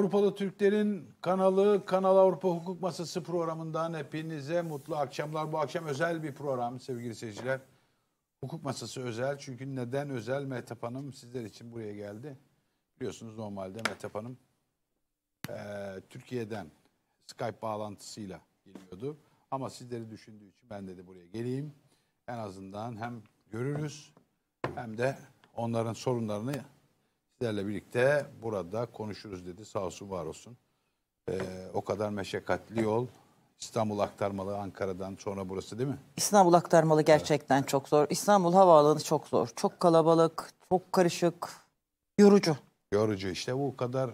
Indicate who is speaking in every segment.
Speaker 1: Avrupalı Türklerin kanalı Kanal Avrupa Hukuk Masası programından hepinize mutlu akşamlar. Bu akşam özel bir program sevgili seyirciler. Hukuk Masası özel çünkü neden özel Mehtap Hanım sizler için buraya geldi. Biliyorsunuz normalde Mehtap Hanım e, Türkiye'den Skype bağlantısıyla geliyordu. Ama sizleri düşündüğü için ben dedi buraya geleyim. En azından hem görürüz hem de onların sorunlarını sizlerle birlikte burada konuşuruz dedi. Sağ olsun var olsun. Ee, o kadar meşakkatli yol. İstanbul aktarmalı Ankara'dan sonra burası
Speaker 2: değil mi? İstanbul aktarmalı gerçekten evet. çok zor. İstanbul havaalanı çok zor. Çok kalabalık, çok karışık, yorucu.
Speaker 1: Yorucu işte bu kadar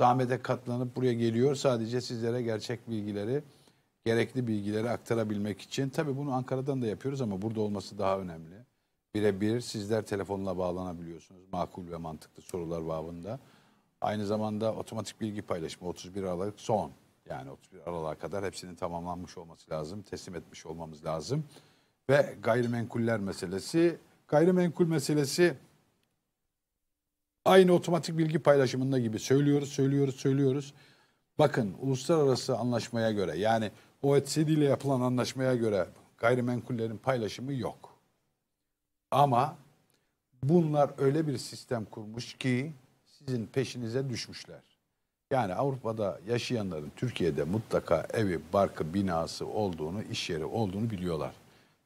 Speaker 1: zahmete katlanıp buraya geliyor. Sadece sizlere gerçek bilgileri, gerekli bilgileri aktarabilmek için. Tabii bunu Ankara'dan da yapıyoruz ama burada olması daha önemli birebir sizler telefonla bağlanabiliyorsunuz makul ve mantıklı sorular babında. Aynı zamanda otomatik bilgi paylaşımı 31 Aralık son. Yani 31 Aralık'a kadar hepsinin tamamlanmış olması lazım. Teslim etmiş olmamız lazım. Ve gayrimenkuller meselesi. Gayrimenkul meselesi aynı otomatik bilgi paylaşımında gibi söylüyoruz, söylüyoruz, söylüyoruz. Bakın uluslararası anlaşmaya göre yani OECD ile yapılan anlaşmaya göre gayrimenkullerin paylaşımı yok. Ama bunlar öyle bir sistem kurmuş ki sizin peşinize düşmüşler. Yani Avrupa'da yaşayanların Türkiye'de mutlaka evi, barkı, binası olduğunu, iş yeri olduğunu biliyorlar.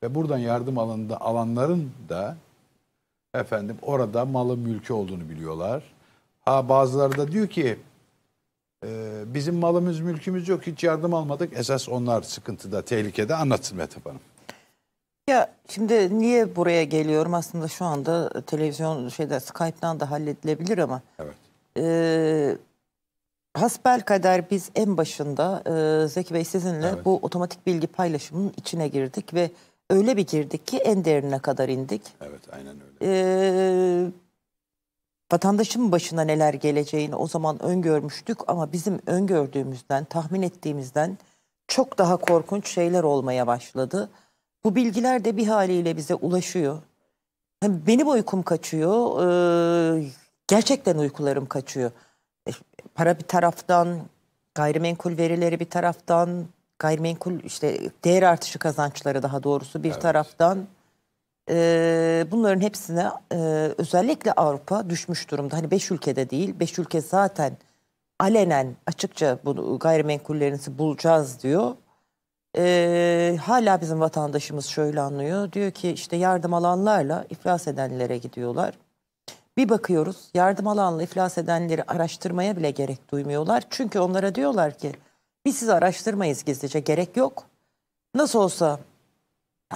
Speaker 1: Ve buradan yardım alanında alanların da efendim orada malı mülkü olduğunu biliyorlar. Ha bazıları da diyor ki ee, bizim malımız mülkümüz yok hiç yardım almadık. Esas onlar sıkıntıda, tehlikede anlatsın Metap Hanım.
Speaker 2: Ya şimdi niye buraya geliyorum? Aslında şu anda televizyon şeyde Skype'dan da halledilebilir ama. Evet. E, hasbel kader biz en başında e, Zeki Bey sizinle evet. bu otomatik bilgi paylaşımının içine girdik ve öyle bir girdik ki en derine kadar indik. Evet aynen öyle. E, vatandaşın başına neler geleceğini o zaman öngörmüştük ama bizim öngördüğümüzden, tahmin ettiğimizden çok daha korkunç şeyler olmaya başladı. Bu bilgiler de bir haliyle bize ulaşıyor. Hani benim uykum kaçıyor. E, gerçekten uykularım kaçıyor. E, para bir taraftan, gayrimenkul verileri bir taraftan, gayrimenkul işte değer artışı kazançları daha doğrusu bir evet. taraftan e, bunların hepsine özellikle Avrupa düşmüş durumda. Hani beş ülkede değil beş ülke zaten alenen açıkça bunu gayrimenkullerinizi bulacağız diyor. E, hala bizim vatandaşımız şöyle anlıyor. Diyor ki işte yardım alanlarla iflas edenlere gidiyorlar. Bir bakıyoruz yardım alanla iflas edenleri araştırmaya bile gerek duymuyorlar. Çünkü onlara diyorlar ki biz sizi araştırmayız gizlice gerek yok. Nasıl olsa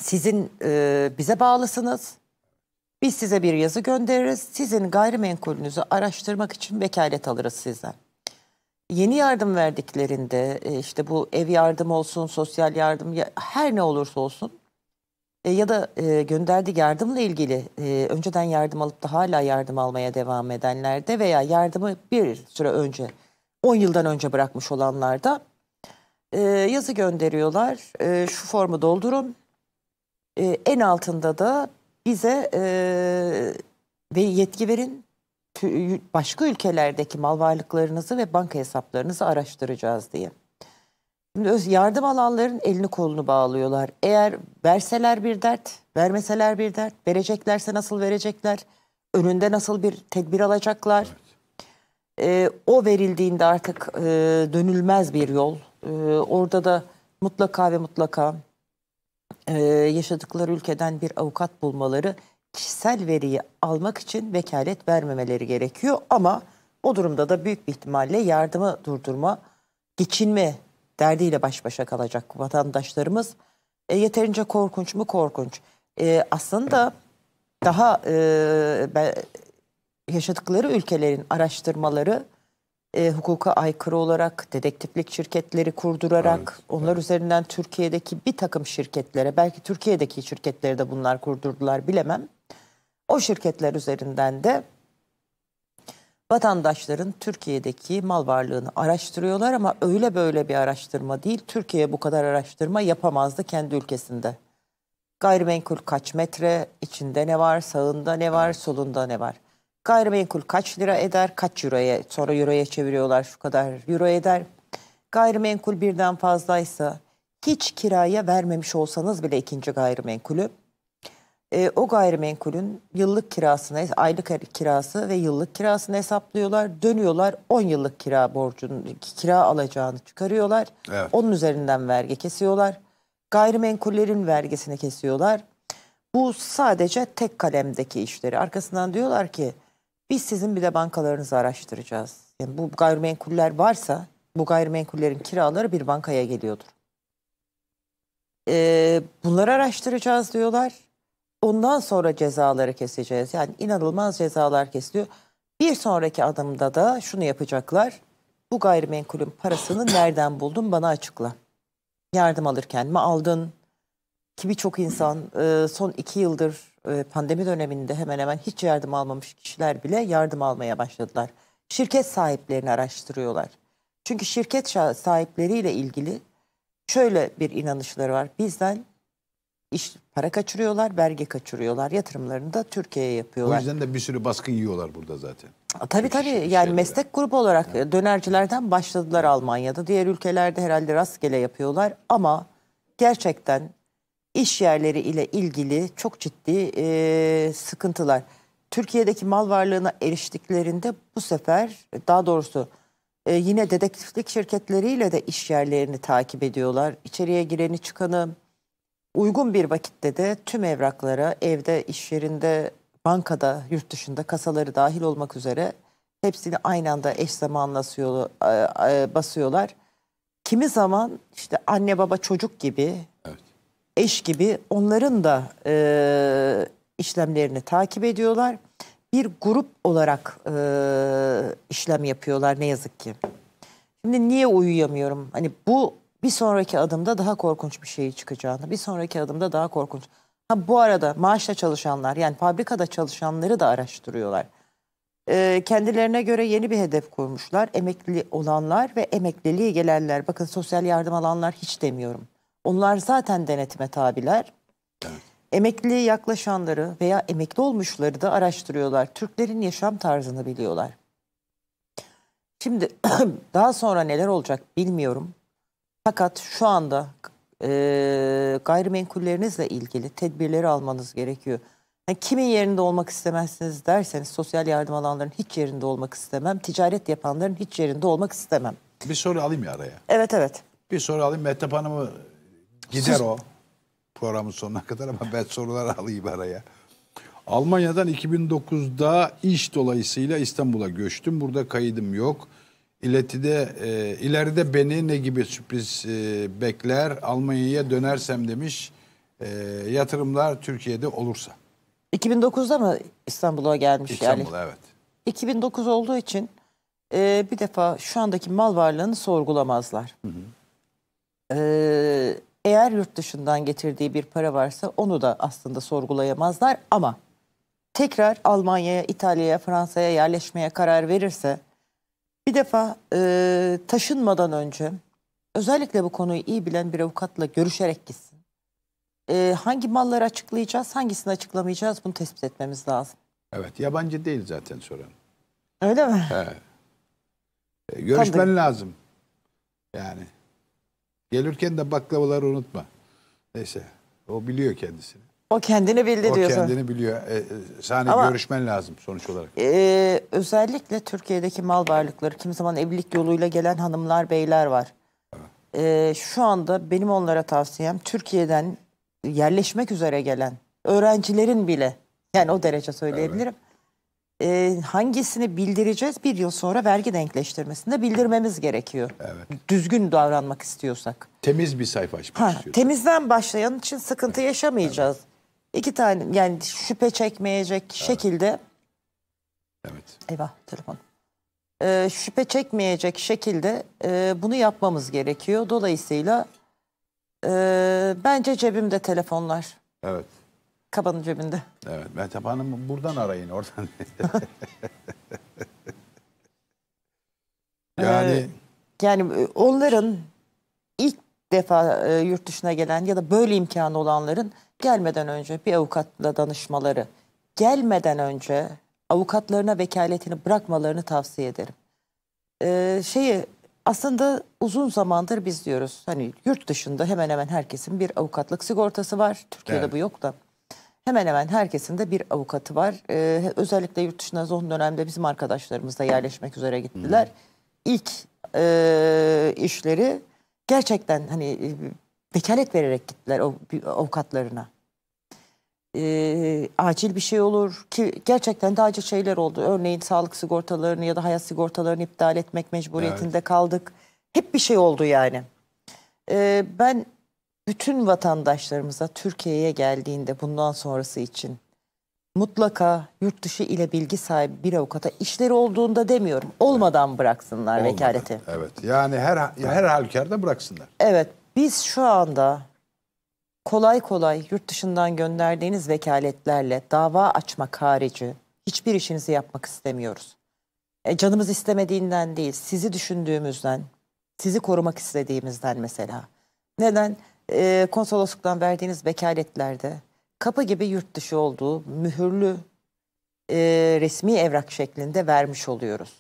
Speaker 2: sizin e, bize bağlısınız. Biz size bir yazı göndeririz. Sizin gayrimenkulünüzü araştırmak için vekalet alırız sizden yeni yardım verdiklerinde e, işte bu ev yardım olsun, sosyal yardım her ne olursa olsun e, ya da e, gönderdiği yardımla ilgili önceden yardım alıp da hala yardım almaya devam edenlerde veya yardımı bir süre önce 10 yıldan önce bırakmış olanlarda yazı gönderiyorlar. Şu formu doldurun. En altında da bize ve yetki verin başka ülkelerdeki mal varlıklarınızı ve banka hesaplarınızı araştıracağız diye. Şimdi yardım alanların elini kolunu bağlıyorlar. Eğer verseler bir dert, vermeseler bir dert, vereceklerse nasıl verecekler, önünde nasıl bir tedbir alacaklar. Evet. Ee, o verildiğinde artık e, dönülmez bir yol. Ee, orada da mutlaka ve mutlaka e, yaşadıkları ülkeden bir avukat bulmaları kişisel veriyi almak için vekalet vermemeleri gerekiyor. Ama o durumda da büyük bir ihtimalle yardımı durdurma, geçinme derdiyle baş başa kalacak vatandaşlarımız. E, yeterince korkunç mu korkunç. E, aslında daha e, ben, yaşadıkları ülkelerin araştırmaları e, hukuka aykırı olarak dedektiflik şirketleri kurdurarak evet, onlar evet. üzerinden Türkiye'deki bir takım şirketlere belki Türkiye'deki şirketlere de bunlar kurdurdular bilemem. O şirketler üzerinden de vatandaşların Türkiye'deki mal varlığını araştırıyorlar ama öyle böyle bir araştırma değil. Türkiye bu kadar araştırma yapamazdı kendi ülkesinde. Gayrimenkul kaç metre, içinde ne var, sağında ne var, solunda ne var? Gayrimenkul kaç lira eder, kaç euroya, sonra euroya çeviriyorlar şu kadar euro eder. Gayrimenkul birden fazlaysa hiç kiraya vermemiş olsanız bile ikinci gayrimenkulü e, o gayrimenkulün yıllık kirasını, aylık kirası ve yıllık kirasını hesaplıyorlar. Dönüyorlar 10 yıllık kira borcunu, kira alacağını çıkarıyorlar. Evet. Onun üzerinden vergi kesiyorlar. Gayrimenkullerin vergisini kesiyorlar. Bu sadece tek kalemdeki işleri. Arkasından diyorlar ki biz sizin bir de bankalarınızı araştıracağız. Yani bu gayrimenkuller varsa bu gayrimenkullerin kiraları bir bankaya geliyordur. Ee, bunları araştıracağız diyorlar ondan sonra cezaları keseceğiz. Yani inanılmaz cezalar kesiliyor. Bir sonraki adımda da şunu yapacaklar. Bu gayrimenkulün parasını nereden buldun bana açıkla. Yardım alırken mi aldın? Ki birçok insan e, son iki yıldır e, pandemi döneminde hemen hemen hiç yardım almamış kişiler bile yardım almaya başladılar. Şirket sahiplerini araştırıyorlar. Çünkü şirket sahipleriyle ilgili şöyle bir inanışları var. Bizden iş para kaçırıyorlar, belge kaçırıyorlar. Yatırımlarını da Türkiye'ye yapıyorlar. O yüzden de bir sürü baskı
Speaker 1: yiyorlar burada zaten.
Speaker 2: A, tabii tabii yani meslek grubu olarak evet. dönercilerden başladılar Almanya'da. Diğer ülkelerde herhalde rastgele yapıyorlar ama gerçekten iş yerleri ile ilgili çok ciddi e, sıkıntılar. Türkiye'deki mal varlığına eriştiklerinde bu sefer daha doğrusu e, yine dedektiflik şirketleriyle de iş yerlerini takip ediyorlar. İçeriye gireni çıkanı Uygun bir vakitte de tüm evrakları evde, iş yerinde, bankada, yurt dışında kasaları dahil olmak üzere hepsini aynı anda eş zamanla e, e, basıyorlar. Kimi zaman işte anne baba çocuk gibi, evet. eş gibi onların da e, işlemlerini takip ediyorlar. Bir grup olarak e, işlem yapıyorlar ne yazık ki. Şimdi niye uyuyamıyorum? Hani bu bir sonraki adımda daha korkunç bir şey çıkacağını, bir sonraki adımda daha korkunç. Ha bu arada maaşla çalışanlar yani fabrikada çalışanları da araştırıyorlar. Ee, kendilerine göre yeni bir hedef kurmuşlar. Emekli olanlar ve emekliliğe gelenler. Bakın sosyal yardım alanlar hiç demiyorum. Onlar zaten denetime tabiler. Evet. Emekliliğe yaklaşanları veya emekli olmuşları da araştırıyorlar. Türklerin yaşam tarzını biliyorlar. Şimdi daha sonra neler olacak bilmiyorum. Fakat şu anda e, gayrimenkullerinizle ilgili tedbirleri almanız gerekiyor. Yani kimin yerinde olmak istemezsiniz derseniz sosyal yardım alanların hiç yerinde olmak istemem. Ticaret yapanların hiç yerinde olmak istemem. Bir soru
Speaker 1: alayım ya araya. Evet evet. Bir soru alayım Mehtap Hanım'ı gider Siz... o programın sonuna kadar ama ben sorular alayım araya. Almanya'dan 2009'da iş dolayısıyla İstanbul'a göçtüm. Burada kaydım yok. İletide e, ileride beni ne gibi sürpriz e, bekler Almanya'ya dönersem demiş e,
Speaker 2: yatırımlar Türkiye'de olursa. 2009'da mı İstanbul'a gelmiş İstanbul, yani? İstanbul evet. 2009 olduğu için e, bir defa şu andaki mal varlığını sorgulamazlar. Hı hı. E, eğer yurt dışından getirdiği bir para varsa onu da aslında sorgulayamazlar ama tekrar Almanya'ya, İtalya'ya, Fransa'ya yerleşmeye karar verirse bir defa e, taşınmadan önce özellikle bu konuyu iyi bilen bir avukatla görüşerek gitsin. E, hangi malları açıklayacağız, hangisini açıklamayacağız bunu tespit etmemiz lazım. Evet, yabancı değil zaten soran. Öyle mi? He. E, görüşmen Tabii. lazım.
Speaker 1: Yani. Gelirken de baklavaları unutma. Neyse, o biliyor kendisini.
Speaker 2: O kendini bildi o diyorsun. O kendini
Speaker 1: biliyor. E, e sahne Ama, görüşmen lazım sonuç olarak.
Speaker 2: E, özellikle Türkiye'deki mal varlıkları kimi zaman evlilik yoluyla gelen hanımlar beyler var. Evet. E, şu anda benim onlara tavsiyem Türkiye'den yerleşmek üzere gelen öğrencilerin bile yani o derece söyleyebilirim. Evet. E, hangisini bildireceğiz bir yıl sonra vergi denkleştirmesinde bildirmemiz gerekiyor.
Speaker 1: Evet. Düzgün davranmak istiyorsak. Temiz bir sayfa açmak ha,
Speaker 2: istiyorsak. Temizden başlayan için sıkıntı evet. yaşamayacağız. Evet iki tane yani şüphe çekmeyecek evet. şekilde Evet. Eyvah telefon. Ee, şüphe çekmeyecek şekilde e, bunu yapmamız gerekiyor. Dolayısıyla e, bence cebimde telefonlar. Evet. Kabanın cebinde.
Speaker 1: Evet. Mehtap Hanım buradan arayın oradan. yani ee,
Speaker 2: yani onların defa e, yurt dışına gelen ya da böyle imkanı olanların gelmeden önce bir avukatla danışmaları, gelmeden önce avukatlarına vekaletini bırakmalarını tavsiye ederim. E, şeyi aslında uzun zamandır biz diyoruz hani yurt dışında hemen hemen herkesin bir avukatlık sigortası var. Türkiye'de evet. bu yok da. Hemen hemen herkesin de bir avukatı var. Ee, özellikle yurt dışına son dönemde bizim arkadaşlarımız da yerleşmek üzere gittiler. Hı. İlk e, işleri gerçekten hani e, vekalet vererek gittiler o avukatlarına. E, acil bir şey olur ki gerçekten de acil şeyler oldu. Örneğin sağlık sigortalarını ya da hayat sigortalarını iptal etmek mecburiyetinde evet. kaldık. Hep bir şey oldu yani. E, ben bütün vatandaşlarımıza Türkiye'ye geldiğinde bundan sonrası için mutlaka yurt dışı ile bilgi sahibi bir avukata işleri olduğunda demiyorum. Olmadan bıraksınlar Olmadı. vekaleti. Evet.
Speaker 1: Yani her her halükarda bıraksınlar.
Speaker 2: Evet. Biz şu anda kolay kolay yurt dışından gönderdiğiniz vekaletlerle dava açmak harici hiçbir işinizi yapmak istemiyoruz. E, canımız istemediğinden değil, sizi düşündüğümüzden, sizi korumak istediğimizden mesela. Neden? E, konsolosluktan verdiğiniz vekaletlerde kapı gibi yurt dışı olduğu mühürlü e, resmi evrak şeklinde vermiş oluyoruz.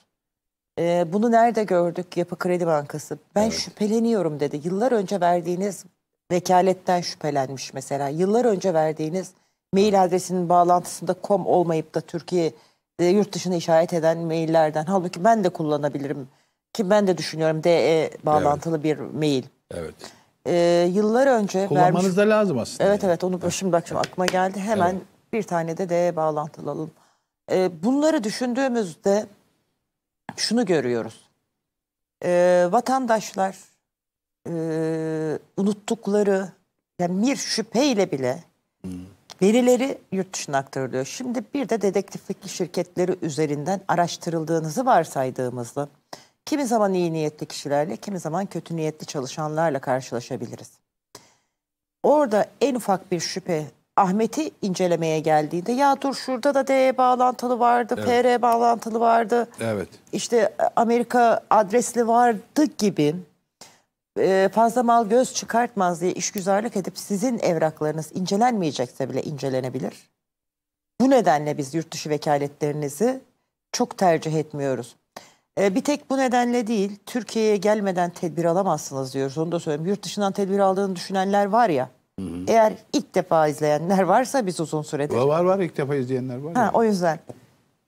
Speaker 2: E, bunu nerede gördük Yapı Kredi Bankası? Ben evet. şüpheleniyorum dedi. Yıllar önce verdiğiniz vekaletten şüphelenmiş mesela. Yıllar önce verdiğiniz mail adresinin bağlantısında com olmayıp da Türkiye e, yurt dışına işaret eden maillerden. Halbuki ben de kullanabilirim ki ben de düşünüyorum DE bağlantılı evet. bir mail. Evet e, yıllar önce Kullanmanız vermiş... da lazım aslında. Evet yani. evet onu şimdi bak şimdi aklıma geldi. Hemen evet. bir tane de D'ye bağlantılalım. E, ee, bunları düşündüğümüzde şunu görüyoruz. E, vatandaşlar e, unuttukları yani bir şüpheyle bile hmm. verileri yurt dışına aktarılıyor. Şimdi bir de dedektiflik şirketleri üzerinden araştırıldığınızı varsaydığımızda Kimi zaman iyi niyetli kişilerle, kimi zaman kötü niyetli çalışanlarla karşılaşabiliriz. Orada en ufak bir şüphe Ahmet'i incelemeye geldiğinde ya dur şurada da D bağlantılı vardı, evet. PR bağlantılı vardı. Evet. İşte e, Amerika adresli vardı gibi e, fazla mal göz çıkartmaz diye işgüzarlık edip sizin evraklarınız incelenmeyecekse bile incelenebilir. Bu nedenle biz yurt dışı vekaletlerinizi çok tercih etmiyoruz. E, bir tek bu nedenle değil, Türkiye'ye gelmeden tedbir alamazsınız diyoruz. Onu da söyleyeyim. Yurt dışından tedbir aldığını düşünenler var ya. Hı hı. Eğer ilk defa izleyenler varsa biz uzun süredir. Var var ilk defa izleyenler var. Ha, ya. o yüzden.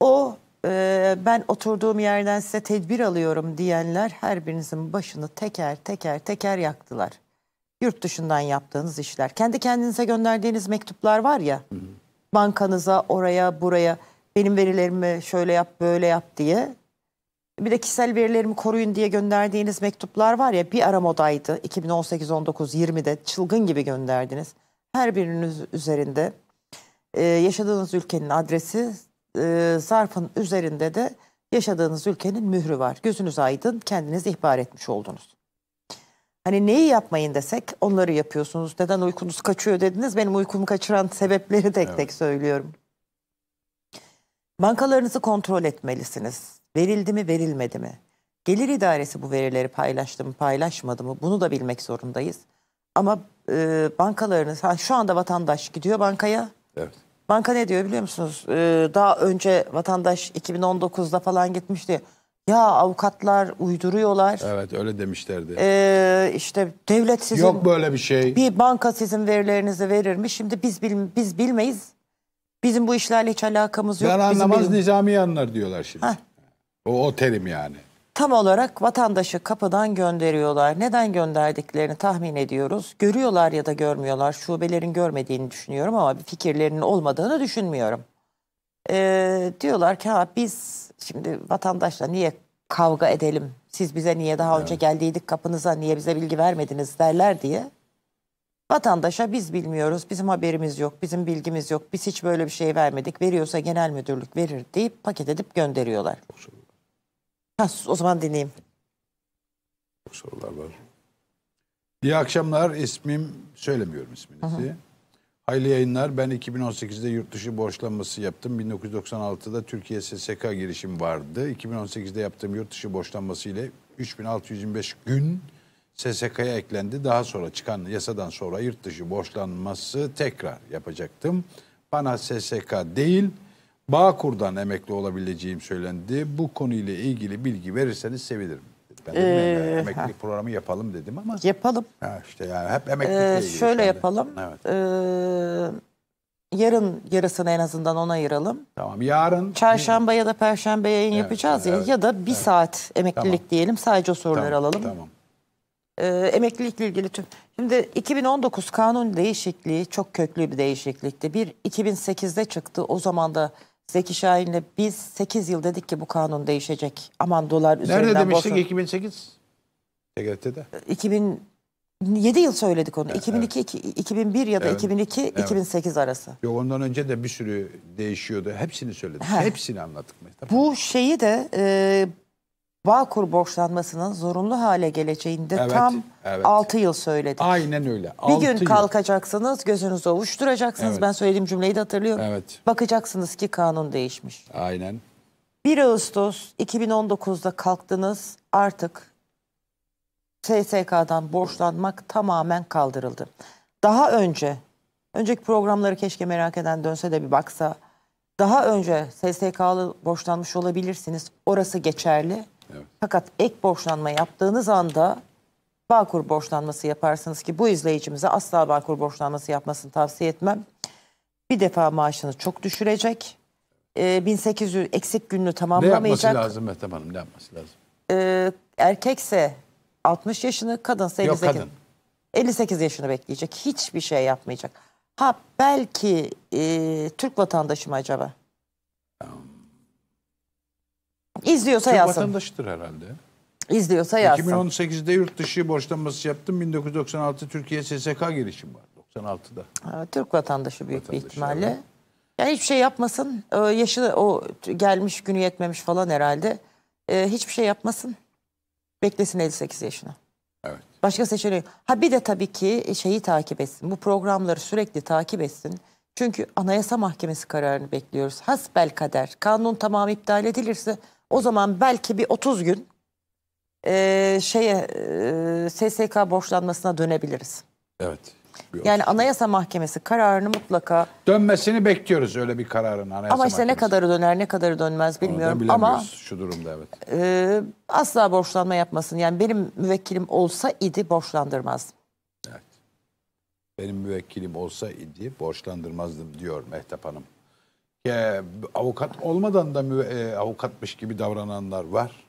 Speaker 2: O e, ben oturduğum yerden size tedbir alıyorum diyenler her birinizin başını teker teker teker yaktılar. Yurt dışından yaptığınız işler. Kendi kendinize gönderdiğiniz mektuplar var ya. Hı hı. Bankanıza oraya buraya benim verilerimi şöyle yap böyle yap diye bir de kişisel verilerimi koruyun diye gönderdiğiniz mektuplar var ya bir ara modaydı. 2018-19-20'de çılgın gibi gönderdiniz. Her biriniz üzerinde e, yaşadığınız ülkenin adresi, e, zarfın üzerinde de yaşadığınız ülkenin mührü var. Gözünüz aydın kendiniz ihbar etmiş oldunuz. Hani neyi yapmayın desek onları yapıyorsunuz. Neden uykunuz kaçıyor dediniz. Benim uykumu kaçıran sebepleri tek evet. tek söylüyorum. Bankalarınızı kontrol etmelisiniz Verildi mi verilmedi mi? Gelir idaresi bu verileri paylaştı mı paylaşmadı mı? Bunu da bilmek zorundayız. Ama e, bankalarınız şu anda vatandaş gidiyor bankaya. Evet. Banka ne diyor biliyor musunuz? E, daha önce vatandaş 2019'da falan gitmişti. Ya avukatlar uyduruyorlar. Evet öyle demişlerdi. Ee, işte devlet sizin... Yok böyle bir şey. Bir banka sizin verilerinizi verir mi? Şimdi biz bil, biz bilmeyiz. Bizim bu işlerle hiç alakamız yok. Ben anlamaz Bizim... nizami
Speaker 1: anlar diyorlar şimdi. Heh, o, o terim yani.
Speaker 2: Tam olarak vatandaşı kapıdan gönderiyorlar. Neden gönderdiklerini tahmin ediyoruz. Görüyorlar ya da görmüyorlar. Şubelerin görmediğini düşünüyorum ama bir fikirlerinin olmadığını düşünmüyorum. Ee, diyorlar ki ha biz şimdi vatandaşla niye kavga edelim? Siz bize niye daha evet. önce geldiydik kapınıza niye bize bilgi vermediniz derler diye. Vatandaşa biz bilmiyoruz, bizim haberimiz yok, bizim bilgimiz yok, biz hiç böyle bir şey vermedik, veriyorsa genel müdürlük verir deyip paket edip gönderiyorlar. Ha, o zaman dinleyeyim. Çok sorular var.
Speaker 1: İyi akşamlar. İsmim söylemiyorum
Speaker 2: isminizi. Hı hı.
Speaker 1: Hayırlı yayınlar. Ben 2018'de yurt dışı borçlanması yaptım. 1996'da Türkiye SSK girişim vardı. 2018'de yaptığım yurt dışı borçlanması ile 3625 gün SSK'ya eklendi. Daha sonra çıkan yasadan sonra yurt dışı borçlanması tekrar yapacaktım. Bana SSK değil Bağkur'dan emekli olabileceğim söylendi. Bu konuyla ilgili bilgi verirseniz sevinirim. Ben dedim ee, ya, ha. programı yapalım dedim ama. Yapalım. Ha işte yani hep emekli. ee, ilgili. Şöyle
Speaker 2: yapalım. Evet. Ee, Yarın yarısını en azından ona ayıralım. Tamam yarın. Çarşamba ya da perşembe yayın evet, yapacağız evet, ya. Evet, ya da bir evet. saat emeklilik tamam. diyelim. Sadece o soruları tamam, alalım. Tamam. Ee, emeklilikle ilgili tüm. Şimdi 2019 kanun değişikliği çok köklü bir değişiklikti. Bir 2008'de çıktı. O zaman da Zeki Şahin'le biz 8 yıl dedik ki bu kanun değişecek. Aman dolar üzerinden Nerede demiştik borsa... 2008? TGT'de. 2000 7 yıl söyledik onu. Evet, 2002 evet. 2001 ya da evet. 2002 evet. 2008
Speaker 1: arası. Yok ondan önce de bir sürü değişiyordu. Hepsini söyledik. He. Hepsini anlattık mesela.
Speaker 2: Bu şeyi de e, Bağkur borçlanmasının zorunlu hale geleceğinde evet, tam evet. 6 yıl söyledi. Aynen öyle. Bir gün yıl. kalkacaksınız, gözünüzü ovuşturacaksınız. Evet. Ben söylediğim cümleyi de hatırlıyorum. Evet. Bakacaksınız ki kanun değişmiş. Aynen. 1 Ağustos 2019'da kalktınız. Artık SSK'dan borçlanmak tamamen kaldırıldı. Daha önce, önceki programları keşke merak eden dönse de bir baksa. Daha önce SSK'lı borçlanmış olabilirsiniz. Orası geçerli. Evet. Fakat ek borçlanma yaptığınız anda Bağkur borçlanması yaparsınız ki bu izleyicimize asla Bağkur borçlanması yapmasını tavsiye etmem. Bir defa maaşını çok düşürecek. E, ee, 1800 eksik gününü tamamlamayacak. Ne yapması lazım
Speaker 1: Mehtap Hanım? Ne yapması lazım?
Speaker 2: E, erkekse 60 yaşını, kadınsa 58, Yok, kadın. 58 yaşını bekleyecek. Hiçbir şey yapmayacak. Ha belki e, Türk vatandaşı mı acaba?
Speaker 1: İzliyorsa Türk yazsın. Türk vatandaşıdır herhalde.
Speaker 2: İzliyorsa yazsın.
Speaker 1: 2018'de yurt dışı borçlanması yaptım. 1996 Türkiye SSK girişim var. 96'da.
Speaker 2: Türk vatandaşı büyük vatandaşı, bir ihtimalle. Evet. Yani hiçbir şey yapmasın. Ee, yaşı o gelmiş günü yetmemiş falan herhalde. Ee, hiçbir şey yapmasın. Beklesin 58 yaşına. Evet. Başka seçeneği. Ha bir de tabii ki şeyi takip etsin. Bu programları sürekli takip etsin. Çünkü Anayasa Mahkemesi kararını bekliyoruz. Hasbel kader. Kanun tamamı iptal edilirse o zaman belki bir 30 gün e, şeye e, SSK borçlanmasına dönebiliriz. Evet. Yani Anayasa Mahkemesi kararını mutlaka
Speaker 1: Dönmesini bekliyoruz
Speaker 2: öyle bir kararın anayasa Mahkemesi. ama işte ne kadarı döner ne kadarı dönmez bilmiyorum ama şu durumda evet. e, asla borçlanma yapmasın. Yani benim müvekkilim olsa idi borçlandırmaz.
Speaker 1: Evet. Benim müvekkilim olsa idi borçlandırmazdım diyor Mehtap Hanım e, avukat olmadan da mü e, avukatmış gibi davrananlar var.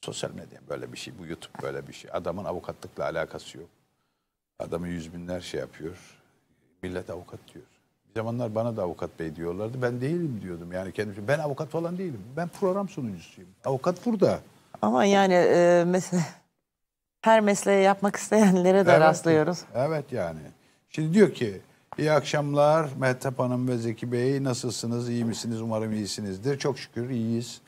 Speaker 1: Sosyal medya böyle bir şey, bu YouTube böyle bir şey. Adamın avukatlıkla alakası yok. Adamı yüz binler şey yapıyor. Millet avukat diyor. Bir zamanlar bana da avukat bey diyorlardı. Ben değilim diyordum yani kendim. Ben avukat falan değilim. Ben
Speaker 2: program sunucusuyum. Avukat burada. Ama yani e, mesela her mesleği yapmak isteyenlere de evet, rastlıyoruz. Evet yani.
Speaker 1: Şimdi diyor ki İyi akşamlar Mehtap Hanım ve Zeki Bey. Nasılsınız? İyi misiniz? Umarım iyisinizdir. Çok şükür iyiyiz.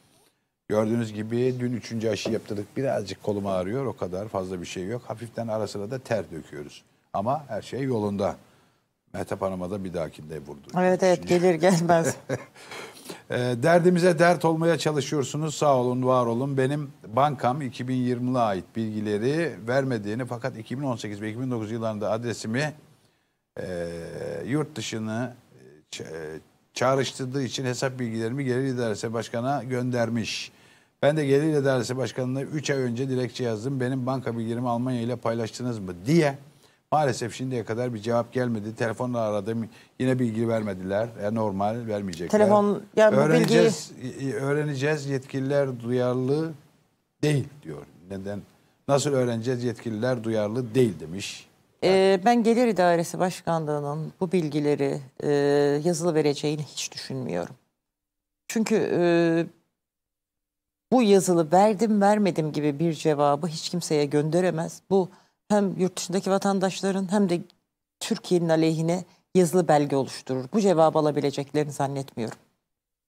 Speaker 1: Gördüğünüz gibi dün üçüncü aşı yaptırdık. Birazcık kolum ağrıyor. O kadar fazla bir şey yok. Hafiften ara sıra da ter döküyoruz. Ama her şey yolunda. Mehtap Hanım'a da bir dahakinde vurdu.
Speaker 2: Evet evet gelir gelmez.
Speaker 1: Ee, derdimize dert olmaya çalışıyorsunuz. Sağ olun, var olun. Benim bankam 2020'li ait bilgileri vermediğini fakat 2018 ve 2019 yıllarında adresimi e, yurt dışını e, e, çağrıştırdığı için hesap bilgilerimi Gelir İdaresi Başkanı'na göndermiş. Ben de Gelir İdaresi Başkanı'na 3 ay önce dilekçe yazdım. Benim banka bilgilerimi Almanya ile paylaştınız mı diye. Maalesef şimdiye kadar bir cevap gelmedi. Telefonla aradım. Yine bilgi vermediler. E, normal vermeyecekler. Telefon yani öğreneceğiz, bilgiyi... E, öğreneceğiz. Yetkililer duyarlı değil diyor. Neden? Nasıl öğreneceğiz
Speaker 2: yetkililer duyarlı değil demiş. Ee, ben Gelir İdaresi Başkanlığı'nın bu bilgileri e, yazılı vereceğini hiç düşünmüyorum. Çünkü e, bu yazılı verdim vermedim gibi bir cevabı hiç kimseye gönderemez. Bu hem yurt dışındaki vatandaşların hem de Türkiye'nin aleyhine yazılı belge oluşturur. Bu cevabı alabileceklerini zannetmiyorum.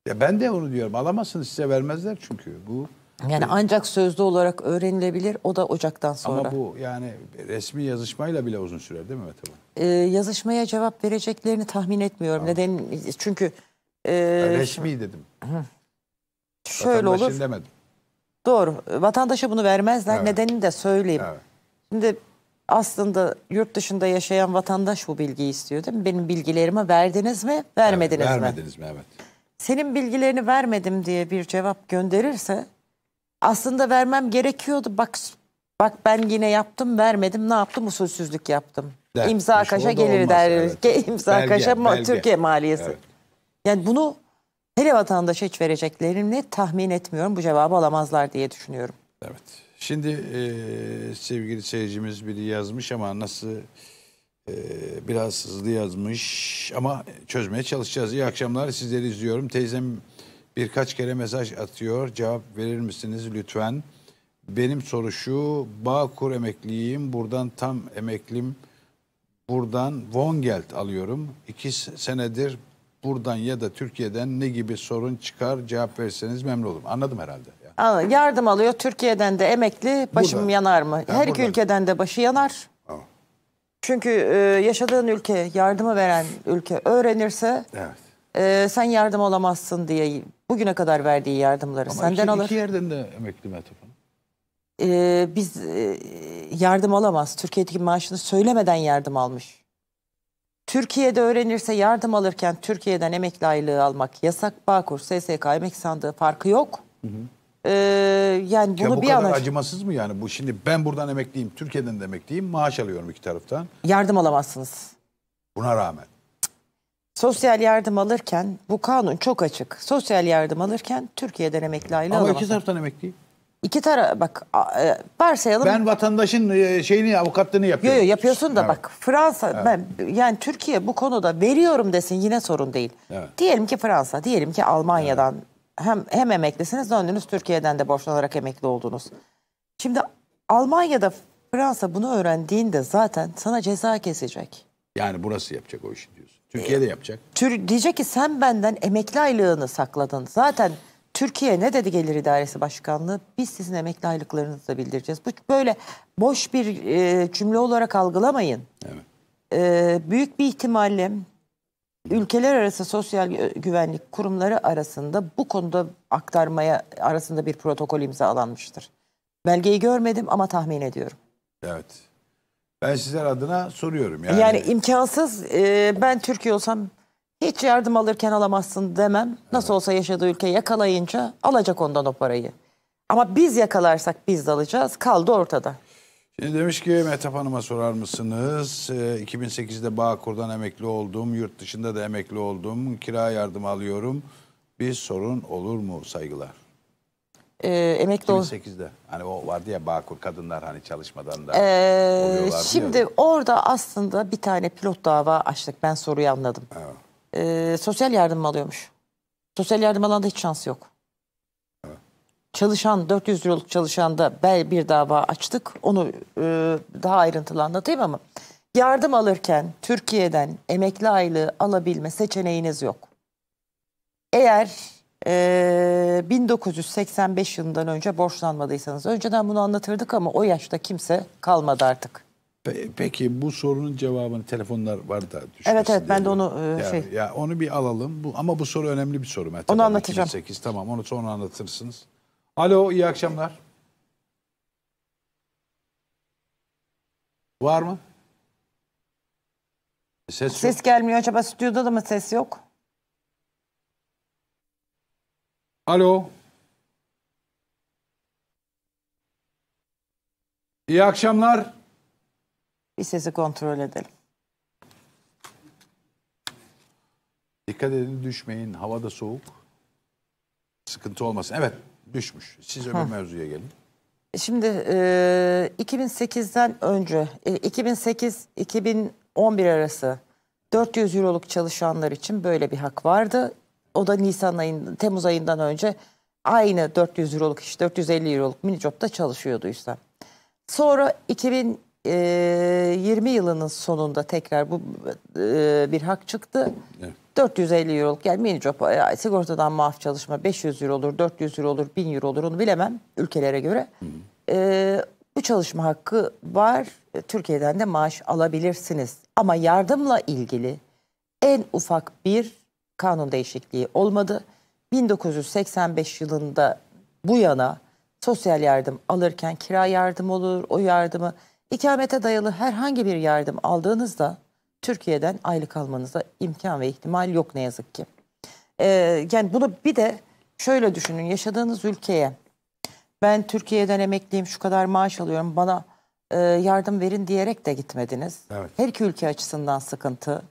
Speaker 1: Ya ben de onu diyorum. Alamazsınız size vermezler çünkü. Bu
Speaker 2: yani ancak sözlü olarak öğrenilebilir. O da Ocak'tan sonra. Ama
Speaker 1: bu yani resmi yazışmayla bile uzun sürer değil mi Mehmet Hanım?
Speaker 2: Ee, yazışmaya cevap vereceklerini tahmin etmiyorum. Tamam. Neden? Çünkü... E, resmi dedim. Hı. Şöyle Vatandaşın olur. demedim. Doğru. Vatandaşa bunu vermezler. Evet. Nedenini de söyleyeyim. Evet. Şimdi aslında yurt dışında yaşayan vatandaş bu bilgiyi istiyor değil mi? Benim bilgilerimi verdiniz mi, vermediniz evet, vermediniz mi? Vermediniz mi, evet. Senin bilgilerini vermedim diye bir cevap gönderirse aslında vermem gerekiyordu. Bak bak ben yine yaptım vermedim ne yaptım usulsüzlük yaptım. Der, imza kaşa gelir der. Evet. İmza belge, kaşa belge. Türkiye maliyesi. Evet. Yani bunu hele vatandaş hiç vereceklerini tahmin etmiyorum. Bu cevabı alamazlar diye düşünüyorum. Evet.
Speaker 1: Şimdi e, sevgili seyircimiz biri yazmış ama nasıl e, biraz hızlı yazmış ama çözmeye çalışacağız. İyi akşamlar sizleri izliyorum. Teyzem Birkaç kere mesaj atıyor. Cevap verir misiniz lütfen? Benim soru şu. Bağkur emekliyim. Buradan tam emeklim. Buradan Vongelt alıyorum. İki senedir buradan ya da Türkiye'den ne gibi sorun çıkar cevap verseniz memnun olurum. Anladım herhalde.
Speaker 2: Aa, yardım alıyor. Türkiye'den de emekli. Başım buradan. yanar mı? Ha, Her iki ülkeden de başı yanar. Aa. Çünkü e, yaşadığın ülke, yardımı veren ülke öğrenirse evet e, sen yardım olamazsın diye bugüne kadar verdiği yardımları Ama senden iki, alır. iki
Speaker 1: yerden de emekli Mehtap Hanım.
Speaker 2: E, biz e, yardım alamaz. Türkiye'deki maaşını söylemeden yardım almış. Türkiye'de öğrenirse yardım alırken Türkiye'den emekli aylığı almak yasak. Bağkur, SSK, emek sandığı farkı yok. Hı hı. Ee, yani bunu ya bu bir kadar an...
Speaker 1: acımasız mı yani? Bu şimdi ben buradan emekliyim,
Speaker 2: Türkiye'den de emekliyim, maaş alıyorum iki taraftan. Yardım alamazsınız. Buna rağmen. Sosyal yardım alırken bu kanun çok açık. Sosyal yardım alırken Türkiye'den emekli aile Ama iki
Speaker 1: taraftan emekli.
Speaker 2: İki tara bak e, varsayalım. Ben vatandaşın e, şeyini avukatlığını yapıyorum. Yok yo, yapıyorsun da evet. bak Fransa evet. ben yani Türkiye bu konuda veriyorum desin yine sorun değil. Evet. Diyelim ki Fransa, diyelim ki Almanya'dan evet. hem hem emeklisiniz döndünüz Türkiye'den de borçlanarak emekli oldunuz. Şimdi Almanya'da Fransa bunu öğrendiğinde zaten sana ceza kesecek.
Speaker 1: Yani burası yapacak o işi diyor. Türkiye de yapacak.
Speaker 2: E, Tür diyecek ki sen benden emekli aylığını sakladın. Zaten Türkiye ne dedi Gelir İdaresi Başkanlığı? Biz sizin emekli aylıklarınızı da bildireceğiz. Bu böyle boş bir e, cümle olarak algılamayın. Evet. E, büyük bir ihtimalle ülkeler arası sosyal güvenlik kurumları arasında bu konuda aktarmaya arasında bir protokol imzalanmıştır. Belgeyi görmedim ama tahmin ediyorum.
Speaker 1: Evet. Ben sizler adına soruyorum yani. Yani
Speaker 2: imkansız e, ben Türkiye olsam hiç yardım alırken alamazsın demem. Nasıl olsa yaşadığı ülke yakalayınca alacak ondan o parayı. Ama biz yakalarsak biz de alacağız. Kaldı ortada.
Speaker 1: Şimdi demiş ki Metap Hanım'a sorar mısınız? 2008'de e, Bağkur'dan emekli oldum. Yurt dışında da emekli oldum. Kira yardımı alıyorum. Bir sorun olur mu? Saygılar
Speaker 2: e, emekli oldu.
Speaker 1: 2008'de hani o vardı ya Bağkur kadınlar hani çalışmadan da ee, Şimdi
Speaker 2: ya. orada aslında bir tane pilot dava açtık ben soruyu anladım. Evet. E, sosyal yardım alıyormuş. Sosyal yardım alanda hiç şans yok. Çalışan 400 liralık çalışanda bel bir dava açtık. Onu e, daha ayrıntılı anlatayım ama yardım alırken Türkiye'den emekli aylığı alabilme seçeneğiniz yok. Eğer ee, 1985 yılından önce borçlanmadıysanız. Önceden bunu anlatırdık ama o yaşta kimse kalmadı artık.
Speaker 1: Pe- Peki bu sorunun cevabını telefonlar var da Evet evet ben de onu e, ya, şey. Ya onu bir alalım. Bu, ama bu soru önemli bir soru Mert. Onu anlatacağım. 2008 tamam onu sonra anlatırsınız. Alo iyi akşamlar. Var mı? Ses, Ses
Speaker 2: yok. gelmiyor acaba stüdyoda da mı ses yok? Alo. İyi akşamlar. Bir sesi kontrol edelim.
Speaker 1: Dikkat edin düşmeyin. Hava da soğuk. Sıkıntı olmasın. Evet düşmüş. Siz öbür mevzuya gelin.
Speaker 2: Şimdi e, 2008'den önce, e, 2008-2011 arası 400 euroluk çalışanlar için böyle bir hak vardı. O da Nisan ayında, Temmuz ayından önce aynı 400 euroluk iş, 450 euroluk mini job'da çalışıyordu İhsan. Sonra 2020 e, yılının sonunda tekrar bu e, bir hak çıktı. Evet. 450 euroluk yani mini job e, sigortadan maaf çalışma 500 euro olur 400 euro olur 1000 euro olur onu bilemem ülkelere göre. Hı. bu çalışma hakkı var Türkiye'den de maaş alabilirsiniz ama yardımla ilgili en ufak bir kanun değişikliği olmadı. 1985 yılında bu yana sosyal yardım alırken kira yardım olur, o yardımı ikamete dayalı herhangi bir yardım aldığınızda Türkiye'den aylık almanıza imkan ve ihtimal yok ne yazık ki. Ee, yani bunu bir de şöyle düşünün yaşadığınız ülkeye ben Türkiye'den emekliyim şu kadar maaş alıyorum bana e, yardım verin diyerek de gitmediniz. Evet. Her iki ülke açısından sıkıntı.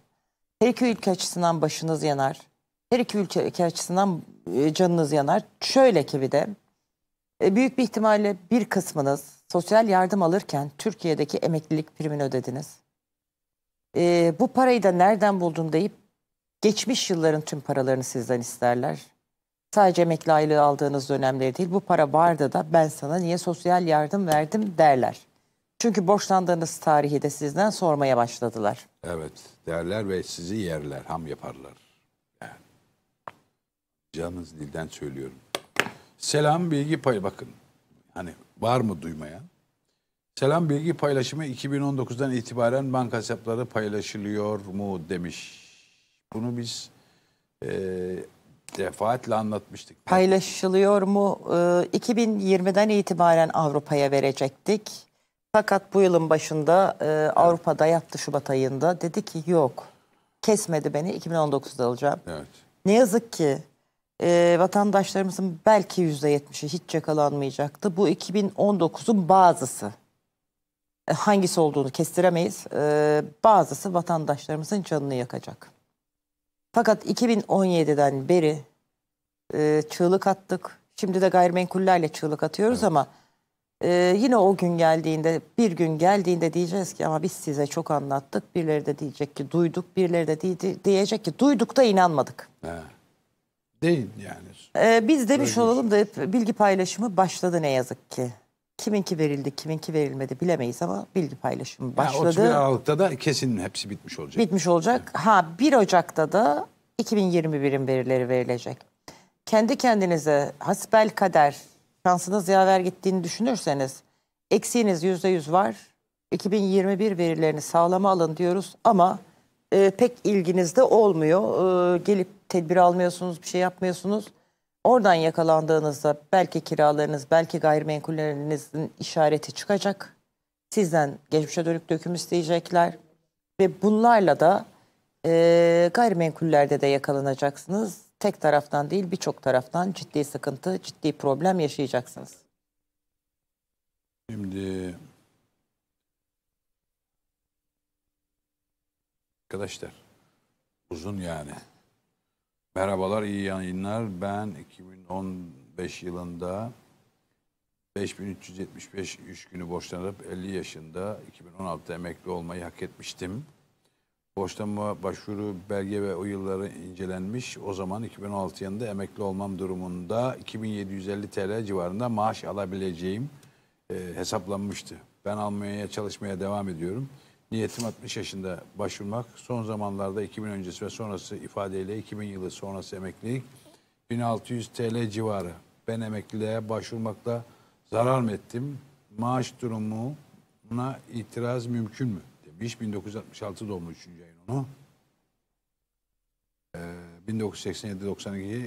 Speaker 2: Her iki ülke açısından başınız yanar. Her iki ülke açısından e, canınız yanar. Şöyle ki bir de e, büyük bir ihtimalle bir kısmınız sosyal yardım alırken Türkiye'deki emeklilik primini ödediniz. E, bu parayı da nereden buldun deyip geçmiş yılların tüm paralarını sizden isterler. Sadece emekli aylığı aldığınız dönemleri değil bu para vardı da ben sana niye sosyal yardım verdim derler. Çünkü borçlandığınız tarihi de sizden sormaya başladılar.
Speaker 1: Evet derler ve sizi yerler, ham yaparlar. Yani. Canınız dilden söylüyorum. Selam bilgi pay. bakın. Hani var mı duymayan? Selam bilgi paylaşımı 2019'dan itibaren banka hesapları paylaşılıyor mu demiş. Bunu biz e, defaatle anlatmıştık.
Speaker 2: Paylaşılıyor mu? E, 2020'den itibaren Avrupa'ya verecektik. Fakat bu yılın başında e, Avrupa'da yattı Şubat ayında. Dedi ki yok kesmedi beni 2019'da alacağım. Evet. Ne yazık ki e, vatandaşlarımızın belki %70'i hiç yakalanmayacaktı. Bu 2019'un bazısı. E, hangisi olduğunu kestiremeyiz. E, bazısı vatandaşlarımızın canını yakacak. Fakat 2017'den beri e, çığlık attık. Şimdi de gayrimenkullerle çığlık atıyoruz evet. ama ee, yine o gün geldiğinde bir gün geldiğinde diyeceğiz ki ama biz size çok anlattık. Birileri de diyecek ki duyduk. Birileri de di diyecek ki duyduk da inanmadık. He. Değil yani. Ee, biz demiş Öyle şey. olalım da bilgi paylaşımı başladı ne yazık ki. Kiminki verildi, kiminki verilmedi bilemeyiz ama bilgi paylaşımı başladı. Yani 31 Aralık'ta
Speaker 1: da kesin hepsi bitmiş olacak.
Speaker 2: Bitmiş olacak. Evet. Ha 1 Ocak'ta da 2021'in verileri verilecek. Kendi kendinize hasbel kader şansınız yaver gittiğini düşünürseniz eksiğiniz yüzde yüz var. 2021 verilerini sağlama alın diyoruz ama e, pek ilginizde olmuyor. E, gelip tedbir almıyorsunuz, bir şey yapmıyorsunuz. Oradan yakalandığınızda belki kiralarınız, belki gayrimenkullerinizin işareti çıkacak. Sizden geçmişe dönük döküm isteyecekler. Ve bunlarla da e, gayrimenkullerde de yakalanacaksınız tek taraftan değil birçok taraftan ciddi sıkıntı, ciddi problem yaşayacaksınız.
Speaker 1: Şimdi arkadaşlar uzun yani. Merhabalar, iyi yayınlar. Ben 2015 yılında 5375 iş günü borçlanıp 50 yaşında 2016'da emekli olmayı hak etmiştim. Borçlanma başvuru belge ve o yılları incelenmiş. O zaman 2006 yılında emekli olmam durumunda 2750 TL civarında maaş alabileceğim e, hesaplanmıştı. Ben almaya çalışmaya devam ediyorum. Niyetim 60 yaşında başvurmak. Son zamanlarda 2000 öncesi ve sonrası ifadeyle 2000 yılı sonrası emeklilik 1600 TL civarı. Ben emekliliğe başvurmakla zarar mı ettim? Maaş durumuna itiraz mümkün mü? 70, 1966 doğumlu 3. ayın onu. Ee, 1987-92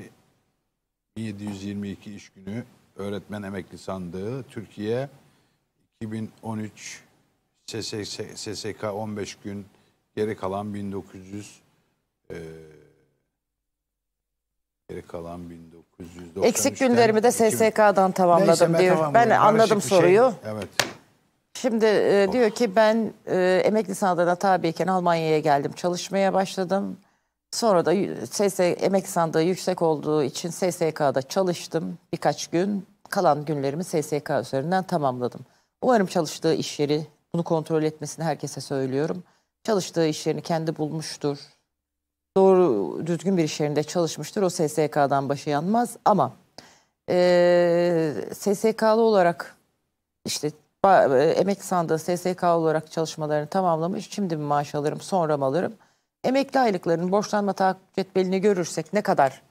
Speaker 1: 1722 iş günü öğretmen emekli sandığı Türkiye 2013 SSK, SSK 15 gün geri kalan 1900 e, geri kalan 1993'ten. Eksik günlerimi de SSK'dan tamamladım diyor. Tamamladım. Ben anladım şey. soruyu. Şey. Evet.
Speaker 2: Şimdi e, diyor ki ben e, emekli sandığına tabiyken Almanya'ya geldim çalışmaya başladım. Sonra da SS, emekli sandığı yüksek olduğu için SSK'da çalıştım birkaç gün. Kalan günlerimi SSK üzerinden tamamladım. Umarım çalıştığı iş yeri bunu kontrol etmesini herkese söylüyorum. Çalıştığı iş yerini kendi bulmuştur. Doğru düzgün bir iş yerinde çalışmıştır. O SSK'dan başı yanmaz ama e, SSK'lı olarak işte e, emekli sandığı SSK olarak çalışmalarını tamamlamış. Şimdi mi maaş alırım sonra mı alırım? Emekli aylıklarının borçlanma takip cetvelini görürsek ne kadar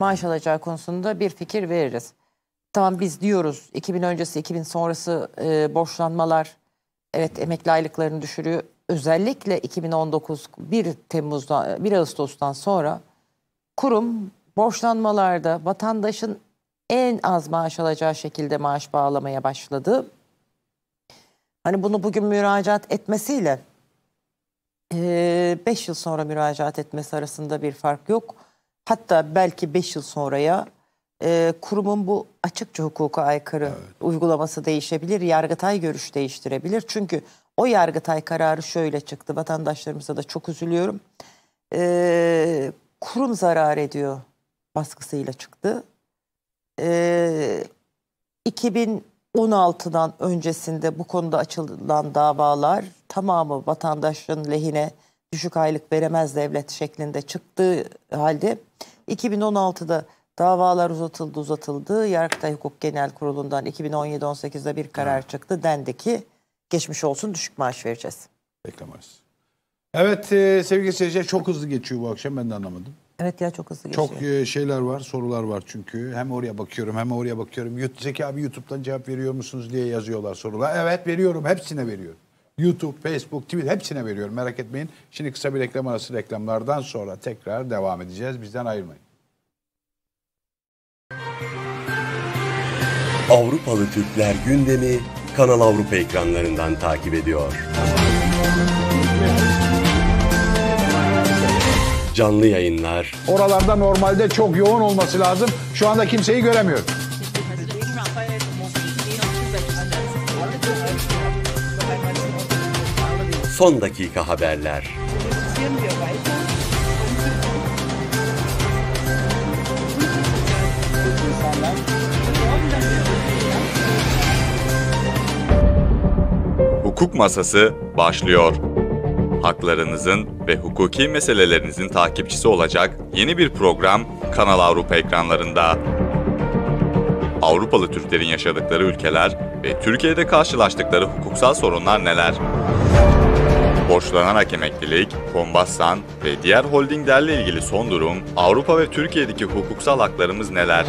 Speaker 2: maaş alacağı konusunda bir fikir veririz. Tamam biz diyoruz 2000 öncesi 2000 sonrası e, borçlanmalar evet emekli aylıklarını düşürüyor. Özellikle 2019 1 Temmuz'dan 1 Ağustos'tan sonra kurum borçlanmalarda vatandaşın en az maaş alacağı şekilde maaş bağlamaya başladı. Hani bunu bugün müracaat etmesiyle 5 e, yıl sonra müracaat etmesi arasında bir fark yok. Hatta belki 5 yıl sonraya e, kurumun bu açıkça hukuka aykırı evet. uygulaması değişebilir. Yargıtay görüş değiştirebilir. Çünkü o Yargıtay kararı şöyle çıktı. Vatandaşlarımıza da çok üzülüyorum. E, kurum zarar ediyor baskısıyla çıktı. E, 2000 16'dan öncesinde bu konuda açılan davalar tamamı vatandaşların lehine düşük aylık veremez devlet şeklinde çıktığı halde 2016'da davalar uzatıldı uzatıldı. Yargıtay Hukuk Genel Kurulu'ndan 2017-18'de bir karar çıktı. Dendi ki geçmiş olsun düşük maaş vereceğiz. Beklemez.
Speaker 1: Evet e, sevgili seyirciler çok hızlı geçiyor bu akşam ben de anlamadım. Evet ya çok hızlı geçiyor. Çok e, şeyler var, sorular var çünkü. Hem oraya bakıyorum hem oraya bakıyorum. Zeki abi YouTube'dan cevap veriyor musunuz diye yazıyorlar sorular. Evet veriyorum, hepsine veriyorum. YouTube, Facebook, Twitter hepsine veriyorum merak etmeyin. Şimdi kısa bir reklam arası reklamlardan sonra tekrar devam edeceğiz. Bizden ayrılmayın.
Speaker 3: Avrupalı Türkler gündemi Kanal Avrupa ekranlarından takip ediyor.
Speaker 4: canlı yayınlar.
Speaker 1: Oralarda normalde çok yoğun olması lazım. Şu anda kimseyi göremiyorum.
Speaker 3: Son dakika haberler.
Speaker 4: Hukuk Masası başlıyor haklarınızın ve hukuki meselelerinizin takipçisi olacak yeni bir program Kanal Avrupa ekranlarında. Avrupalı Türklerin yaşadıkları ülkeler ve Türkiye'de karşılaştıkları hukuksal sorunlar neler? Borçlanarak emeklilik, Kombassan ve diğer holdinglerle ilgili son durum, Avrupa ve Türkiye'deki hukuksal haklarımız neler?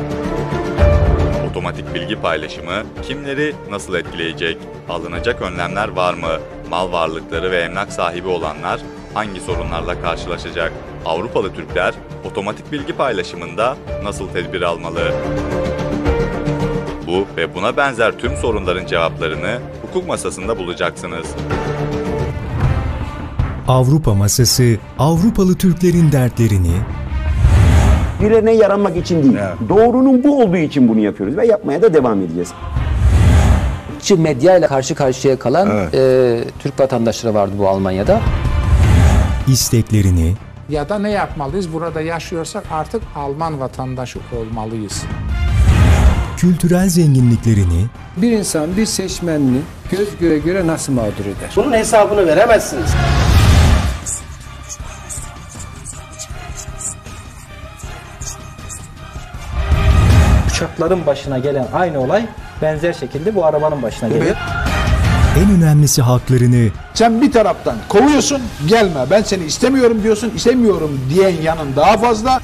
Speaker 4: Otomatik bilgi paylaşımı kimleri nasıl etkileyecek? Alınacak önlemler var mı? mal varlıkları ve emlak sahibi olanlar hangi sorunlarla karşılaşacak? Avrupalı Türkler otomatik bilgi paylaşımında nasıl tedbir almalı? Bu ve buna benzer tüm sorunların cevaplarını hukuk masasında bulacaksınız.
Speaker 5: Avrupa Masası Avrupalı Türklerin dertlerini
Speaker 3: birilerine yaranmak için değil. Evet. Doğrunun bu olduğu için bunu yapıyoruz ve yapmaya da devam edeceğiz ırkçı medya ile karşı karşıya kalan evet. e, Türk vatandaşları vardı bu Almanya'da. İsteklerini
Speaker 1: ya da ne yapmalıyız? Burada yaşıyorsak artık Alman vatandaşı olmalıyız.
Speaker 5: Kültürel zenginliklerini bir insan
Speaker 1: bir seçmenini göz göre göre nasıl mağdur eder?
Speaker 3: Bunun hesabını veremezsiniz.
Speaker 5: uçakların başına gelen
Speaker 1: aynı olay benzer şekilde bu arabanın başına geliyor.
Speaker 5: En önemlisi haklarını
Speaker 1: Sen bir taraftan kovuyorsun, gelme ben seni istemiyorum diyorsun, istemiyorum diyen yanın daha fazla.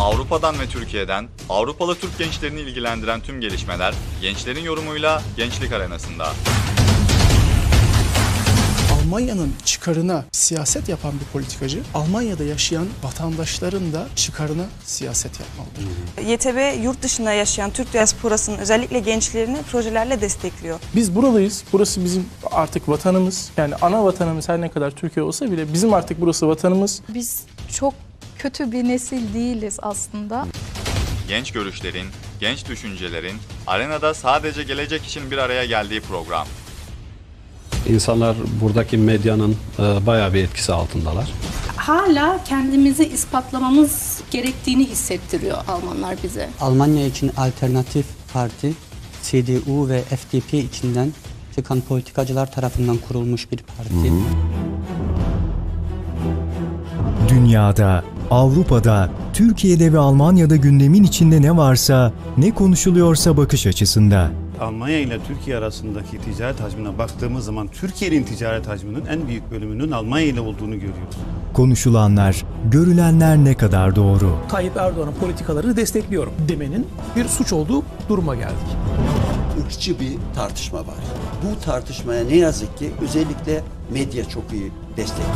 Speaker 4: Avrupa'dan ve Türkiye'den Avrupalı Türk gençlerini ilgilendiren tüm gelişmeler gençlerin yorumuyla Gençlik Arenası'nda.
Speaker 6: Almanya'nın çıkarına siyaset yapan bir politikacı Almanya'da yaşayan vatandaşların da çıkarına siyaset yapmalıdır. YTB yurt dışında yaşayan Türk diasporasının özellikle gençlerini projelerle destekliyor.
Speaker 3: Biz buradayız, Burası bizim artık vatanımız. Yani ana vatanımız her ne kadar Türkiye olsa bile bizim artık burası vatanımız.
Speaker 6: Biz çok kötü bir nesil değiliz aslında.
Speaker 4: Genç görüşlerin, genç düşüncelerin arenada sadece gelecek için bir araya geldiği program
Speaker 3: insanlar buradaki medyanın e, bayağı bir etkisi altındalar.
Speaker 6: Hala kendimizi ispatlamamız gerektiğini hissettiriyor Almanlar
Speaker 2: bize.
Speaker 3: Almanya için alternatif parti CDU ve FDP içinden çıkan politikacılar tarafından kurulmuş bir parti. Hı hı.
Speaker 5: Dünyada, Avrupa'da, Türkiye'de ve Almanya'da gündemin içinde ne varsa, ne konuşuluyorsa bakış açısında
Speaker 6: Almanya ile Türkiye arasındaki ticaret hacmine baktığımız zaman Türkiye'nin ticaret hacminin en büyük bölümünün Almanya ile olduğunu görüyoruz.
Speaker 5: Konuşulanlar, görülenler ne kadar doğru?
Speaker 3: Tayyip Erdoğan'ın politikalarını destekliyorum demenin bir suç olduğu duruma geldik. Irkçı bir tartışma var. Bu tartışmaya ne yazık ki özellikle medya çok iyi destekliyor.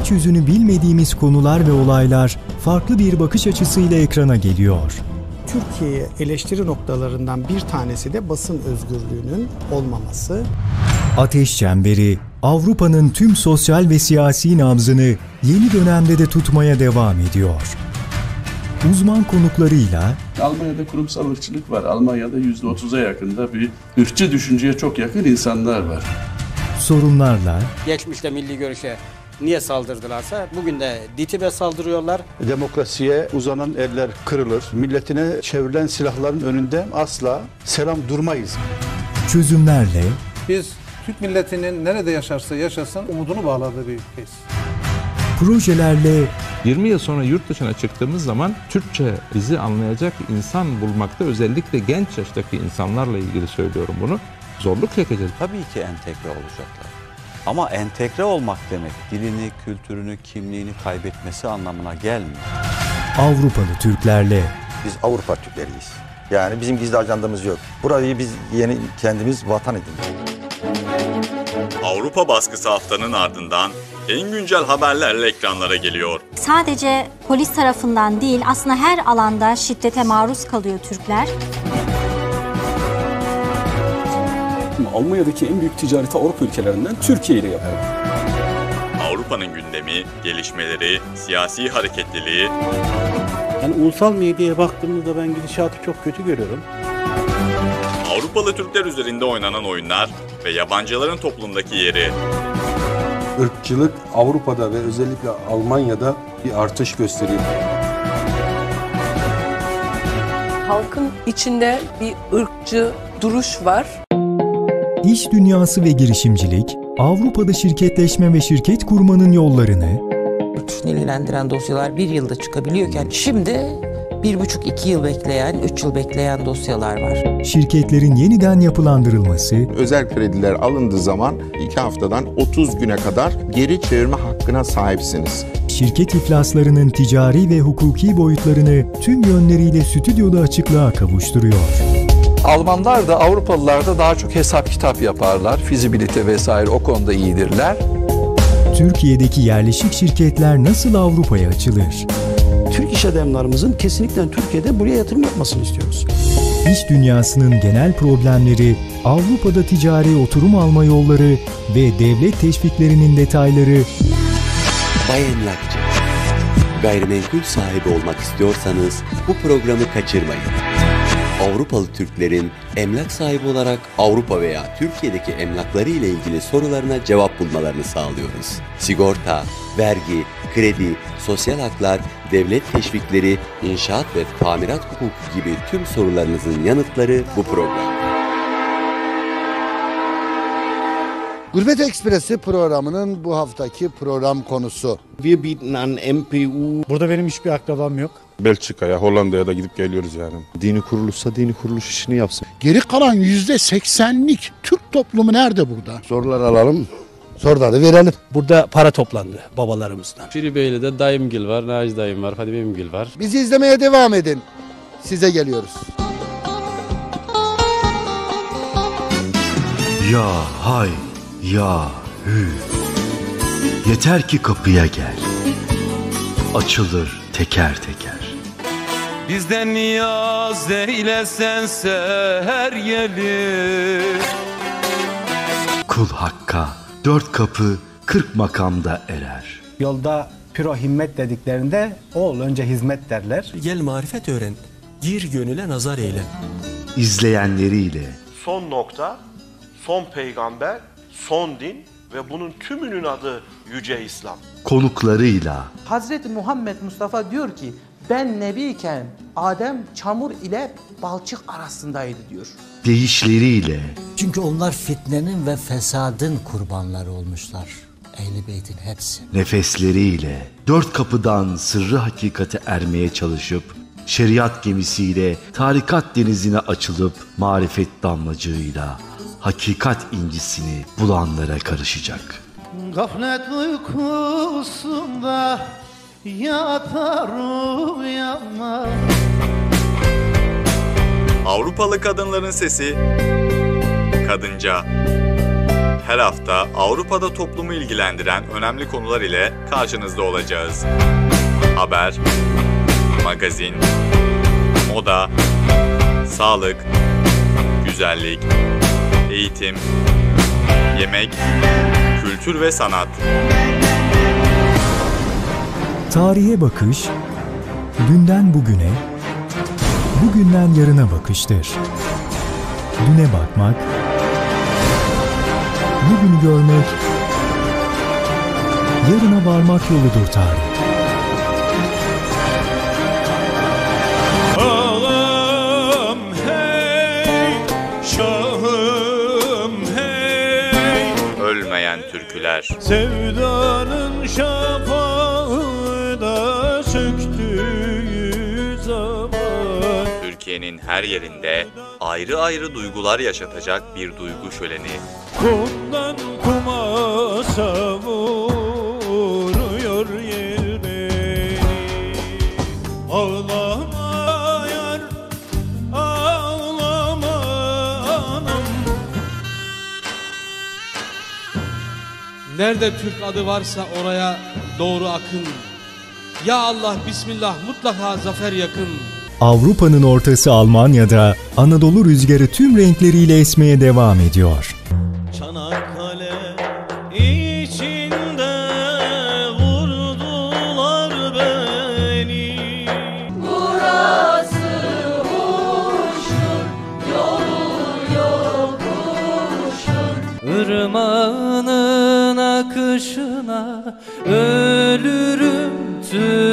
Speaker 5: Hiç yüzünü bilmediğimiz konular ve olaylar farklı bir bakış açısıyla ekrana geliyor.
Speaker 3: Türkiye'ye eleştiri noktalarından bir tanesi de basın özgürlüğünün olmaması.
Speaker 5: Ateş çemberi Avrupa'nın tüm sosyal ve siyasi nabzını yeni dönemde de tutmaya devam ediyor. Uzman konuklarıyla
Speaker 3: Almanya'da kurumsal ırkçılık var. Almanya'da %30'a yakında bir
Speaker 1: ırkçı düşünceye çok yakın insanlar var.
Speaker 5: Sorunlarla
Speaker 3: Geçmişte milli
Speaker 5: görüşe niye saldırdılarsa bugün de DİTİB'e saldırıyorlar.
Speaker 1: Demokrasiye uzanan eller kırılır. Milletine çevrilen silahların önünde asla selam durmayız.
Speaker 5: Çözümlerle
Speaker 1: biz Türk milletinin nerede yaşarsa yaşasın umudunu bağladığı bir ülkeyiz.
Speaker 5: Projelerle 20 yıl sonra yurt dışına çıktığımız zaman
Speaker 3: Türkçe bizi anlayacak insan bulmakta özellikle genç yaştaki insanlarla ilgili söylüyorum bunu. Zorluk çekeceğiz. Tabii ki entegre olacaklar. Ama entegre olmak demek dilini, kültürünü, kimliğini kaybetmesi anlamına gelmiyor. Avrupalı Türklerle Biz Avrupa Türkleriyiz. Yani bizim gizli ajandamız yok. Burayı biz yeni kendimiz vatan edindik.
Speaker 4: Avrupa baskısı haftanın ardından en güncel haberlerle ekranlara geliyor. sadece polis tarafından değil aslında her alanda şiddete maruz kalıyor Türkler
Speaker 3: bakma Almanya'daki en büyük ticareti Avrupa ülkelerinden Türkiye ile yapıyor.
Speaker 4: Avrupa'nın gündemi, gelişmeleri, siyasi hareketliliği...
Speaker 3: Yani ulusal medyaya baktığımızda ben gidişatı çok kötü görüyorum.
Speaker 4: Avrupalı Türkler üzerinde oynanan oyunlar ve yabancıların toplumdaki yeri.
Speaker 1: Irkçılık Avrupa'da ve özellikle Almanya'da bir artış gösteriyor.
Speaker 6: Halkın içinde bir ırkçı duruş
Speaker 2: var.
Speaker 5: İş dünyası ve girişimcilik, Avrupa'da şirketleşme ve şirket kurmanın yollarını,
Speaker 2: üç dosyalar bir yılda çıkabiliyorken şimdi bir buçuk iki yıl bekleyen, üç yıl bekleyen dosyalar var.
Speaker 5: Şirketlerin yeniden yapılandırılması,
Speaker 4: özel krediler alındığı zaman iki haftadan 30 güne kadar
Speaker 3: geri çevirme hakkına sahipsiniz.
Speaker 5: Şirket iflaslarının ticari ve hukuki boyutlarını tüm yönleriyle stüdyoda açıklığa kavuşturuyor.
Speaker 3: Almanlar da Avrupalılar da daha çok hesap kitap yaparlar. Fizibilite vesaire o konuda iyidirler.
Speaker 5: Türkiye'deki yerleşik şirketler nasıl Avrupa'ya açılır?
Speaker 3: Türk iş adamlarımızın kesinlikle Türkiye'de buraya yatırım yapmasını istiyoruz.
Speaker 5: İş dünyasının genel problemleri, Avrupa'da ticari oturum alma yolları ve devlet teşviklerinin detayları
Speaker 3: Bayanlakçı Gayrimenkul sahibi olmak istiyorsanız bu programı kaçırmayın. Avrupalı Türklerin emlak sahibi olarak Avrupa veya Türkiye'deki emlakları ile ilgili sorularına cevap bulmalarını sağlıyoruz. Sigorta, vergi, kredi, sosyal haklar, devlet teşvikleri, inşaat ve tamirat hukuku gibi tüm sorularınızın yanıtları bu program.
Speaker 6: Gurbet Ekspresi programının bu haftaki program konusu. Wir bieten an MPU. Burada benim hiçbir akrabam yok.
Speaker 3: Belçika'ya,
Speaker 4: Hollanda'ya da gidip geliyoruz yani.
Speaker 3: Dini kuruluşsa dini kuruluş işini yapsın. Geri kalan yüzde
Speaker 6: seksenlik Türk toplumu nerede burada? Sorular alalım. Soruları verelim. Burada para toplandı babalarımızdan.
Speaker 3: Şiribeyli'de dayımgil var, Naci dayım var, Fadime imgil var. Bizi izlemeye
Speaker 6: devam edin. Size geliyoruz. Ya hay, ya hü. Yeter ki kapıya gel. Açılır teker teker.
Speaker 3: Bizden niyaz eylesen seher yeli
Speaker 6: Kul Hakk'a dört kapı kırk makamda erer
Speaker 5: Yolda püro himmet dediklerinde oğul önce hizmet derler
Speaker 3: Gel marifet öğren, gir gönüle nazar eyle
Speaker 6: İzleyenleriyle
Speaker 3: Son nokta, son peygamber, son din ve bunun tümünün adı Yüce İslam.
Speaker 6: Konuklarıyla
Speaker 1: Hazreti Muhammed Mustafa diyor ki ben Nebi
Speaker 3: iken, Adem çamur ile balçık arasındaydı diyor.
Speaker 6: Deyişleriyle.
Speaker 5: Çünkü onlar fitnenin ve fesadın kurbanları olmuşlar. Ehli Beyt'in hepsi.
Speaker 6: Nefesleriyle dört kapıdan sırrı hakikate ermeye çalışıp şeriat gemisiyle tarikat denizine açılıp marifet damlacığıyla hakikat incisini bulanlara karışacak. Gaflet uykusunda yaparım yapma.
Speaker 4: Avrupalı Kadınların Sesi Kadınca Her hafta Avrupa'da toplumu ilgilendiren önemli konular ile karşınızda olacağız. Haber, magazin, moda, sağlık, güzellik, eğitim, yemek, kültür ve sanat.
Speaker 5: Tarihe bakış, dünden bugüne, bugünden yarına bakıştır. Düne bakmak, bugünü görmek, yarına varmak yoludur tarih.
Speaker 4: ölmeyen türküler,
Speaker 5: sevdanın şafağı.
Speaker 4: Türkiye'nin her yerinde ayrı ayrı duygular yaşatacak bir duygu şöleni.
Speaker 1: Kumdan kuma savuruyor yel beni.
Speaker 2: Ağlama yar, ağlama anam.
Speaker 6: Nerede Türk adı varsa oraya doğru akın. Ya Allah Bismillah mutlaka zafer yakın.
Speaker 5: Avrupa'nın ortası Almanya'da Anadolu rüzgarı tüm renkleriyle esmeye devam ediyor. Çanakkale içinde
Speaker 6: vurdular beni.
Speaker 3: Burası huşur, yolu yokuşur.
Speaker 2: Irmağının akışına
Speaker 5: ölürüm tüm.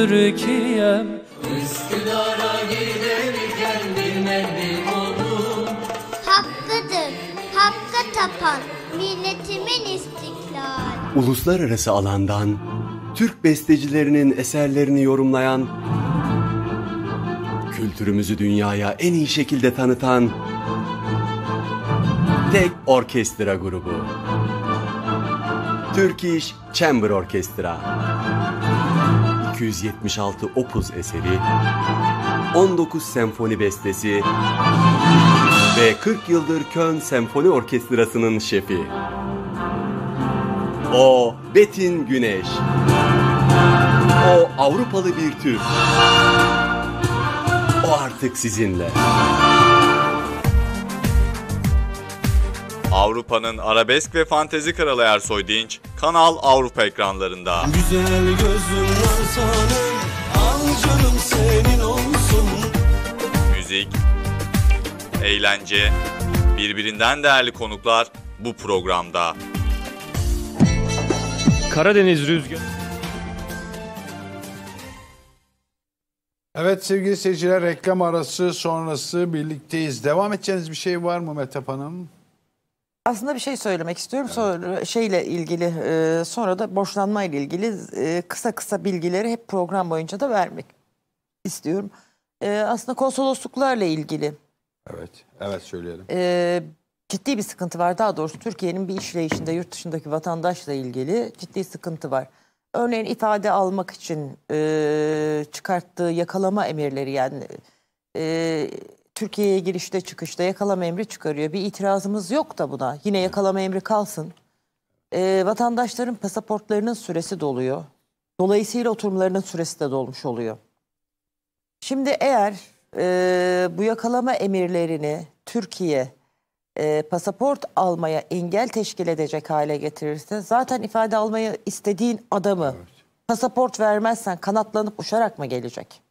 Speaker 2: yapan milletimin istiklal.
Speaker 3: Uluslararası alandan Türk bestecilerinin eserlerini yorumlayan kültürümüzü dünyaya en iyi şekilde tanıtan tek orkestra grubu. Turkish Chamber Orkestra. 276 opus eseri, 19 senfoni bestesi, ve 40 yıldır Köln Senfoni Orkestrası'nın şefi. O Betin Güneş. O Avrupalı bir tür
Speaker 4: O artık sizinle. Avrupa'nın arabesk ve fantezi kralı Ersoy Dinç, Kanal Avrupa ekranlarında. Güzel gözüm var al canım senin olsun. Müzik, eğlence, birbirinden değerli konuklar bu programda.
Speaker 1: Karadeniz Rüzgarı Evet sevgili seyirciler reklam arası sonrası birlikteyiz. Devam edeceğiniz bir şey var mı Metap Hanım?
Speaker 2: Aslında bir şey söylemek istiyorum. Evet. Sonra şeyle ilgili e, sonra da boşlanma ile ilgili e, kısa kısa bilgileri hep program boyunca da vermek istiyorum. E, aslında konsolosluklarla ilgili
Speaker 1: Evet, evet söyleyelim.
Speaker 2: Ee, ciddi bir sıkıntı var. Daha doğrusu Türkiye'nin bir işleyişinde yurt dışındaki vatandaşla ilgili ciddi sıkıntı var. Örneğin ifade almak için e, çıkarttığı yakalama emirleri yani e, Türkiye'ye girişte çıkışta yakalama emri çıkarıyor. Bir itirazımız yok da buna. Yine yakalama emri kalsın. E, vatandaşların pasaportlarının süresi doluyor. Dolayısıyla oturumlarının süresi de dolmuş oluyor. Şimdi eğer e, bu yakalama emirlerini Türkiye e, pasaport almaya engel teşkil edecek hale getirirse zaten ifade almayı istediğin adamı evet. pasaport vermezsen kanatlanıp uçarak mı gelecek?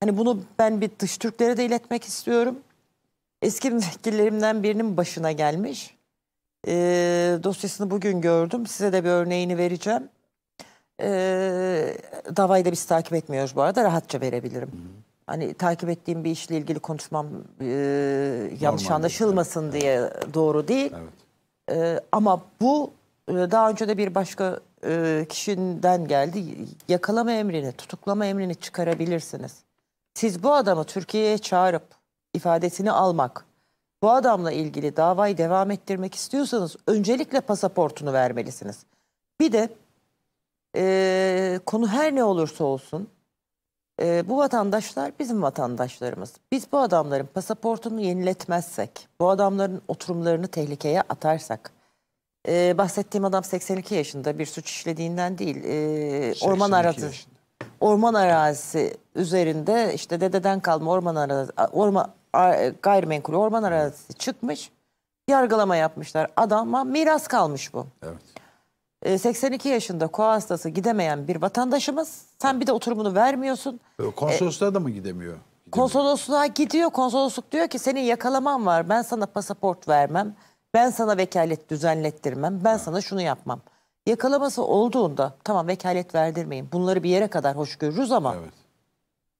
Speaker 2: Hani bunu ben bir dış Türklere de iletmek istiyorum. Eski müvekkillerimden birinin başına gelmiş. E, dosyasını bugün gördüm. Size de bir örneğini vereceğim. E, davayı da biz takip etmiyoruz bu arada. Rahatça verebilirim. Hı -hı hani takip ettiğim bir işle ilgili konuşmam e, yanlış Normal, anlaşılmasın evet. diye doğru değil. Evet. E, ama bu e, daha önce de bir başka e, kişiden geldi. Yakalama emrini, tutuklama emrini çıkarabilirsiniz. Siz bu adamı Türkiye'ye çağırıp ifadesini almak, bu adamla ilgili davayı devam ettirmek istiyorsanız öncelikle pasaportunu vermelisiniz. Bir de e, konu her ne olursa olsun e, bu vatandaşlar bizim vatandaşlarımız. Biz bu adamların pasaportunu yeniletmezsek, bu adamların oturumlarını tehlikeye atarsak, e, bahsettiğim adam 82 yaşında bir suç işlediğinden değil, e, orman aradı. Orman arazisi üzerinde işte dededen kalma orman arazisi, orma, gayrimenkul orman arazisi çıkmış. Yargılama yapmışlar. Adama miras kalmış bu. Evet. 82 ee, yaşında koa hastası gidemeyen bir vatandaşımız. Sen bir de oturumunu vermiyorsun.
Speaker 1: Ee, Konsolosluğa da mı gidemiyor?
Speaker 2: Konsolosluğa gidiyor. Konsolosluk diyor ki senin yakalaman var. Ben sana pasaport vermem. Ben sana vekalet düzenlettirmem. Ben sana şunu yapmam. Yakalaması olduğunda tamam vekalet verdirmeyin. Bunları bir yere kadar hoş görürüz ama. Evet.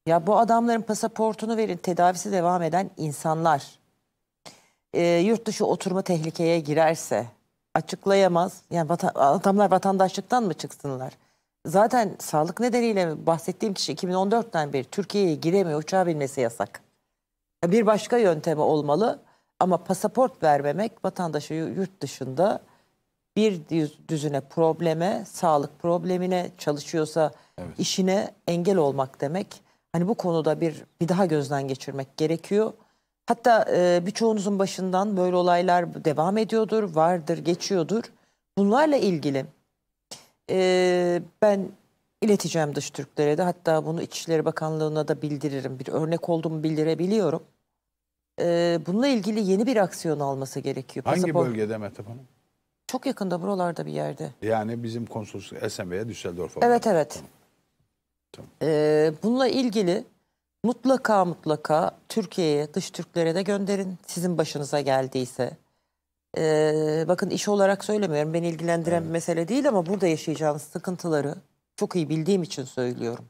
Speaker 2: Ya bu adamların pasaportunu verin. Tedavisi devam eden insanlar. E, yurt dışı oturma tehlikeye girerse açıklayamaz. Yani vata, adamlar vatandaşlıktan mı çıksınlar? Zaten sağlık nedeniyle bahsettiğim kişi 2014'ten beri Türkiye'ye giremiyor. Uçağa binmesi yasak. E, bir başka yöntemi olmalı ama pasaport vermemek vatandaşı yurt dışında bir düzüne probleme, sağlık problemine, çalışıyorsa evet. işine engel olmak demek. Hani bu konuda bir bir daha gözden geçirmek gerekiyor. Hatta e, birçoğunuzun başından böyle olaylar devam ediyordur, vardır, geçiyordur. Bunlarla ilgili e, ben ileteceğim dış Türklere de hatta bunu İçişleri Bakanlığı'na da bildiririm. Bir örnek olduğumu bildirebiliyorum. E, bununla ilgili yeni bir aksiyon alması gerekiyor. Hangi Pasaport... bölgede Metap Hanım? Çok yakında buralarda bir yerde.
Speaker 1: Yani bizim konsolosluk SMB'ye
Speaker 2: Düsseldorf'a. Evet evet. Tamam. Ee, bununla ilgili Mutlaka mutlaka Türkiye'ye, dış Türklere de gönderin sizin başınıza geldiyse. Ee, bakın iş olarak söylemiyorum. Beni ilgilendiren evet. bir mesele değil ama burada yaşayacağınız sıkıntıları çok iyi bildiğim için söylüyorum.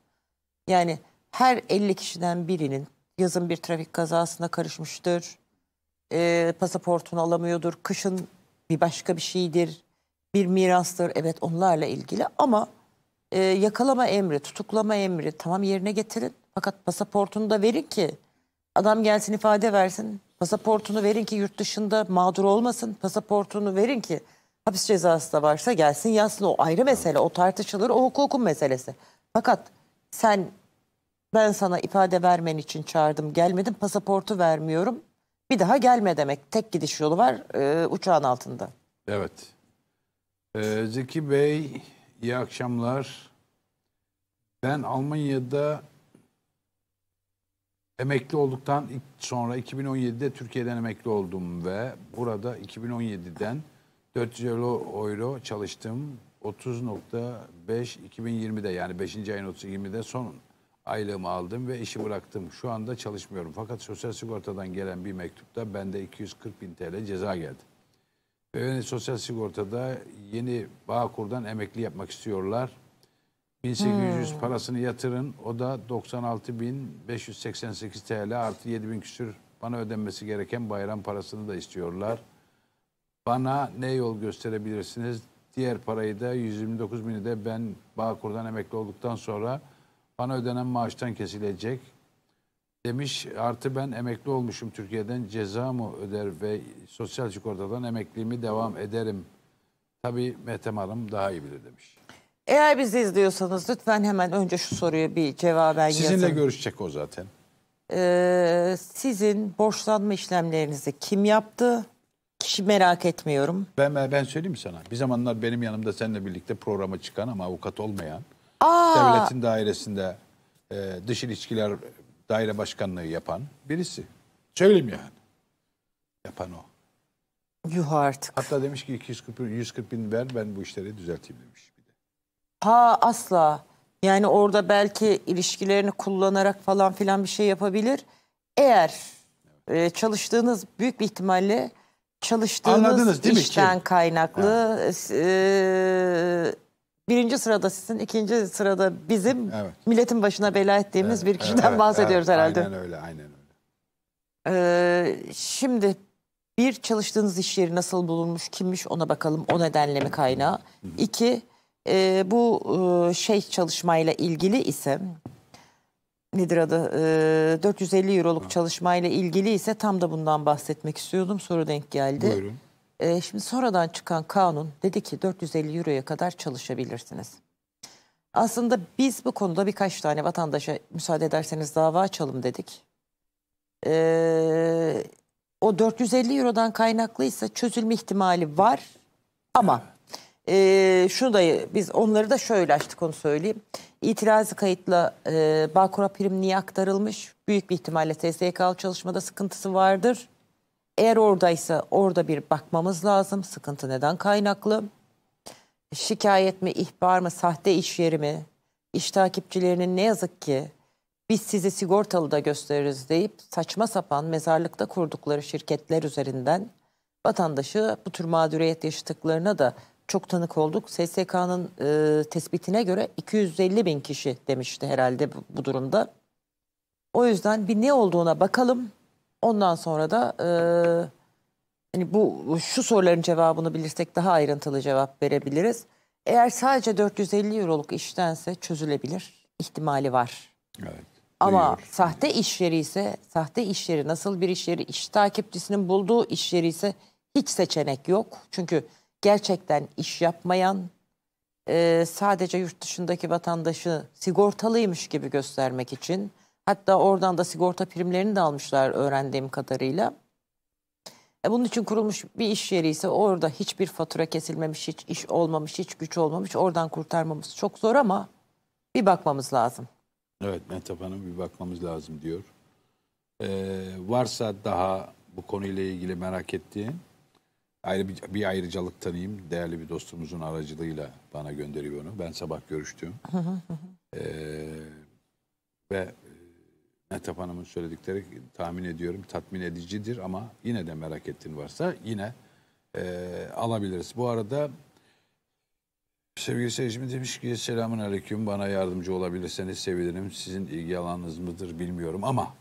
Speaker 2: Yani her 50 kişiden birinin yazın bir trafik kazasına karışmıştır. Ee, pasaportunu alamıyordur. Kışın bir başka bir şeydir. Bir mirastır. Evet onlarla ilgili ama e, yakalama emri, tutuklama emri tamam yerine getirin. Fakat pasaportunu da verin ki adam gelsin ifade versin. Pasaportunu verin ki yurt dışında mağdur olmasın. Pasaportunu verin ki hapis cezası da varsa gelsin yazsın. O ayrı mesele, o tartışılır, o hukukun meselesi. Fakat sen ben sana ifade vermen için çağırdım gelmedim pasaportu vermiyorum. Bir daha gelme demek. Tek gidiş yolu var e, uçağın altında.
Speaker 1: Evet. Ee, Zeki Bey iyi akşamlar. Ben Almanya'da Emekli olduktan sonra 2017'de Türkiye'den emekli oldum ve burada 2017'den 400 euro, euro çalıştım. 30.5 2020'de yani 5. ayın 30 20'de son aylığımı aldım ve işi bıraktım. Şu anda çalışmıyorum. Fakat sosyal sigortadan gelen bir mektupta bende 240 bin TL ceza geldi. Ve sosyal sigortada yeni bağ kurdan emekli yapmak istiyorlar. 1800 hmm. parasını yatırın. O da 96.588 TL artı 7000 küsür bana ödenmesi gereken bayram parasını da istiyorlar. Bana ne yol gösterebilirsiniz? Diğer parayı da 129 bini de ben Bağkur'dan emekli olduktan sonra bana ödenen maaştan kesilecek. Demiş artı ben emekli olmuşum Türkiye'den ceza mı öder ve sosyal sigortadan emekliğimi devam ederim. Tabii Mehtem Hanım daha iyi bilir demiş. Eğer
Speaker 2: bizi izliyorsanız lütfen hemen önce şu soruyu bir cevaben Sizinle yazın. Sizinle
Speaker 1: görüşecek o zaten.
Speaker 2: Ee, sizin borçlanma işlemlerinizi kim yaptı? Kişi merak etmiyorum.
Speaker 1: Ben, ben söyleyeyim sana? Bir zamanlar benim yanımda seninle birlikte programa çıkan ama avukat olmayan...
Speaker 6: Aa. Devletin
Speaker 1: dairesinde e, dış ilişkiler daire başkanlığı yapan birisi. Söyleyeyim yani. Yapan o. Yuh artık. Hatta demiş ki 240, 140 bin ver ben bu işleri düzelteyim demiş.
Speaker 2: Ha asla. Yani orada belki ilişkilerini kullanarak falan filan bir şey yapabilir. Eğer e, çalıştığınız büyük bir ihtimalle çalıştığınız Anladınız, işten ki? kaynaklı e, e, birinci sırada sizin, ikinci sırada bizim evet. milletin başına bela ettiğimiz evet, bir kişiden evet, bahsediyoruz evet, herhalde. Aynen öyle, aynen öyle. Ee, şimdi bir çalıştığınız iş yeri nasıl bulunmuş, kimmiş ona bakalım. O nedenle mi kaynağı? Hı-hı. İki, e, bu e, şey çalışmayla ilgili ise nedir adı e, 450 euroluk çalışmayla ilgili ise tam da bundan bahsetmek istiyordum. Soru denk geldi. E, şimdi sonradan çıkan kanun dedi ki 450 euroya kadar çalışabilirsiniz. Aslında biz bu konuda birkaç tane vatandaşa müsaade ederseniz dava açalım dedik. Ee, o 450 Euro'dan kaynaklıysa çözülme ihtimali var ama e, şunu da biz onları da şöyle açtık onu söyleyeyim. İtirazı kayıtla e, Bağkur'a prim niye aktarılmış? Büyük bir ihtimalle SSK'lı çalışmada sıkıntısı vardır. Eğer oradaysa orada bir bakmamız lazım. Sıkıntı neden kaynaklı? Şikayet mi, ihbar mı, sahte iş yeri mi? İş takipçilerinin ne yazık ki biz sizi sigortalı da gösteririz deyip saçma sapan mezarlıkta kurdukları şirketler üzerinden vatandaşı bu tür mağduriyet yaşadıklarına da çok tanık olduk. SSK'nın e, tespitine göre 250 bin kişi demişti herhalde bu, bu durumda. O yüzden bir ne olduğuna bakalım. Ondan sonra da e, hani bu şu soruların cevabını bilirsek daha ayrıntılı cevap verebiliriz. Eğer sadece 450 euroluk iştense çözülebilir ihtimali var. Evet. Ama sahte iş yeri ise sahte iş yeri nasıl bir iş yeri iş takipçisinin bulduğu iş yeri ise hiç seçenek yok. Çünkü gerçekten iş yapmayan, e, sadece yurt dışındaki vatandaşı sigortalıymış gibi göstermek için, hatta oradan da sigorta primlerini de almışlar öğrendiğim kadarıyla. E, bunun için kurulmuş bir iş yeri ise orada hiçbir fatura kesilmemiş, hiç iş olmamış, hiç güç olmamış. Oradan kurtarmamız çok zor ama bir bakmamız lazım.
Speaker 1: Evet Mehtap Hanım bir bakmamız lazım diyor. Ee, varsa daha bu konuyla ilgili merak ettiğin ayrı bir, bir ayrıcalık tanıyayım. Değerli bir dostumuzun aracılığıyla bana gönderiyor onu. Ben sabah görüştüm. ee, ve Netap Hanım'ın söyledikleri tahmin ediyorum tatmin edicidir ama yine de merak ettiğin varsa yine e, alabiliriz. Bu arada sevgili seyircim demiş ki selamun aleyküm bana yardımcı olabilirseniz sevinirim. Sizin ilgi alanınız mıdır bilmiyorum ama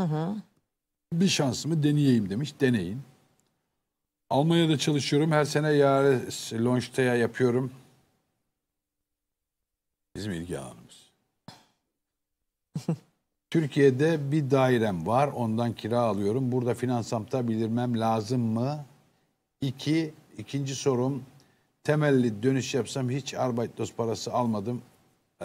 Speaker 1: hı hı. bir şansımı deneyeyim demiş. Deneyin. Almanya'da çalışıyorum. Her sene yarı Lonşte'ye yapıyorum. Bizim ilgi alanımız. Türkiye'de bir dairem var. Ondan kira alıyorum. Burada finansamta bildirmem lazım mı? İki, ikinci sorum. Temelli dönüş yapsam hiç Arbeitdos parası almadım. Ee,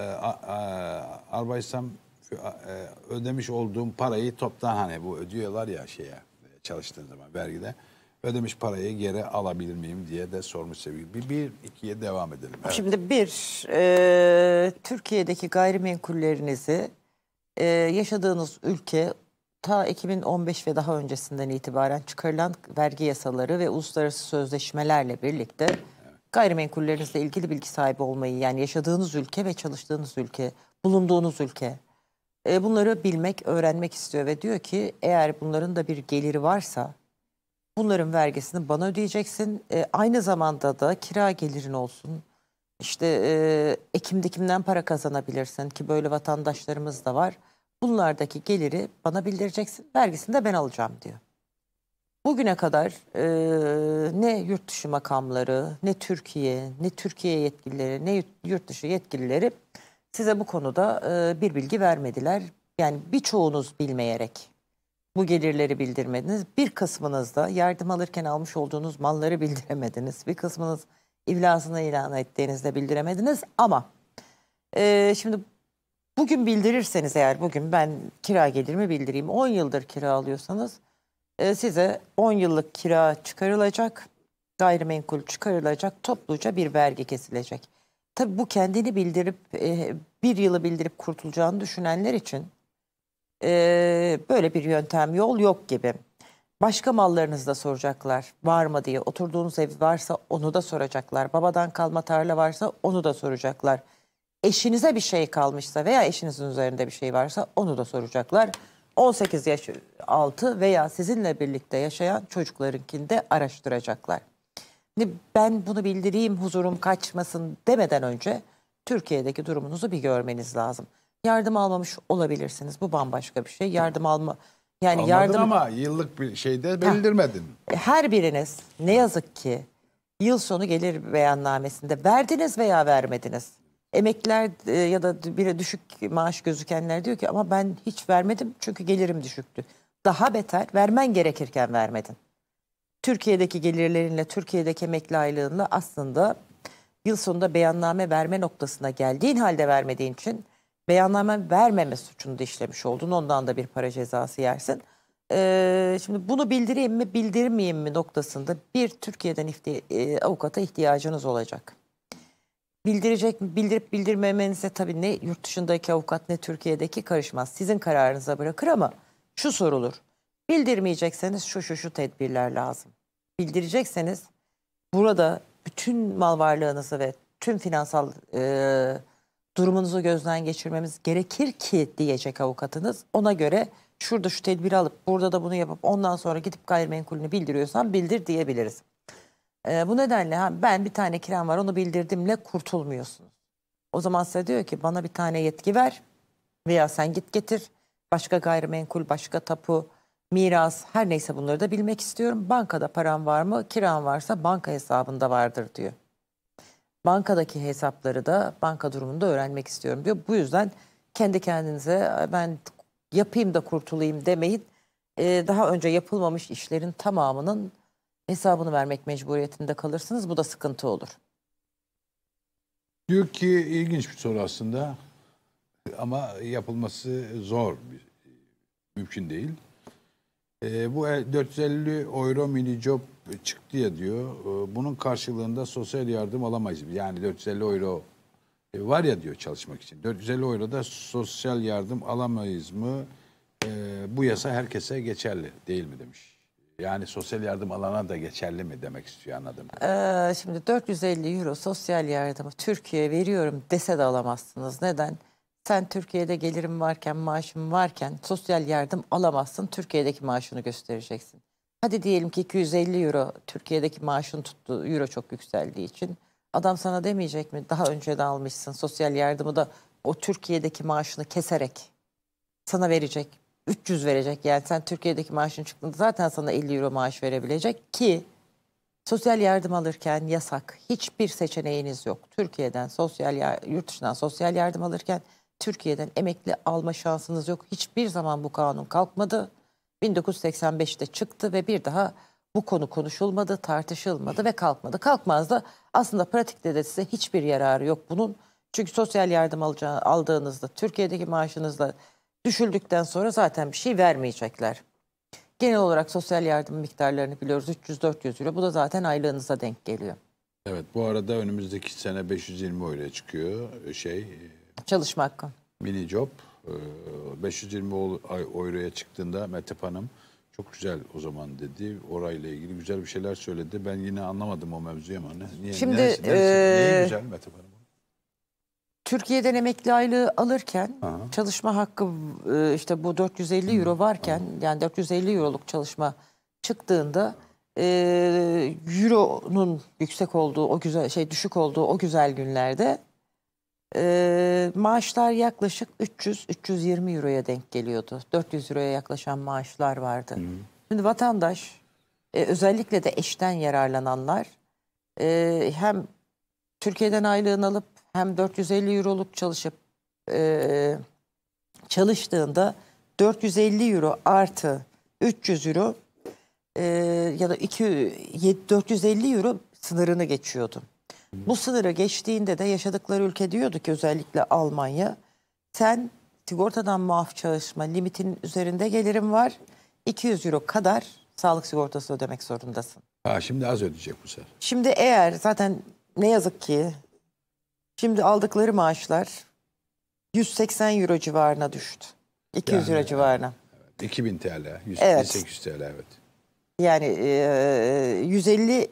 Speaker 1: Arbeitsam e, e, ödemiş olduğum parayı toptan hani bu ödüyorlar ya şeye çalıştığın zaman vergide ödemiş parayı geri alabilir miyim diye de sormuş sevgili. Bir, bir ikiye devam edelim. Evet.
Speaker 2: Şimdi bir, e, Türkiye'deki gayrimenkullerinizi e, yaşadığınız ülke ta 2015 ve daha öncesinden itibaren çıkarılan vergi yasaları ve uluslararası sözleşmelerle birlikte gayrimenkullerinizle ilgili bilgi sahibi olmayı yani yaşadığınız ülke ve çalıştığınız ülke, bulunduğunuz ülke e, bunları bilmek, öğrenmek istiyor ve diyor ki eğer bunların da bir geliri varsa Bunların vergisini bana ödeyeceksin. E, aynı zamanda da kira gelirin olsun. İşte e, ekim dikimden para kazanabilirsin ki böyle vatandaşlarımız da var. Bunlardaki geliri bana bildireceksin. Vergisini de ben alacağım diyor. Bugüne kadar e, ne yurt dışı makamları, ne Türkiye, ne Türkiye yetkilileri, ne yurt dışı yetkilileri size bu konuda e, bir bilgi vermediler. Yani birçoğunuz bilmeyerek bu gelirleri bildirmediniz. Bir kısmınız da yardım alırken almış olduğunuz malları bildiremediniz. Bir kısmınız iflasını ilan ettiğinizde bildiremediniz. Ama e, şimdi bugün bildirirseniz eğer bugün ben kira gelirimi bildireyim. 10 yıldır kira alıyorsanız e, size 10 yıllık kira çıkarılacak. Gayrimenkul çıkarılacak. Topluca bir vergi kesilecek. Tabii bu kendini bildirip e, bir yılı bildirip kurtulacağını düşünenler için e, böyle bir yöntem yol yok gibi. Başka mallarınızı da soracaklar var mı diye. Oturduğunuz ev varsa onu da soracaklar. Babadan kalma tarla varsa onu da soracaklar. Eşinize bir şey kalmışsa veya eşinizin üzerinde bir şey varsa onu da soracaklar. 18 yaş altı veya sizinle birlikte yaşayan çocuklarınkinde araştıracaklar. Şimdi hani ben bunu bildireyim huzurum kaçmasın demeden önce Türkiye'deki durumunuzu bir görmeniz lazım yardım almamış olabilirsiniz. Bu bambaşka bir şey. Yardım alma yani Anladın yardım ama
Speaker 1: yıllık bir şeyde belirlemedin.
Speaker 2: Her biriniz ne yazık ki yıl sonu gelir beyannamesinde verdiniz veya vermediniz. Emekliler e, ya da biri düşük maaş gözükenler diyor ki ama ben hiç vermedim çünkü gelirim düşüktü. Daha beter vermen gerekirken vermedin. Türkiye'deki gelirlerinle, Türkiye'deki emekli aylığınla aslında yıl sonunda beyanname verme noktasına geldiğin halde vermediğin için beyanname vermeme suçunu da işlemiş oldun. Ondan da bir para cezası yersin. Ee, şimdi bunu bildireyim mi bildirmeyeyim mi noktasında bir Türkiye'den ifti, e, avukata ihtiyacınız olacak. Bildirecek bildirip bildirmemenize tabii ne yurt dışındaki avukat ne Türkiye'deki karışmaz. Sizin kararınıza bırakır ama şu sorulur. Bildirmeyecekseniz şu şu şu tedbirler lazım. Bildirecekseniz burada bütün mal varlığınızı ve tüm finansal e, durumunuzu gözden geçirmemiz gerekir ki diyecek avukatınız. Ona göre şurada şu tedbiri alıp burada da bunu yapıp ondan sonra gidip gayrimenkulünü bildiriyorsan bildir diyebiliriz. E, bu nedenle ben bir tane kiram var onu bildirdimle kurtulmuyorsunuz. O zaman size diyor ki bana bir tane yetki ver veya sen git getir başka gayrimenkul, başka tapu, miras her neyse bunları da bilmek istiyorum. Bankada param var mı? Kiram varsa banka hesabında vardır diyor bankadaki hesapları da banka durumunda öğrenmek istiyorum diyor. Bu yüzden kendi kendinize ben yapayım da kurtulayım demeyin. Ee, daha önce yapılmamış işlerin tamamının hesabını vermek mecburiyetinde kalırsınız. Bu da sıkıntı olur.
Speaker 1: Diyor ki ilginç bir soru aslında ama yapılması zor, mümkün değil. E, bu 450 euro mini job çıktı ya diyor. E, bunun karşılığında sosyal yardım alamayız. Yani 450 euro e, var ya diyor çalışmak için. 450 euro da sosyal yardım alamayız mı? E, bu yasa herkese geçerli değil mi demiş. Yani sosyal yardım alana da geçerli mi demek istiyor anladım.
Speaker 2: Ee, şimdi 450 euro sosyal yardımı Türkiye veriyorum dese de alamazsınız. Neden? sen Türkiye'de gelirim varken, maaşım varken sosyal yardım alamazsın. Türkiye'deki maaşını göstereceksin. Hadi diyelim ki 250 euro Türkiye'deki maaşın tuttu. Euro çok yükseldiği için. Adam sana demeyecek mi? Daha önce de almışsın sosyal yardımı da o Türkiye'deki maaşını keserek sana verecek. 300 verecek yani sen Türkiye'deki maaşın çıktığında zaten sana 50 euro maaş verebilecek ki sosyal yardım alırken yasak. Hiçbir seçeneğiniz yok. Türkiye'den sosyal yurt dışından sosyal yardım alırken Türkiye'den emekli alma şansınız yok. Hiçbir zaman bu kanun kalkmadı. 1985'te çıktı ve bir daha bu konu konuşulmadı, tartışılmadı ve kalkmadı. Kalkmaz da aslında pratikte de size hiçbir yararı yok bunun. Çünkü sosyal yardım alacağı, aldığınızda, Türkiye'deki maaşınızla düşüldükten sonra zaten bir şey vermeyecekler. Genel olarak sosyal yardım miktarlarını biliyoruz 300-400 euro. Bu da zaten aylığınıza denk geliyor.
Speaker 1: Evet bu arada önümüzdeki sene 520 euroya çıkıyor e, şey e, Çalışma hakkı. Mini job. 520 e, euroya çıktığında Metep Hanım çok güzel o zaman dedi. Orayla ilgili güzel bir şeyler söyledi. Ben yine anlamadım o mevzuyu ama ne, niye, Şimdi, neresi, neresi, ee, niye güzel Metep Hanım?
Speaker 2: Türkiye'den emekli aylığı alırken Aha. çalışma hakkı e, işte bu 450 euro varken Aha. yani 450 euroluk çalışma çıktığında e, euro'nun yüksek olduğu o güzel şey düşük olduğu o güzel günlerde e, maaşlar yaklaşık 300-320 euroya denk geliyordu. 400 euroya yaklaşan maaşlar vardı. Hı. Şimdi vatandaş e, özellikle de eşten yararlananlar e, hem Türkiye'den aylığını alıp hem 450 euroluk çalışıp e, çalıştığında 450 euro artı 300 euro e, ya da 2, 450 euro sınırını geçiyordu. Bu sınırı geçtiğinde de yaşadıkları ülke diyordu ki özellikle Almanya. Sen sigortadan muaf çalışma limitinin üzerinde gelirim var. 200 euro kadar sağlık sigortası ödemek zorundasın. Ha şimdi az ödeyecek bu sefer. Şimdi eğer zaten ne yazık ki şimdi aldıkları maaşlar 180 euro civarına düştü. 200 yani, euro civarına.
Speaker 1: Evet, 2000 TL, 100, evet. TL evet.
Speaker 2: Yani e, 150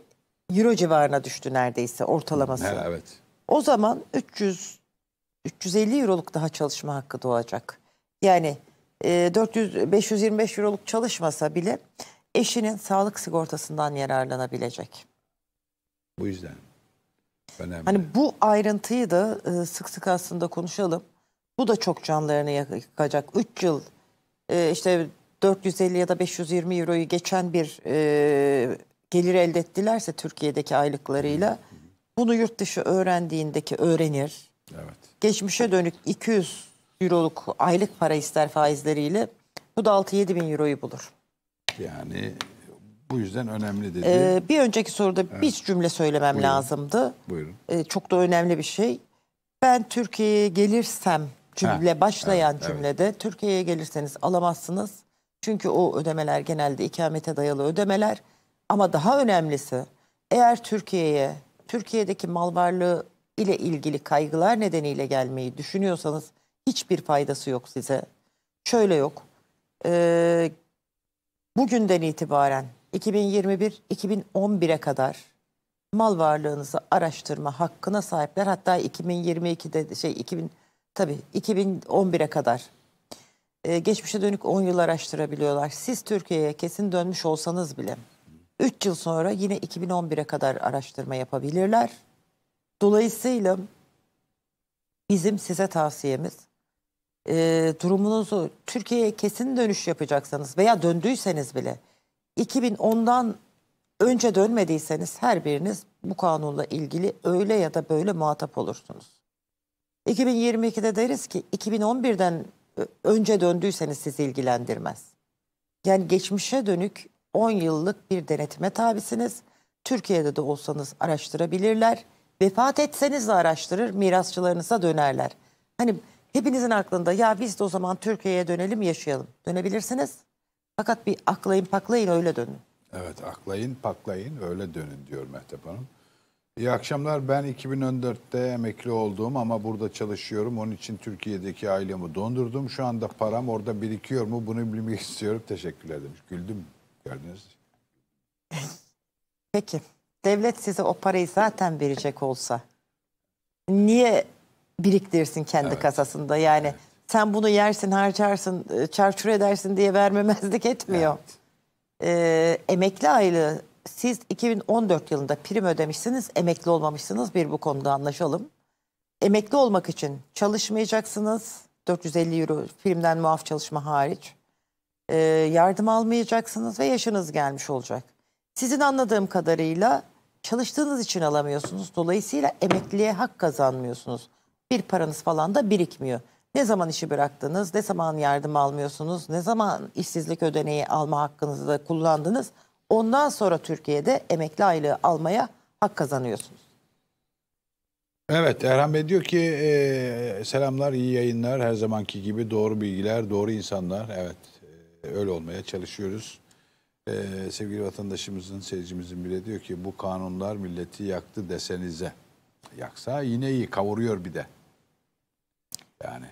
Speaker 2: euro civarına düştü neredeyse ortalaması. Ha, evet. O zaman 300 350 euroluk daha çalışma hakkı doğacak. Yani 400 e, 525 euroluk çalışmasa bile eşinin sağlık sigortasından yararlanabilecek.
Speaker 1: Bu yüzden önemli.
Speaker 2: Hani bu ayrıntıyı da e, sık sık aslında konuşalım. Bu da çok canlarını yakacak. 3 yıl e, işte 450 ya da 520 euroyu geçen bir gelir elde ettilerse Türkiye'deki aylıklarıyla bunu yurt dışı öğrendiğindeki öğrenir. Evet. Geçmişe dönük 200 euroluk aylık para ister faizleriyle bu da 6-7 bin euroyu bulur.
Speaker 1: Yani bu yüzden önemli dedi. Ee,
Speaker 2: bir önceki soruda evet. bir cümle söylemem Buyurun. lazımdı. Buyurun. Ee, çok da önemli bir şey. Ben Türkiye'ye gelirsem cümle ha, başlayan evet, cümlede evet. Türkiye'ye gelirseniz alamazsınız. Çünkü o ödemeler genelde ikamete dayalı ödemeler. Ama daha önemlisi eğer Türkiye'ye, Türkiye'deki mal varlığı ile ilgili kaygılar nedeniyle gelmeyi düşünüyorsanız hiçbir faydası yok size. Şöyle yok. E, bugünden itibaren 2021-2011'e kadar mal varlığınızı araştırma hakkına sahipler. Hatta 2022'de şey 2000 tabii 2011'e kadar e, geçmişe dönük 10 yıl araştırabiliyorlar. Siz Türkiye'ye kesin dönmüş olsanız bile 3 yıl sonra yine 2011'e kadar araştırma yapabilirler. Dolayısıyla bizim size tavsiyemiz e, durumunuzu Türkiye'ye kesin dönüş yapacaksanız veya döndüyseniz bile 2010'dan önce dönmediyseniz her biriniz bu kanunla ilgili öyle ya da böyle muhatap olursunuz. 2022'de deriz ki 2011'den önce döndüyseniz sizi ilgilendirmez. Yani geçmişe dönük 10 yıllık bir denetime tabisiniz. Türkiye'de de olsanız araştırabilirler. Vefat etseniz de araştırır, mirasçılarınıza dönerler. Hani hepinizin aklında ya biz de o zaman Türkiye'ye dönelim yaşayalım. Dönebilirsiniz. Fakat bir aklayın paklayın öyle dönün.
Speaker 1: Evet aklayın paklayın öyle dönün diyor Mehtap Hanım. İyi akşamlar ben 2014'te emekli oldum ama burada çalışıyorum. Onun için Türkiye'deki ailemi dondurdum. Şu anda param orada birikiyor mu bunu bilmek
Speaker 2: istiyorum. Teşekkürler demiş. Güldüm geldiniz. Peki devlet size o parayı zaten verecek olsa niye biriktirsin kendi evet. kasasında yani evet. sen bunu yersin harcarsın e, çarçur edersin diye vermemezlik etmiyor. Evet. Ee, emekli aylığı siz 2014 yılında prim ödemişsiniz emekli olmamışsınız bir bu konuda anlaşalım. Emekli olmak için çalışmayacaksınız 450 euro primden muaf çalışma hariç e, yardım almayacaksınız ve yaşınız gelmiş olacak. Sizin anladığım kadarıyla çalıştığınız için alamıyorsunuz. Dolayısıyla emekliliğe hak kazanmıyorsunuz. Bir paranız falan da birikmiyor. Ne zaman işi bıraktınız, ne zaman yardım almıyorsunuz, ne zaman işsizlik ödeneği alma hakkınızı da kullandınız. Ondan sonra Türkiye'de emekli aylığı almaya hak kazanıyorsunuz.
Speaker 1: Evet Erhan Bey diyor ki e, selamlar iyi yayınlar her zamanki gibi doğru bilgiler doğru insanlar evet ee, öyle olmaya çalışıyoruz. Ee, sevgili vatandaşımızın, seyircimizin bile diyor ki bu kanunlar milleti yaktı desenize. Yaksa yine iyi, kavuruyor bir de.
Speaker 2: Yani.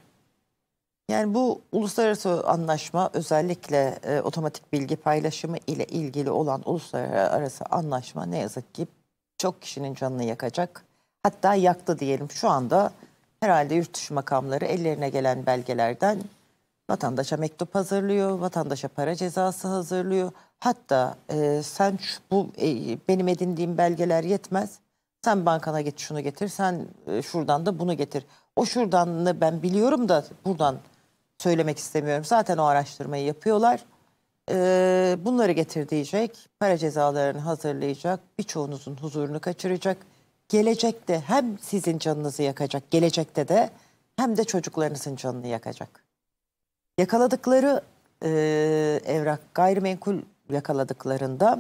Speaker 2: Yani bu uluslararası anlaşma özellikle e, otomatik bilgi paylaşımı ile ilgili olan uluslararası anlaşma ne yazık ki çok kişinin canını yakacak. Hatta yaktı diyelim şu anda herhalde yurt dışı makamları ellerine gelen belgelerden Vatandaşa mektup hazırlıyor, vatandaşa para cezası hazırlıyor. Hatta e, sen şu, bu e, benim edindiğim belgeler yetmez. Sen bankana git şunu getir, sen e, şuradan da bunu getir. O şuradanını ben biliyorum da buradan söylemek istemiyorum. Zaten o araştırmayı yapıyorlar. E, bunları getir diyecek, para cezalarını hazırlayacak, birçoğunuzun huzurunu kaçıracak. Gelecekte hem sizin canınızı yakacak, gelecekte de hem de çocuklarınızın canını yakacak. Yakaladıkları e, evrak gayrimenkul yakaladıklarında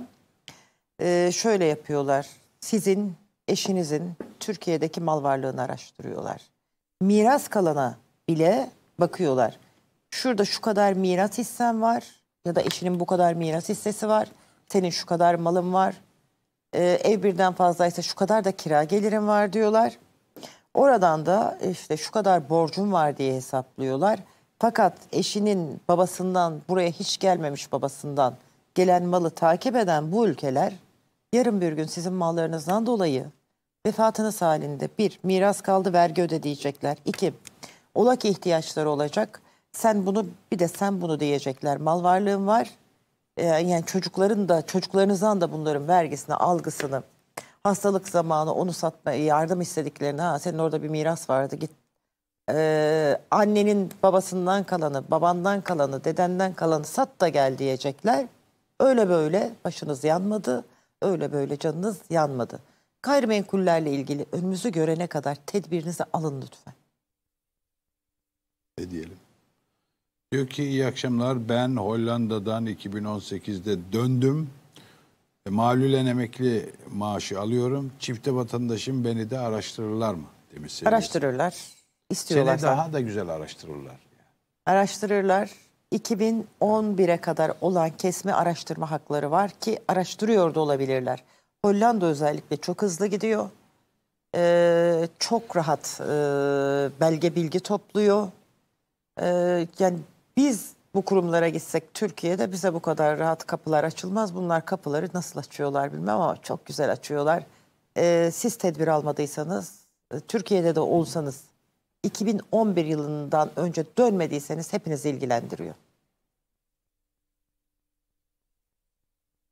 Speaker 2: e, şöyle yapıyorlar. Sizin eşinizin Türkiye'deki mal varlığını araştırıyorlar. Miras kalana bile bakıyorlar. Şurada şu kadar miras hissen var ya da eşinin bu kadar miras hissesi var. Senin şu kadar malın var. E, ev birden fazlaysa şu kadar da kira gelirim var diyorlar. Oradan da işte şu kadar borcum var diye hesaplıyorlar. Fakat eşinin babasından buraya hiç gelmemiş babasından gelen malı takip eden bu ülkeler yarın bir gün sizin mallarınızdan dolayı vefatınız halinde bir miras kaldı vergi ödeyecekler. İki ola ki ihtiyaçları olacak. Sen bunu bir de sen bunu diyecekler. Mal varlığın var. Ee, yani çocukların da çocuklarınızdan da bunların vergisini algısını hastalık zamanı onu satma yardım istediklerini ha senin orada bir miras vardı git e, annenin babasından kalanı, babandan kalanı, dedenden kalanı sat da gel diyecekler. Öyle böyle başınız yanmadı, öyle böyle canınız yanmadı. Gayrimenkullerle ilgili önümüzü görene kadar tedbirinizi alın lütfen.
Speaker 1: Ne diyelim? Diyor ki iyi akşamlar ben Hollanda'dan 2018'de döndüm. E, Malulen emekli maaşı alıyorum. Çifte vatandaşım beni de araştırırlar mı? Demiş sevgili. Araştırırlar istiyorlar. Seni daha da güzel araştırırlar.
Speaker 2: Araştırırlar. 2011'e kadar olan kesme araştırma hakları var ki araştırıyor da olabilirler. Hollanda özellikle çok hızlı gidiyor. Ee, çok rahat e, belge bilgi topluyor. Ee, yani biz bu kurumlara gitsek Türkiye'de bize bu kadar rahat kapılar açılmaz. Bunlar kapıları nasıl açıyorlar bilmem ama çok güzel açıyorlar. Ee, siz tedbir almadıysanız, e, Türkiye'de de olsanız 2011 yılından önce dönmediyseniz hepiniz ilgilendiriyor.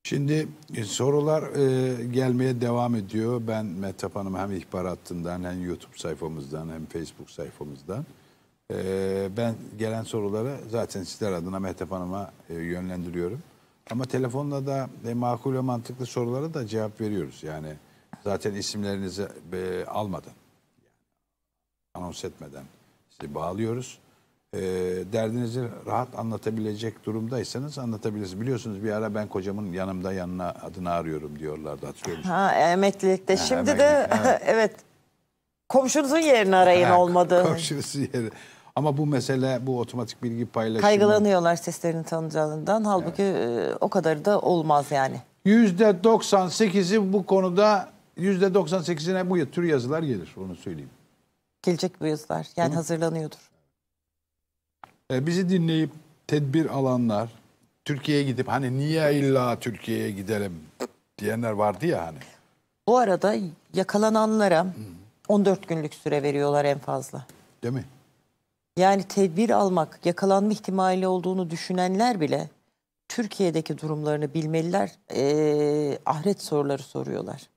Speaker 1: Şimdi e, sorular e, gelmeye devam ediyor. Ben Mehtap Hanım hem ihbar hattından hem YouTube sayfamızdan hem Facebook sayfamızdan. E, ben gelen soruları zaten sizler adına Mehtap Hanım'a e, yönlendiriyorum. Ama telefonla da e, makul ve mantıklı sorulara da cevap veriyoruz. Yani zaten isimlerinizi e, almadan anons etmeden sizi bağlıyoruz. E, derdinizi rahat anlatabilecek durumdaysanız anlatabilirsiniz. Biliyorsunuz bir ara ben kocamın yanımda yanına adını arıyorum diyorlardı hatırlıyor
Speaker 2: Ha emeklilikte. Ha, Şimdi emeklilik, de evet. komşunuzun yerini arayın ha, olmadı.
Speaker 1: Komşunuzun yeri. Ama bu mesele bu otomatik bilgi paylaşımı. Kaygılanıyorlar
Speaker 2: seslerini tanıyacağından. Halbuki evet. E, o kadar da olmaz yani.
Speaker 1: %98'i bu konuda %98'ine bu tür yazılar gelir onu söyleyeyim. Gelecek bu yazılar. Yani Hı.
Speaker 2: hazırlanıyordur.
Speaker 1: E, bizi dinleyip tedbir alanlar, Türkiye'ye gidip hani niye illa Türkiye'ye gidelim diyenler vardı ya hani.
Speaker 2: Bu arada yakalananlara 14 günlük süre veriyorlar en fazla. Değil mi? Yani tedbir almak, yakalanma ihtimali olduğunu düşünenler bile Türkiye'deki durumlarını bilmeliler. Ee, ahiret soruları soruyorlar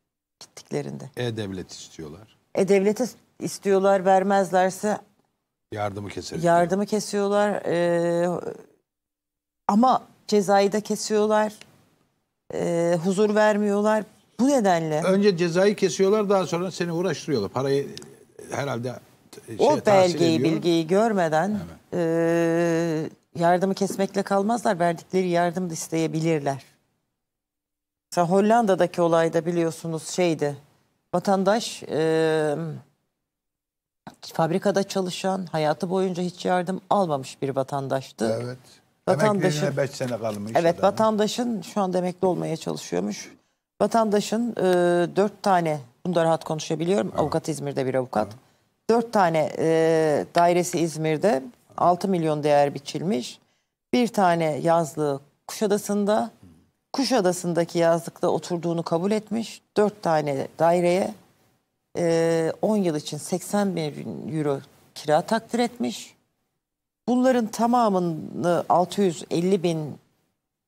Speaker 2: gittiklerinde.
Speaker 1: E-devlet istiyorlar.
Speaker 2: E-devlete istiyorlar vermezlerse
Speaker 1: yardımı keseriz.
Speaker 2: Yardımı kesiyorlar. E, ama cezayı da kesiyorlar. E, huzur vermiyorlar. Bu nedenle.
Speaker 1: Önce cezayı kesiyorlar daha sonra seni uğraştırıyorlar. Parayı herhalde e, şey, o belgeyi bilgiyi
Speaker 2: görmeden evet. e, yardımı kesmekle kalmazlar. Verdikleri yardım da isteyebilirler. Mesela Hollanda'daki olayda biliyorsunuz şeydi. Vatandaş e, fabrikada çalışan, hayatı boyunca hiç yardım almamış bir vatandaştı. Evet. Vatandaşın, 5
Speaker 1: sene kalmış.
Speaker 2: Evet adamı. vatandaşın şu an emekli olmaya çalışıyormuş. Vatandaşın e, 4 tane, bunu da rahat konuşabiliyorum. Evet. Avukat İzmir'de bir avukat. Evet. 4 tane e, dairesi İzmir'de 6 milyon değer biçilmiş. Bir tane yazlığı Kuşadası'nda, Kuşadası'ndaki yazlıkta oturduğunu kabul etmiş. 4 tane daireye e, ee, 10 yıl için 80 bin euro kira takdir etmiş. Bunların tamamını 650 bin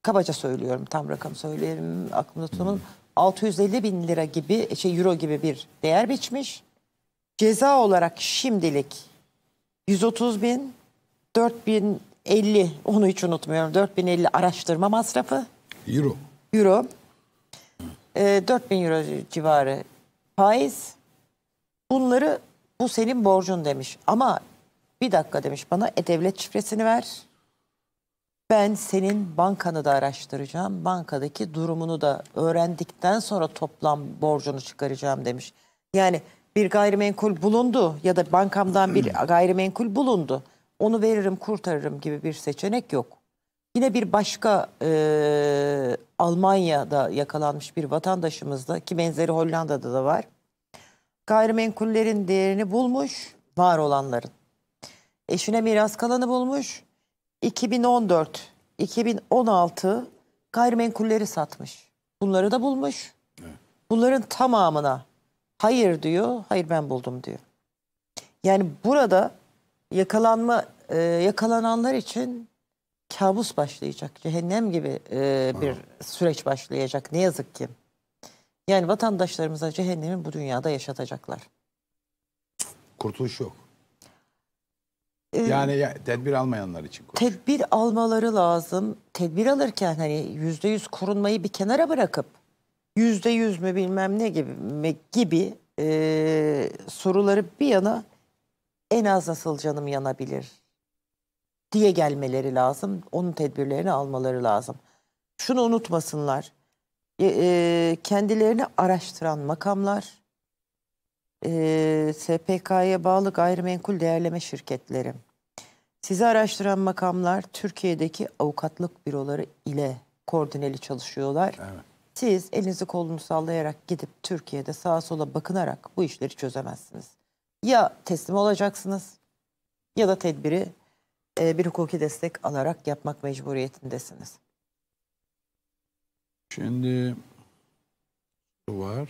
Speaker 2: kabaca söylüyorum tam rakam söyleyelim aklımda tutamadım. 650 bin lira gibi şey euro gibi bir değer biçmiş. Ceza olarak şimdilik 130 bin 4050 onu hiç unutmuyorum 4050 araştırma masrafı. Euro. Euro. E, ee, 4000 euro civarı faiz. Bunları bu senin borcun demiş. Ama bir dakika demiş bana e-devlet şifresini ver. Ben senin bankanı da araştıracağım. Bankadaki durumunu da öğrendikten sonra toplam borcunu çıkaracağım demiş. Yani bir gayrimenkul bulundu ya da bankamdan bir gayrimenkul bulundu. Onu veririm kurtarırım gibi bir seçenek yok. Yine bir başka e, Almanya'da yakalanmış bir vatandaşımızda ki benzeri Hollanda'da da var. Gayrimenkullerin değerini bulmuş, var olanların. Eşine miras kalanı bulmuş. 2014, 2016 gayrimenkulleri satmış. Bunları da bulmuş. Bunların tamamına hayır diyor, hayır ben buldum diyor. Yani burada yakalanma e, yakalananlar için kabus başlayacak. Cehennem gibi e, bir süreç başlayacak ne yazık ki. Yani vatandaşlarımıza cehennemi bu dünyada yaşatacaklar. Kurtuluş yok. Ee, yani
Speaker 1: ya, tedbir almayanlar için. Konuş.
Speaker 2: Tedbir almaları lazım. Tedbir alırken hani yüzde yüz korunmayı bir kenara bırakıp yüzde yüz mü bilmem ne gibi gibi e, soruları bir yana en az nasıl canım yanabilir diye gelmeleri lazım. Onun tedbirlerini almaları lazım. Şunu unutmasınlar. E, e, kendilerini araştıran makamlar, e, SPK'ya bağlı gayrimenkul değerleme şirketleri, sizi araştıran makamlar Türkiye'deki avukatlık büroları ile koordineli çalışıyorlar. Evet. Siz elinizi kolunu sallayarak gidip Türkiye'de sağa sola bakınarak bu işleri çözemezsiniz. Ya teslim olacaksınız ya da tedbiri e, bir hukuki destek alarak yapmak mecburiyetindesiniz.
Speaker 1: Şimdi var.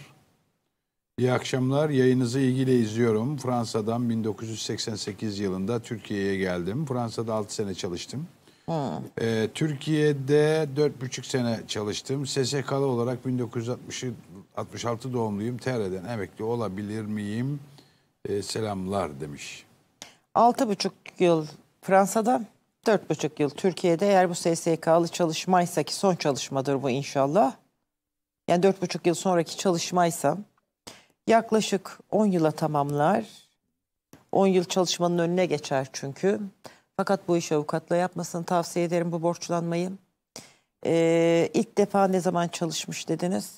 Speaker 1: İyi akşamlar. Yayınızı ilgiyle izliyorum. Fransa'dan 1988 yılında Türkiye'ye geldim. Fransa'da 6 sene çalıştım. Ha. Ee, Türkiye'de 4,5 sene çalıştım. SSK'lı olarak 1966 doğumluyum. TR'den emekli olabilir miyim? Ee, selamlar demiş.
Speaker 2: 6,5 yıl Fransa'da Dört buçuk yıl Türkiye'de eğer bu SSK'lı çalışmaysa ki son çalışmadır bu inşallah. Yani dört buçuk yıl sonraki çalışmaysa yaklaşık on yıla tamamlar. on yıl çalışmanın önüne geçer çünkü. Fakat bu işi avukatla yapmasını tavsiye ederim bu borçlanmayı. Ee, ilk defa ne zaman çalışmış dediniz?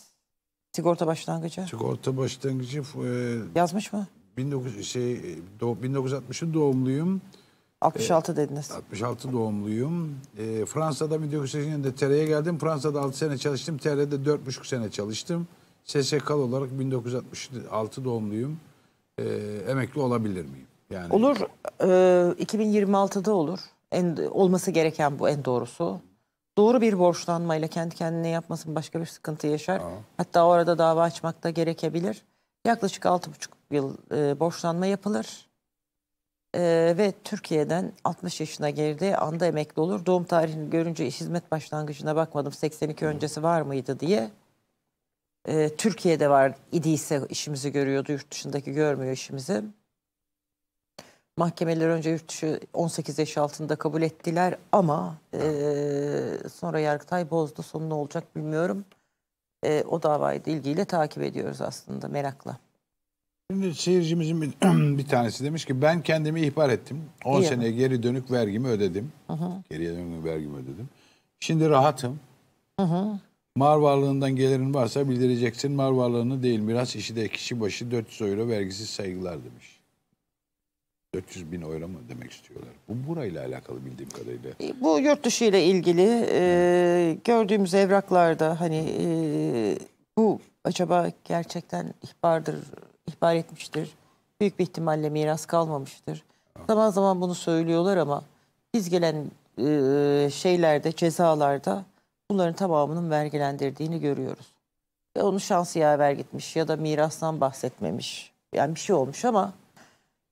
Speaker 2: Sigorta başlangıcı. Sigorta başlangıcı
Speaker 1: e, yazmış mı? 19 şey 1960'ın doğumluyum. 66 dediniz. 66 doğumluyum. E, Fransa'da 1980'de TR'ye geldim. Fransa'da 6 sene çalıştım. TR'de 4,5 sene çalıştım. SSK'lı olarak
Speaker 2: 1966 doğumluyum. E, emekli olabilir miyim? Yani Olur. E, ee, 2026'da olur. En, olması gereken bu en doğrusu. Doğru bir borçlanmayla kendi kendine yapmasın başka bir sıkıntı yaşar. Aa. Hatta orada dava açmak da gerekebilir. Yaklaşık 6,5 yıl e, borçlanma yapılır e, ve Türkiye'den 60 yaşına girdiği anda emekli olur. Doğum tarihini görünce iş hizmet başlangıcına bakmadım 82 öncesi var mıydı diye. E, Türkiye'de var idiyse işimizi görüyordu yurt dışındaki görmüyor işimizi. Mahkemeler önce yurt dışı 18 yaş altında kabul ettiler ama e, sonra Yargıtay bozdu. Sonu ne olacak bilmiyorum. E, o davayı da ilgiyle takip ediyoruz aslında merakla.
Speaker 1: Şimdi seyircimizin bir, bir tanesi demiş ki ben kendimi ihbar ettim. 10 sene geri dönük vergimi ödedim. Hı hı. Geriye dönük vergimi ödedim. Şimdi rahatım. Hı hı. Mar varlığından gelirin varsa bildireceksin. Mar varlığını değil miras işi de kişi başı 400 euro vergisiz saygılar demiş. 400 bin euro mu demek istiyorlar? Bu burayla alakalı bildiğim kadarıyla.
Speaker 2: E, bu yurt dışı ile ilgili e, gördüğümüz evraklarda hani e, bu acaba gerçekten ihbardır ihbar etmiştir. Büyük bir ihtimalle miras kalmamıştır. Zaman zaman bunu söylüyorlar ama biz gelen e, şeylerde, cezalarda bunların tamamının vergilendirdiğini görüyoruz. Ve onu şans yaver gitmiş ya da mirastan bahsetmemiş. Yani bir şey olmuş ama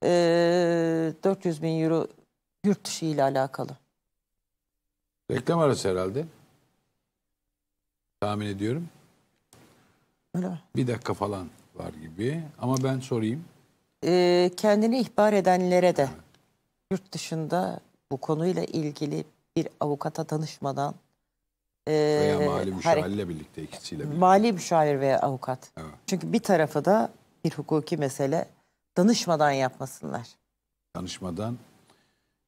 Speaker 2: 400 e, bin euro yurt dışı ile alakalı.
Speaker 1: Reklam arası herhalde. Tahmin ediyorum. Öyle mi? Bir dakika falan var gibi. Ama ben sorayım.
Speaker 2: E, kendini ihbar edenlere de evet. yurt dışında bu konuyla ilgili bir avukata danışmadan e, veya mali müşavirle
Speaker 1: birlikte ikisiyle birlikte.
Speaker 2: Mali müşavir veya avukat. Evet. Çünkü bir tarafı da bir hukuki mesele danışmadan yapmasınlar. Danışmadan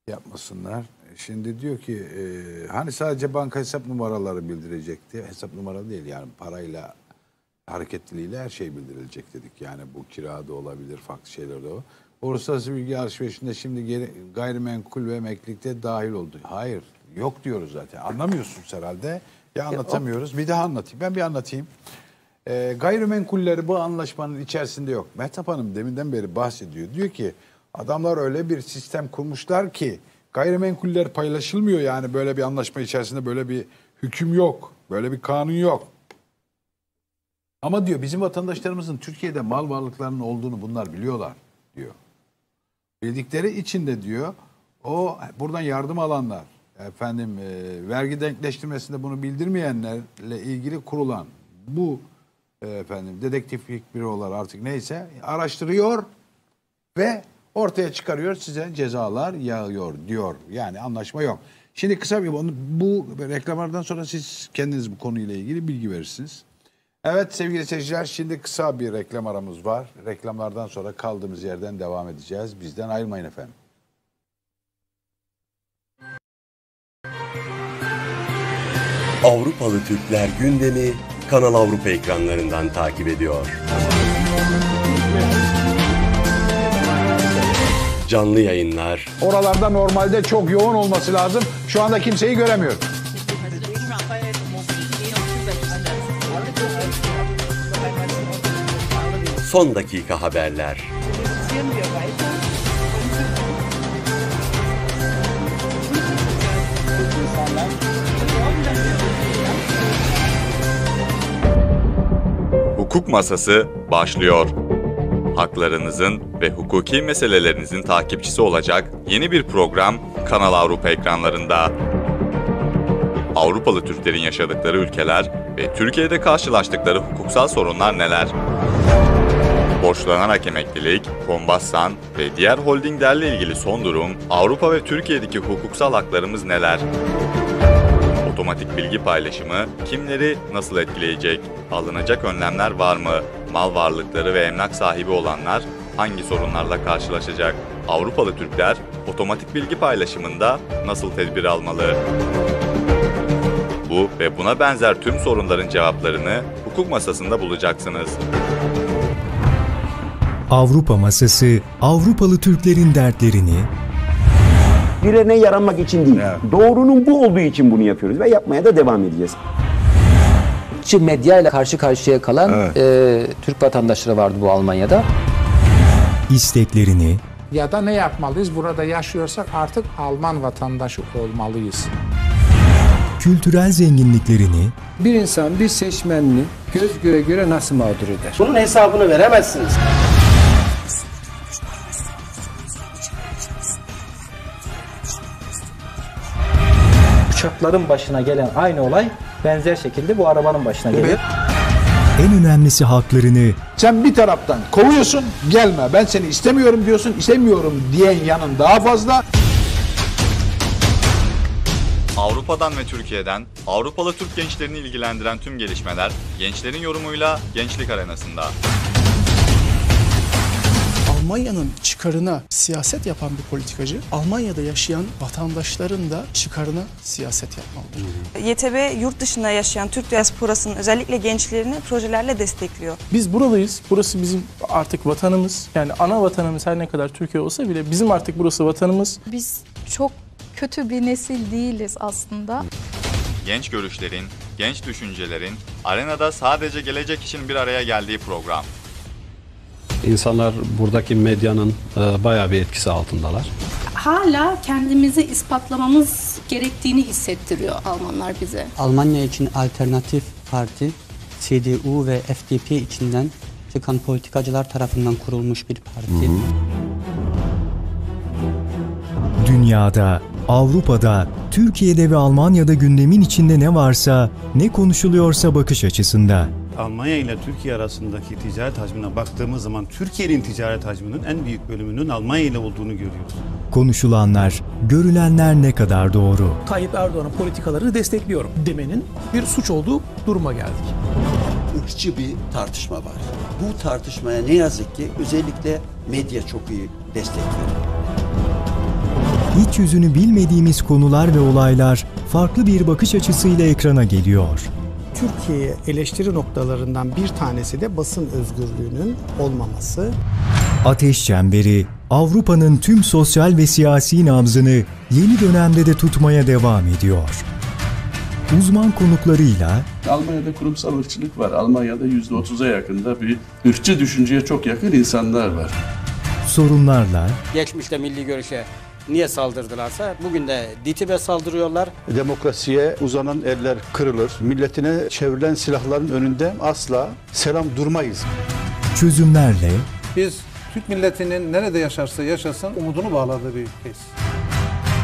Speaker 1: yapmasınlar. Şimdi diyor ki e, hani sadece banka hesap numaraları bildirecekti. Hesap numaralı değil yani parayla hareketliliğiyle her şey bildirilecek dedik. Yani bu kirada olabilir, farklı şeyler de o. Uluslararası bilgi alışverişinde şimdi geri, gayrimenkul ve emeklilikte dahil oldu. Hayır, yok diyoruz zaten. anlamıyorsun herhalde. Ya anlatamıyoruz. Bir daha anlatayım. Ben bir anlatayım. E, gayrimenkulleri bu anlaşmanın içerisinde yok. Mehtap Hanım deminden beri bahsediyor. Diyor ki adamlar öyle bir sistem kurmuşlar ki gayrimenkuller paylaşılmıyor. Yani böyle bir anlaşma içerisinde böyle bir hüküm yok. Böyle bir kanun yok. Ama diyor bizim vatandaşlarımızın Türkiye'de mal varlıklarının olduğunu bunlar biliyorlar diyor. Bildikleri için de diyor o buradan yardım alanlar efendim e, vergi denkleştirmesinde bunu bildirmeyenlerle ilgili kurulan bu e, efendim dedektiflik bürolar artık neyse araştırıyor ve ortaya çıkarıyor size cezalar yağıyor diyor. Yani anlaşma yok. Şimdi kısa bir bu reklamlardan sonra siz kendiniz bu konuyla ilgili bilgi verirsiniz. Evet sevgili seyirciler şimdi kısa bir reklam aramız var. Reklamlardan sonra kaldığımız yerden devam edeceğiz. Bizden ayrılmayın efendim.
Speaker 3: Avrupalı Türkler gündemi Kanal Avrupa ekranlarından takip ediyor.
Speaker 4: Canlı yayınlar.
Speaker 1: Oralarda normalde çok yoğun olması lazım. Şu anda kimseyi göremiyorum.
Speaker 3: son dakika haberler.
Speaker 4: Hukuk Masası başlıyor. Haklarınızın ve hukuki meselelerinizin takipçisi olacak yeni bir program Kanal Avrupa ekranlarında. Avrupalı Türklerin yaşadıkları ülkeler ve Türkiye'de karşılaştıkları hukuksal sorunlar neler? Borçlanan hakem eklilik, Kombassan ve diğer holdinglerle ilgili son durum, Avrupa ve Türkiye'deki hukuksal haklarımız neler? Otomatik bilgi paylaşımı kimleri nasıl etkileyecek? Alınacak önlemler var mı? Mal varlıkları ve emlak sahibi olanlar hangi sorunlarla karşılaşacak? Avrupalı Türkler otomatik bilgi paylaşımında nasıl tedbir almalı? Bu ve buna benzer tüm sorunların cevaplarını hukuk masasında bulacaksınız.
Speaker 5: Avrupa Masası Avrupalı Türklerin dertlerini
Speaker 3: birilerine yaranmak için değil. Evet. Doğrunun bu olduğu için bunu yapıyoruz ve yapmaya da devam edeceğiz. Türkçe medya ile karşı karşıya kalan evet. e, Türk vatandaşları vardı bu Almanya'da. İsteklerini
Speaker 1: ya da ne yapmalıyız? Burada yaşıyorsak artık Alman vatandaşı olmalıyız.
Speaker 5: Kültürel zenginliklerini bir
Speaker 1: insan bir seçmenini göz göre göre nasıl mağdur eder? Bunun hesabını
Speaker 5: veremezsiniz. uçakların başına gelen aynı
Speaker 1: olay benzer şekilde bu arabanın başına geliyor.
Speaker 5: En önemlisi haklarını
Speaker 1: Sen bir taraftan kovuyorsun, gelme ben seni istemiyorum diyorsun, istemiyorum diyen yanın daha fazla.
Speaker 4: Avrupa'dan ve Türkiye'den Avrupalı Türk gençlerini ilgilendiren tüm gelişmeler gençlerin yorumuyla Gençlik Arenası'nda.
Speaker 6: Almanya'nın çıkarına siyaset yapan bir politikacı Almanya'da yaşayan vatandaşların da çıkarına siyaset yapmalıdır. YTB yurt dışında yaşayan Türk diasporasının özellikle gençlerini projelerle destekliyor.
Speaker 3: Biz buralıyız. Burası bizim artık vatanımız. Yani ana vatanımız her ne kadar Türkiye olsa bile bizim artık burası vatanımız.
Speaker 6: Biz çok kötü bir nesil değiliz aslında.
Speaker 4: Genç görüşlerin, genç düşüncelerin arenada sadece gelecek için bir araya geldiği program.
Speaker 3: İnsanlar buradaki medyanın e, bayağı bir etkisi altındalar.
Speaker 6: Hala kendimizi ispatlamamız gerektiğini hissettiriyor Almanlar bize.
Speaker 3: Almanya için alternatif parti CDU ve FDP içinden çıkan politikacılar tarafından kurulmuş bir parti. Hı hı.
Speaker 5: Dünyada, Avrupa'da, Türkiye'de ve Almanya'da gündemin içinde ne varsa, ne konuşuluyorsa bakış açısında
Speaker 6: Almanya ile Türkiye arasındaki ticaret hacmine baktığımız zaman Türkiye'nin ticaret hacminin en büyük bölümünün Almanya ile olduğunu görüyoruz.
Speaker 5: Konuşulanlar, görülenler ne kadar doğru?
Speaker 3: Tayyip Erdoğan'ın politikalarını destekliyorum demenin bir suç olduğu duruma geldik. Irkçı bir tartışma var. Bu tartışmaya ne yazık ki özellikle medya çok iyi destekliyor.
Speaker 5: Hiç yüzünü bilmediğimiz konular ve olaylar farklı bir bakış açısıyla ekrana geliyor.
Speaker 6: Türkiye'ye eleştiri noktalarından bir tanesi de basın özgürlüğünün
Speaker 3: olmaması.
Speaker 5: Ateş çemberi Avrupa'nın tüm sosyal ve siyasi nabzını yeni dönemde de tutmaya devam ediyor. Uzman konuklarıyla
Speaker 3: Almanya'da kurumsal ırkçılık var. Almanya'da %30'a yakında bir ırkçı
Speaker 1: düşünceye çok yakın insanlar var.
Speaker 5: Sorunlarla
Speaker 3: Geçmişte milli görüşe niye saldırdılarsa bugün de DİTİB'e saldırıyorlar.
Speaker 1: Demokrasiye uzanan eller kırılır. Milletine çevrilen silahların önünde asla selam durmayız.
Speaker 5: Çözümlerle
Speaker 1: biz Türk milletinin nerede yaşarsa yaşasın umudunu bağladığı bir ülkeyiz.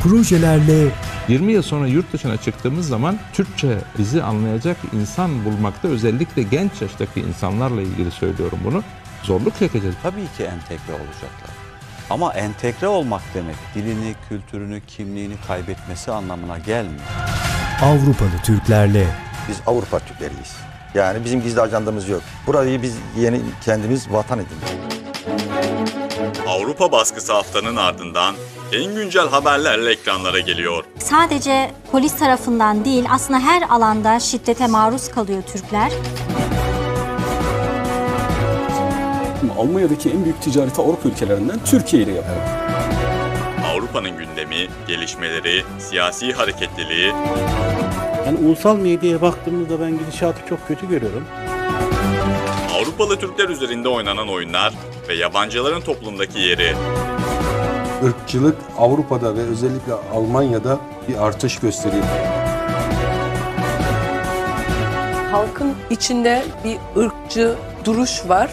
Speaker 5: Projelerle 20 yıl sonra yurt dışına çıktığımız zaman Türkçe
Speaker 3: bizi anlayacak insan bulmakta özellikle genç yaştaki insanlarla ilgili söylüyorum bunu. Zorluk çekeceğiz. Tabii ki entegre olacaklar. Ama entegre olmak demek dilini, kültürünü, kimliğini kaybetmesi anlamına gelmiyor.
Speaker 5: Avrupalı Türklerle
Speaker 3: Biz Avrupa Türkleriyiz. Yani bizim gizli ajandamız yok. Burayı biz yeni kendimiz vatan edindik.
Speaker 4: Avrupa baskısı haftanın ardından en güncel haberlerle ekranlara geliyor. sadece polis tarafından değil aslında her alanda şiddete maruz kalıyor Türkler.
Speaker 3: Almanya'daki en büyük ticareti Avrupa ülkelerinden Türkiye ile yapıyor.
Speaker 4: Avrupa'nın gündemi, gelişmeleri, siyasi hareketliliği...
Speaker 3: Yani ulusal medyaya baktığımızda ben gidişatı çok kötü görüyorum.
Speaker 4: Avrupalı Türkler üzerinde oynanan oyunlar ve yabancıların toplumdaki yeri.
Speaker 1: Irkçılık Avrupa'da ve özellikle Almanya'da bir artış gösteriyor
Speaker 3: halkın içinde bir ırkçı duruş var.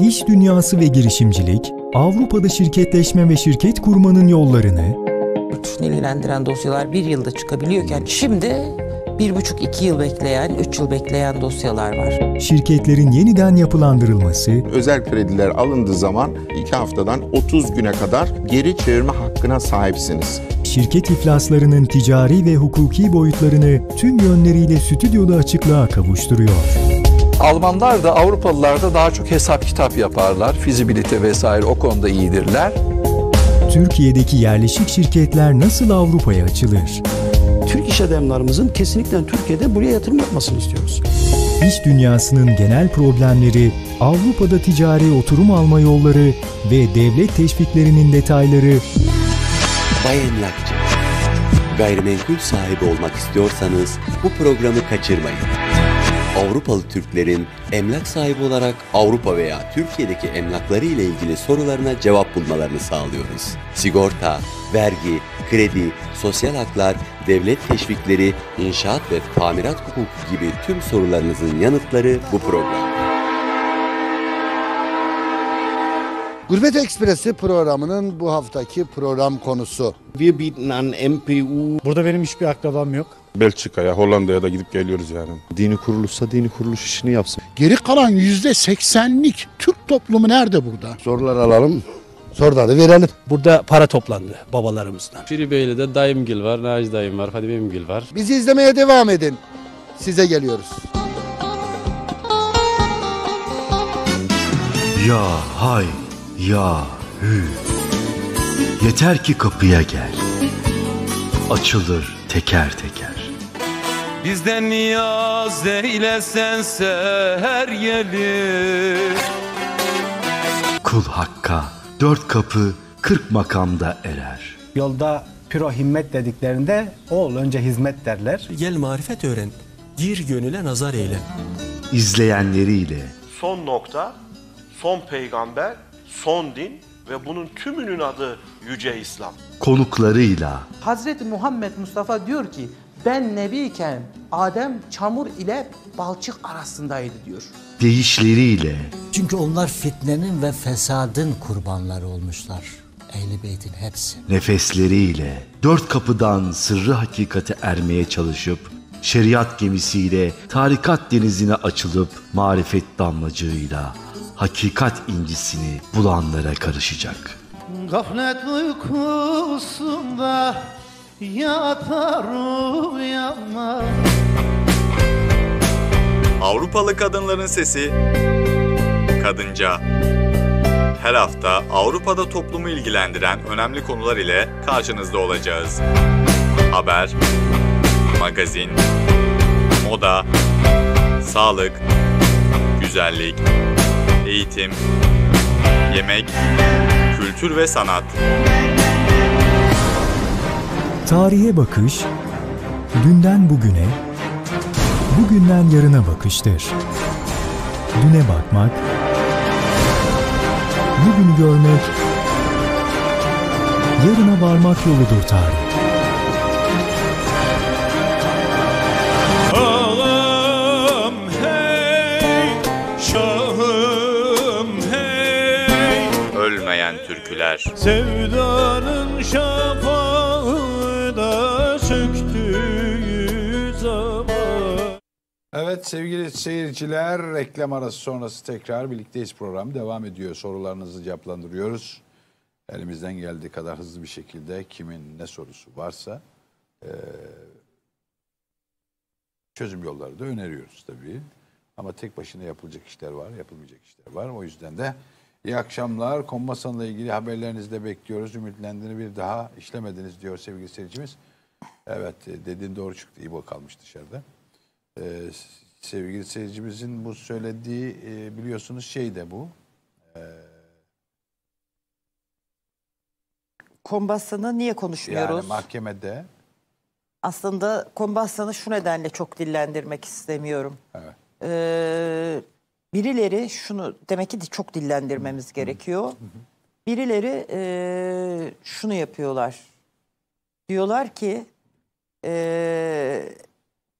Speaker 5: İş dünyası ve girişimcilik, Avrupa'da şirketleşme ve şirket kurmanın yollarını...
Speaker 2: Yürütüşünü dosyalar bir yılda çıkabiliyorken şimdi bir buçuk iki yıl bekleyen, üç yıl bekleyen dosyalar var.
Speaker 5: Şirketlerin yeniden yapılandırılması...
Speaker 3: Özel krediler alındığı zaman iki haftadan 30 güne kadar geri çevirme hakkına sahipsiniz.
Speaker 5: Şirket iflaslarının ticari ve hukuki boyutlarını tüm yönleriyle stüdyoda açıklığa kavuşturuyor.
Speaker 3: Almanlar da Avrupalılar da daha çok
Speaker 1: hesap kitap yaparlar. Fizibilite vesaire o konuda iyidirler.
Speaker 5: Türkiye'deki yerleşik şirketler nasıl Avrupa'ya açılır?
Speaker 3: Türk iş adamlarımızın kesinlikle Türkiye'de buraya yatırım yapmasını istiyoruz.
Speaker 5: İş dünyasının genel problemleri, Avrupa'da ticari oturum alma yolları ve devlet teşviklerinin detayları
Speaker 3: Bay Emlakçı Gayrimenkul sahibi olmak istiyorsanız bu programı kaçırmayın. Avrupalı Türklerin emlak sahibi olarak Avrupa veya Türkiye'deki emlakları ile ilgili sorularına cevap bulmalarını sağlıyoruz. Sigorta, vergi, kredi, sosyal haklar, devlet teşvikleri, inşaat ve tamirat hukuku gibi tüm sorularınızın yanıtları bu program.
Speaker 6: Gurbet Ekspresi programının bu haftaki program konusu. Wir bieten an MPU. Burada benim hiçbir akrabam yok.
Speaker 4: Belçika'ya,
Speaker 3: Hollanda'ya da gidip geliyoruz yani. Dini kuruluşsa dini kuruluş işini yapsın. Geri kalan yüzde seksenlik
Speaker 6: Türk toplumu nerede burada? Sorular alalım. Soruları verelim. Burada para toplandı
Speaker 3: babalarımızdan. Şiribeyli'de dayımgil var, Naci dayım var, hadi Fadimemgil var. Bizi
Speaker 6: izlemeye devam
Speaker 3: edin. Size geliyoruz.
Speaker 6: Ya hay ya hü. Yeter ki kapıya gel. Açılır teker teker.
Speaker 3: Bizden niyaz eylesen seher yeri.
Speaker 6: Kul Hakk'a dört kapı kırk makamda erer.
Speaker 5: Yolda püro himmet dediklerinde ol önce hizmet derler. Gel marifet öğren, gir
Speaker 3: gönüle nazar eyle. İzleyenleriyle son nokta, son peygamber, son din ve bunun tümünün adı Yüce İslam.
Speaker 6: Konuklarıyla
Speaker 3: Hazreti Muhammed Mustafa diyor ki ben Nebi iken, Adem çamur ile balçık arasındaydı diyor.
Speaker 6: Deyişleriyle.
Speaker 5: Çünkü onlar fitnenin ve fesadın kurbanları olmuşlar. Ehl-i Beyt'in hepsi.
Speaker 6: Nefesleriyle dört kapıdan sırrı hakikate ermeye çalışıp şeriat gemisiyle tarikat denizine açılıp marifet damlacığıyla hakikat incisini bulanlara karışacak. Gaflet
Speaker 2: uykusunda yatarım yapma.
Speaker 4: Avrupalı kadınların sesi kadınca. Her hafta Avrupa'da toplumu ilgilendiren önemli konular ile karşınızda olacağız. Haber, magazin, moda, sağlık, güzellik, eğitim, yemek, kültür ve sanat.
Speaker 5: Tarihe bakış, dünden bugüne, bugünden yarına bakıştır. Düne bakmak, bugünü görmek, yarına varmak yoludur tarih. Türküler Sevdanın şam
Speaker 1: Evet sevgili seyirciler reklam arası sonrası tekrar birlikteyiz program devam ediyor. Sorularınızı cevaplandırıyoruz. Elimizden geldiği kadar hızlı bir şekilde kimin ne sorusu varsa e, çözüm yolları da öneriyoruz tabii. Ama tek başına yapılacak işler var, yapılmayacak işler var. O yüzden de iyi akşamlar. Kombasan'la ilgili haberlerinizi de bekliyoruz. Ümitlendiğini bir daha işlemediniz diyor sevgili seyircimiz. Evet e, dediğin doğru çıktı. İbo kalmış dışarıda. Ee, sevgili seyircimizin bu söylediği e, biliyorsunuz şey
Speaker 2: de bu. E, ee, Kombassan'ı niye konuşmuyoruz? Yani mahkemede. Aslında Kombassan'ı şu nedenle çok dillendirmek istemiyorum. Evet. Ee, birileri şunu demek ki de çok dillendirmemiz gerekiyor. Birileri e, şunu yapıyorlar. Diyorlar ki e,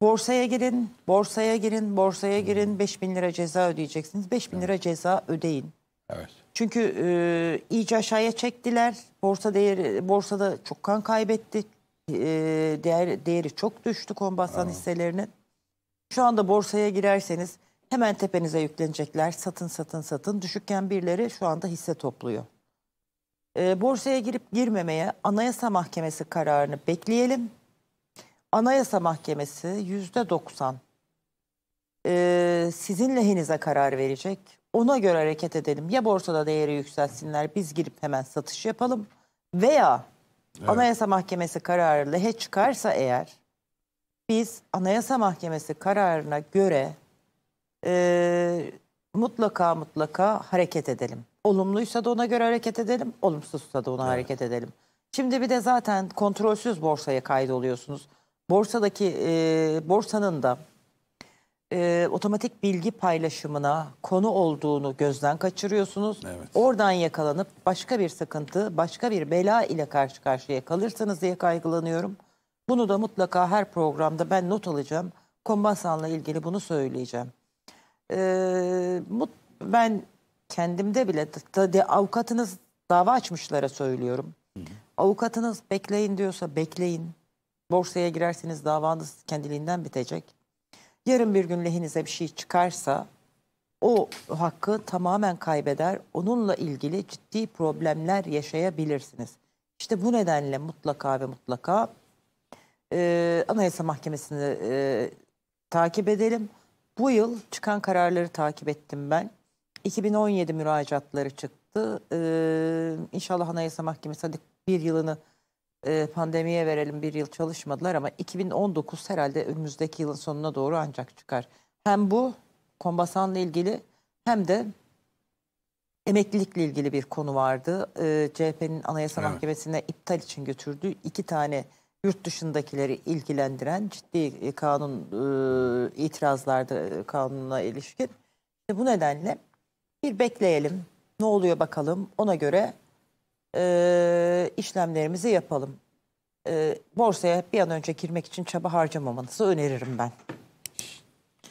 Speaker 2: Borsaya girin, borsaya girin, borsaya girin. 5 bin lira ceza ödeyeceksiniz. 5 bin lira ceza ödeyin. Evet. Çünkü e, iyice aşağıya çektiler. Borsa değeri borsada çok kan kaybetti. E, değer, değeri çok düştü Kombasan Aa. hisselerinin. Şu anda borsaya girerseniz hemen tepenize yüklenecekler. Satın satın satın. Düşükken birileri şu anda hisse topluyor. E, borsaya girip girmemeye Anayasa Mahkemesi kararını bekleyelim. Anayasa Mahkemesi yüzde doksan e, sizin lehinize karar verecek. Ona göre hareket edelim. Ya borsada değeri yükselsinler biz girip hemen satış yapalım veya evet. Anayasa Mahkemesi kararı lehe çıkarsa eğer biz Anayasa Mahkemesi kararına göre e, mutlaka mutlaka hareket edelim. Olumluysa da ona göre hareket edelim, olumsuzsa da ona evet. hareket edelim. Şimdi bir de zaten kontrolsüz borsaya kaydoluyorsunuz borsadaki e, borsanın da e, otomatik bilgi paylaşımına konu olduğunu gözden kaçırıyorsunuz. Evet. Oradan yakalanıp başka bir sıkıntı, başka bir bela ile karşı karşıya kalırsanız diye kaygılanıyorum. Bunu da mutlaka her programda ben not alacağım. Kombasan'la ilgili bunu söyleyeceğim. E, mut, ben kendimde bile da, avukatınız dava açmışlara söylüyorum. Hı. Avukatınız bekleyin diyorsa bekleyin. Borsaya girerseniz davanız kendiliğinden bitecek. Yarın bir gün lehinize bir şey çıkarsa o hakkı tamamen kaybeder. Onunla ilgili ciddi problemler yaşayabilirsiniz. İşte bu nedenle mutlaka ve mutlaka e, Anayasa Mahkemesi'ni e, takip edelim. Bu yıl çıkan kararları takip ettim ben. 2017 müracatları çıktı. E, inşallah Anayasa Mahkemesi hadi bir yılını e, pandemiye verelim bir yıl çalışmadılar ama 2019 herhalde önümüzdeki yılın sonuna doğru ancak çıkar. Hem bu kombasanla ilgili hem de emeklilikle ilgili bir konu vardı. Ee, CHP'nin Anayasa evet. Mahkemesi'ne iptal için götürdüğü iki tane yurt dışındakileri ilgilendiren ciddi e, kanun e, e kanuna ilişkin. bu nedenle bir bekleyelim ne oluyor bakalım ona göre e, işlemlerimizi yapalım. E, borsaya bir an önce girmek için çaba harcamamanızı öneririm ben.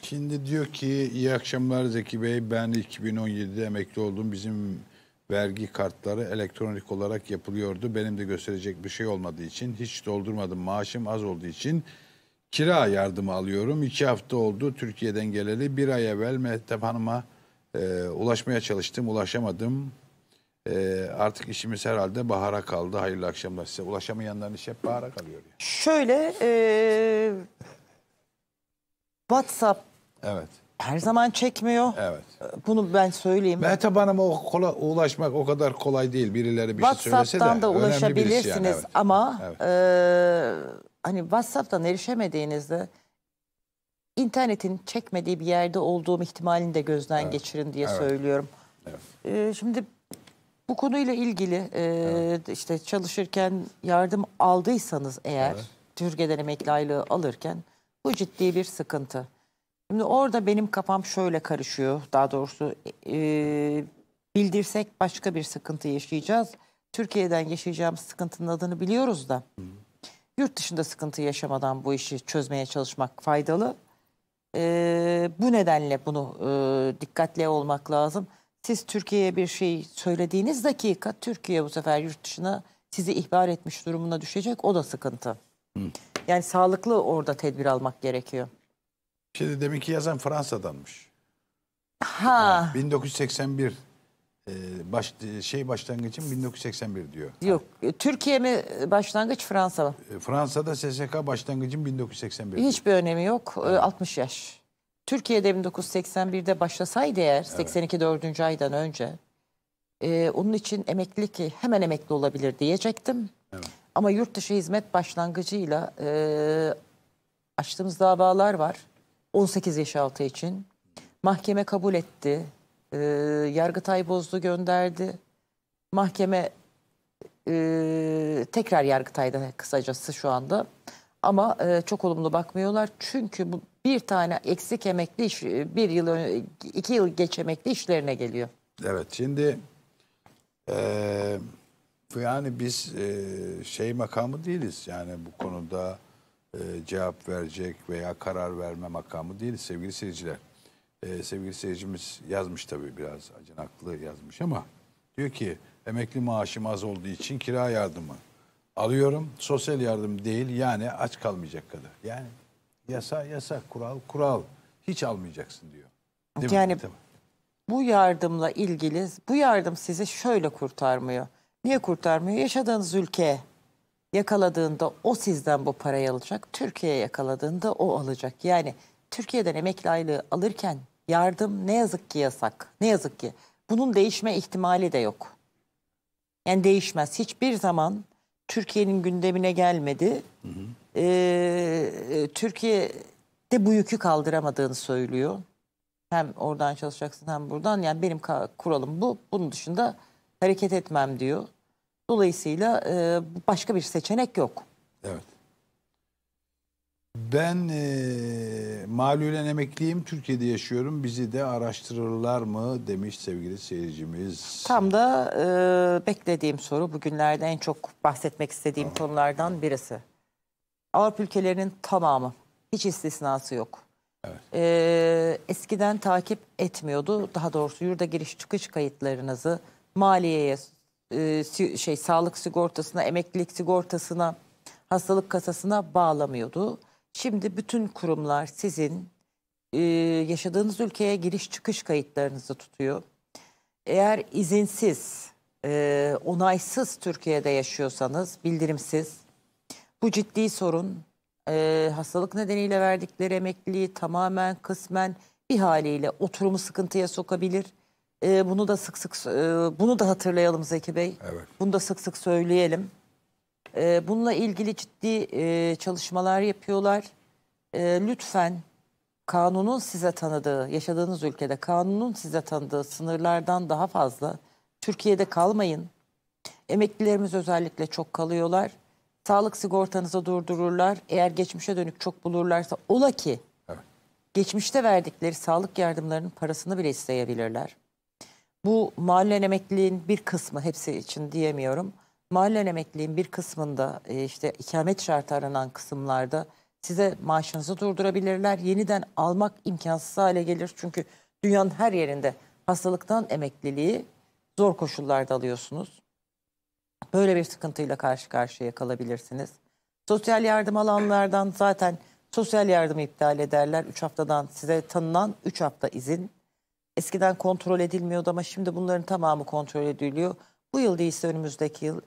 Speaker 1: Şimdi diyor ki iyi akşamlar Zeki Bey ben 2017'de emekli oldum. Bizim vergi kartları elektronik olarak yapılıyordu. Benim de gösterecek bir şey olmadığı için hiç doldurmadım. Maaşım az olduğu için kira yardımı alıyorum. İki hafta oldu Türkiye'den geleli. Bir ay evvel Mehtap Hanım'a e, ulaşmaya çalıştım. Ulaşamadım. Ee, artık işimiz herhalde bahara kaldı. Hayırlı akşamlar
Speaker 2: size. Ulaşamayanların işi hep bahara kalıyor. Yani. Şöyle e, WhatsApp Evet. her zaman çekmiyor. Evet. E, bunu ben söyleyeyim.
Speaker 1: Mehtap bana o kola- ulaşmak o kadar kolay değil. Birileri bir şey söylese de. WhatsApp'tan da önemli yani, ulaşabilirsiniz evet.
Speaker 2: ama Evet. eee, hani WhatsApp'tan erişemediğinizde internetin çekmediği bir yerde olduğum ihtimalini de gözden geçirin diye söylüyorum. Eee, şimdi bu konuyla ilgili e, evet. işte çalışırken yardım aldıysanız eğer evet. Türkiye'den emekli aylığı alırken bu ciddi bir sıkıntı. Şimdi orada benim kafam şöyle karışıyor daha doğrusu e, bildirsek başka bir sıkıntı yaşayacağız. Türkiye'den yaşayacağımız sıkıntının adını biliyoruz da yurt dışında sıkıntı yaşamadan bu işi çözmeye çalışmak faydalı. E, bu nedenle bunu e, dikkatli olmak lazım siz Türkiye'ye bir şey söylediğiniz dakika Türkiye bu sefer yurt dışına sizi ihbar etmiş durumuna düşecek. O da sıkıntı. Hı. Yani sağlıklı orada tedbir almak gerekiyor.
Speaker 1: Şimdi deminki yazan Fransa'danmış. Ha. 1981 e, baş, şey başlangıcım 1981 diyor. Yok. Türkiye mi
Speaker 2: başlangıç Fransa mı?
Speaker 1: E, Fransa'da SSK başlangıcım 1981.
Speaker 2: Hiçbir önemi yok. Evet. 60 yaş. Türkiye'de 1981'de başlasaydı eğer evet. 82 4. aydan önce e, onun için emeklilik hemen emekli olabilir diyecektim. Evet. Ama yurt dışı hizmet başlangıcıyla e, açtığımız davalar var. 18 yaş altı için. Mahkeme kabul etti. E, Yargıtay bozdu gönderdi. Mahkeme e, tekrar Yargıtay'da kısacası şu anda. Ama e, çok olumlu bakmıyorlar. Çünkü bu bir tane eksik emekli iş, e, bir yıl, iki yıl geç emekli işlerine geliyor.
Speaker 1: Evet şimdi e, yani biz e, şey makamı değiliz yani bu konuda e, cevap verecek veya karar verme makamı değiliz sevgili seyirciler. E, sevgili seyircimiz yazmış tabii biraz acınaklı yazmış ama diyor ki emekli maaşım az olduğu için kira yardımı alıyorum sosyal yardım değil yani aç kalmayacak kadar yani Yasa yasa,
Speaker 2: kural kural. Hiç almayacaksın diyor. Değil yani mi? bu yardımla ilgili, bu yardım sizi şöyle kurtarmıyor. Niye kurtarmıyor? Yaşadığınız ülke yakaladığında o sizden bu parayı alacak. Türkiye yakaladığında o alacak. Yani Türkiye'den emekli aylığı alırken yardım ne yazık ki yasak. Ne yazık ki. Bunun değişme ihtimali de yok. Yani değişmez. Hiçbir zaman Türkiye'nin gündemine gelmedi. Hı hı. Ee, e, Türkiye de bu yükü kaldıramadığını söylüyor. Hem oradan çalışacaksın hem buradan. Yani benim kuralım bu. Bunun dışında hareket etmem diyor. Dolayısıyla e, başka bir seçenek yok.
Speaker 1: Evet. Ben e, malulen emekliyim, Türkiye'de yaşıyorum. Bizi de araştırırlar mı demiş sevgili seyircimiz.
Speaker 2: Tam da e, beklediğim soru. Bugünlerde en çok bahsetmek istediğim tamam. konulardan birisi. Avrupa ülkelerinin tamamı, hiç istisnası yok. Evet. E, eskiden takip etmiyordu. Daha doğrusu yurda giriş çıkış kayıtlarınızı maliyeye, e, şey sağlık sigortasına, emeklilik sigortasına, hastalık kasasına bağlamıyordu. Şimdi bütün kurumlar sizin e, yaşadığınız ülkeye giriş çıkış kayıtlarınızı tutuyor. Eğer izinsiz, e, onaysız Türkiye'de yaşıyorsanız, bildirimsiz, bu ciddi sorun e, hastalık nedeniyle verdikleri emekliliği tamamen kısmen bir haliyle oturumu sıkıntıya sokabilir. E, bunu da sık sık e, bunu da hatırlayalım Zeki Bey. Evet. Bunu da sık sık söyleyelim. E, bununla ilgili ciddi e, çalışmalar yapıyorlar. Ee, lütfen kanunun size tanıdığı, yaşadığınız ülkede kanunun size tanıdığı sınırlardan daha fazla Türkiye'de kalmayın. Emeklilerimiz özellikle çok kalıyorlar. Sağlık sigortanızı durdururlar. Eğer geçmişe dönük çok bulurlarsa ola ki geçmişte verdikleri sağlık yardımlarının parasını bile isteyebilirler. Bu mahallen emekliliğin bir kısmı hepsi için diyemiyorum. Mahallen emekliliğin bir kısmında e, işte ikamet şartı aranan kısımlarda size maaşınızı durdurabilirler. Yeniden almak imkansız hale gelir. Çünkü dünyanın her yerinde hastalıktan emekliliği zor koşullarda alıyorsunuz. Böyle bir sıkıntıyla karşı karşıya kalabilirsiniz. Sosyal yardım alanlardan zaten sosyal yardım iptal ederler. 3 haftadan size tanınan 3 hafta izin. Eskiden kontrol edilmiyordu ama şimdi bunların tamamı kontrol ediliyor. Bu yıl değilse önümüzdeki yıl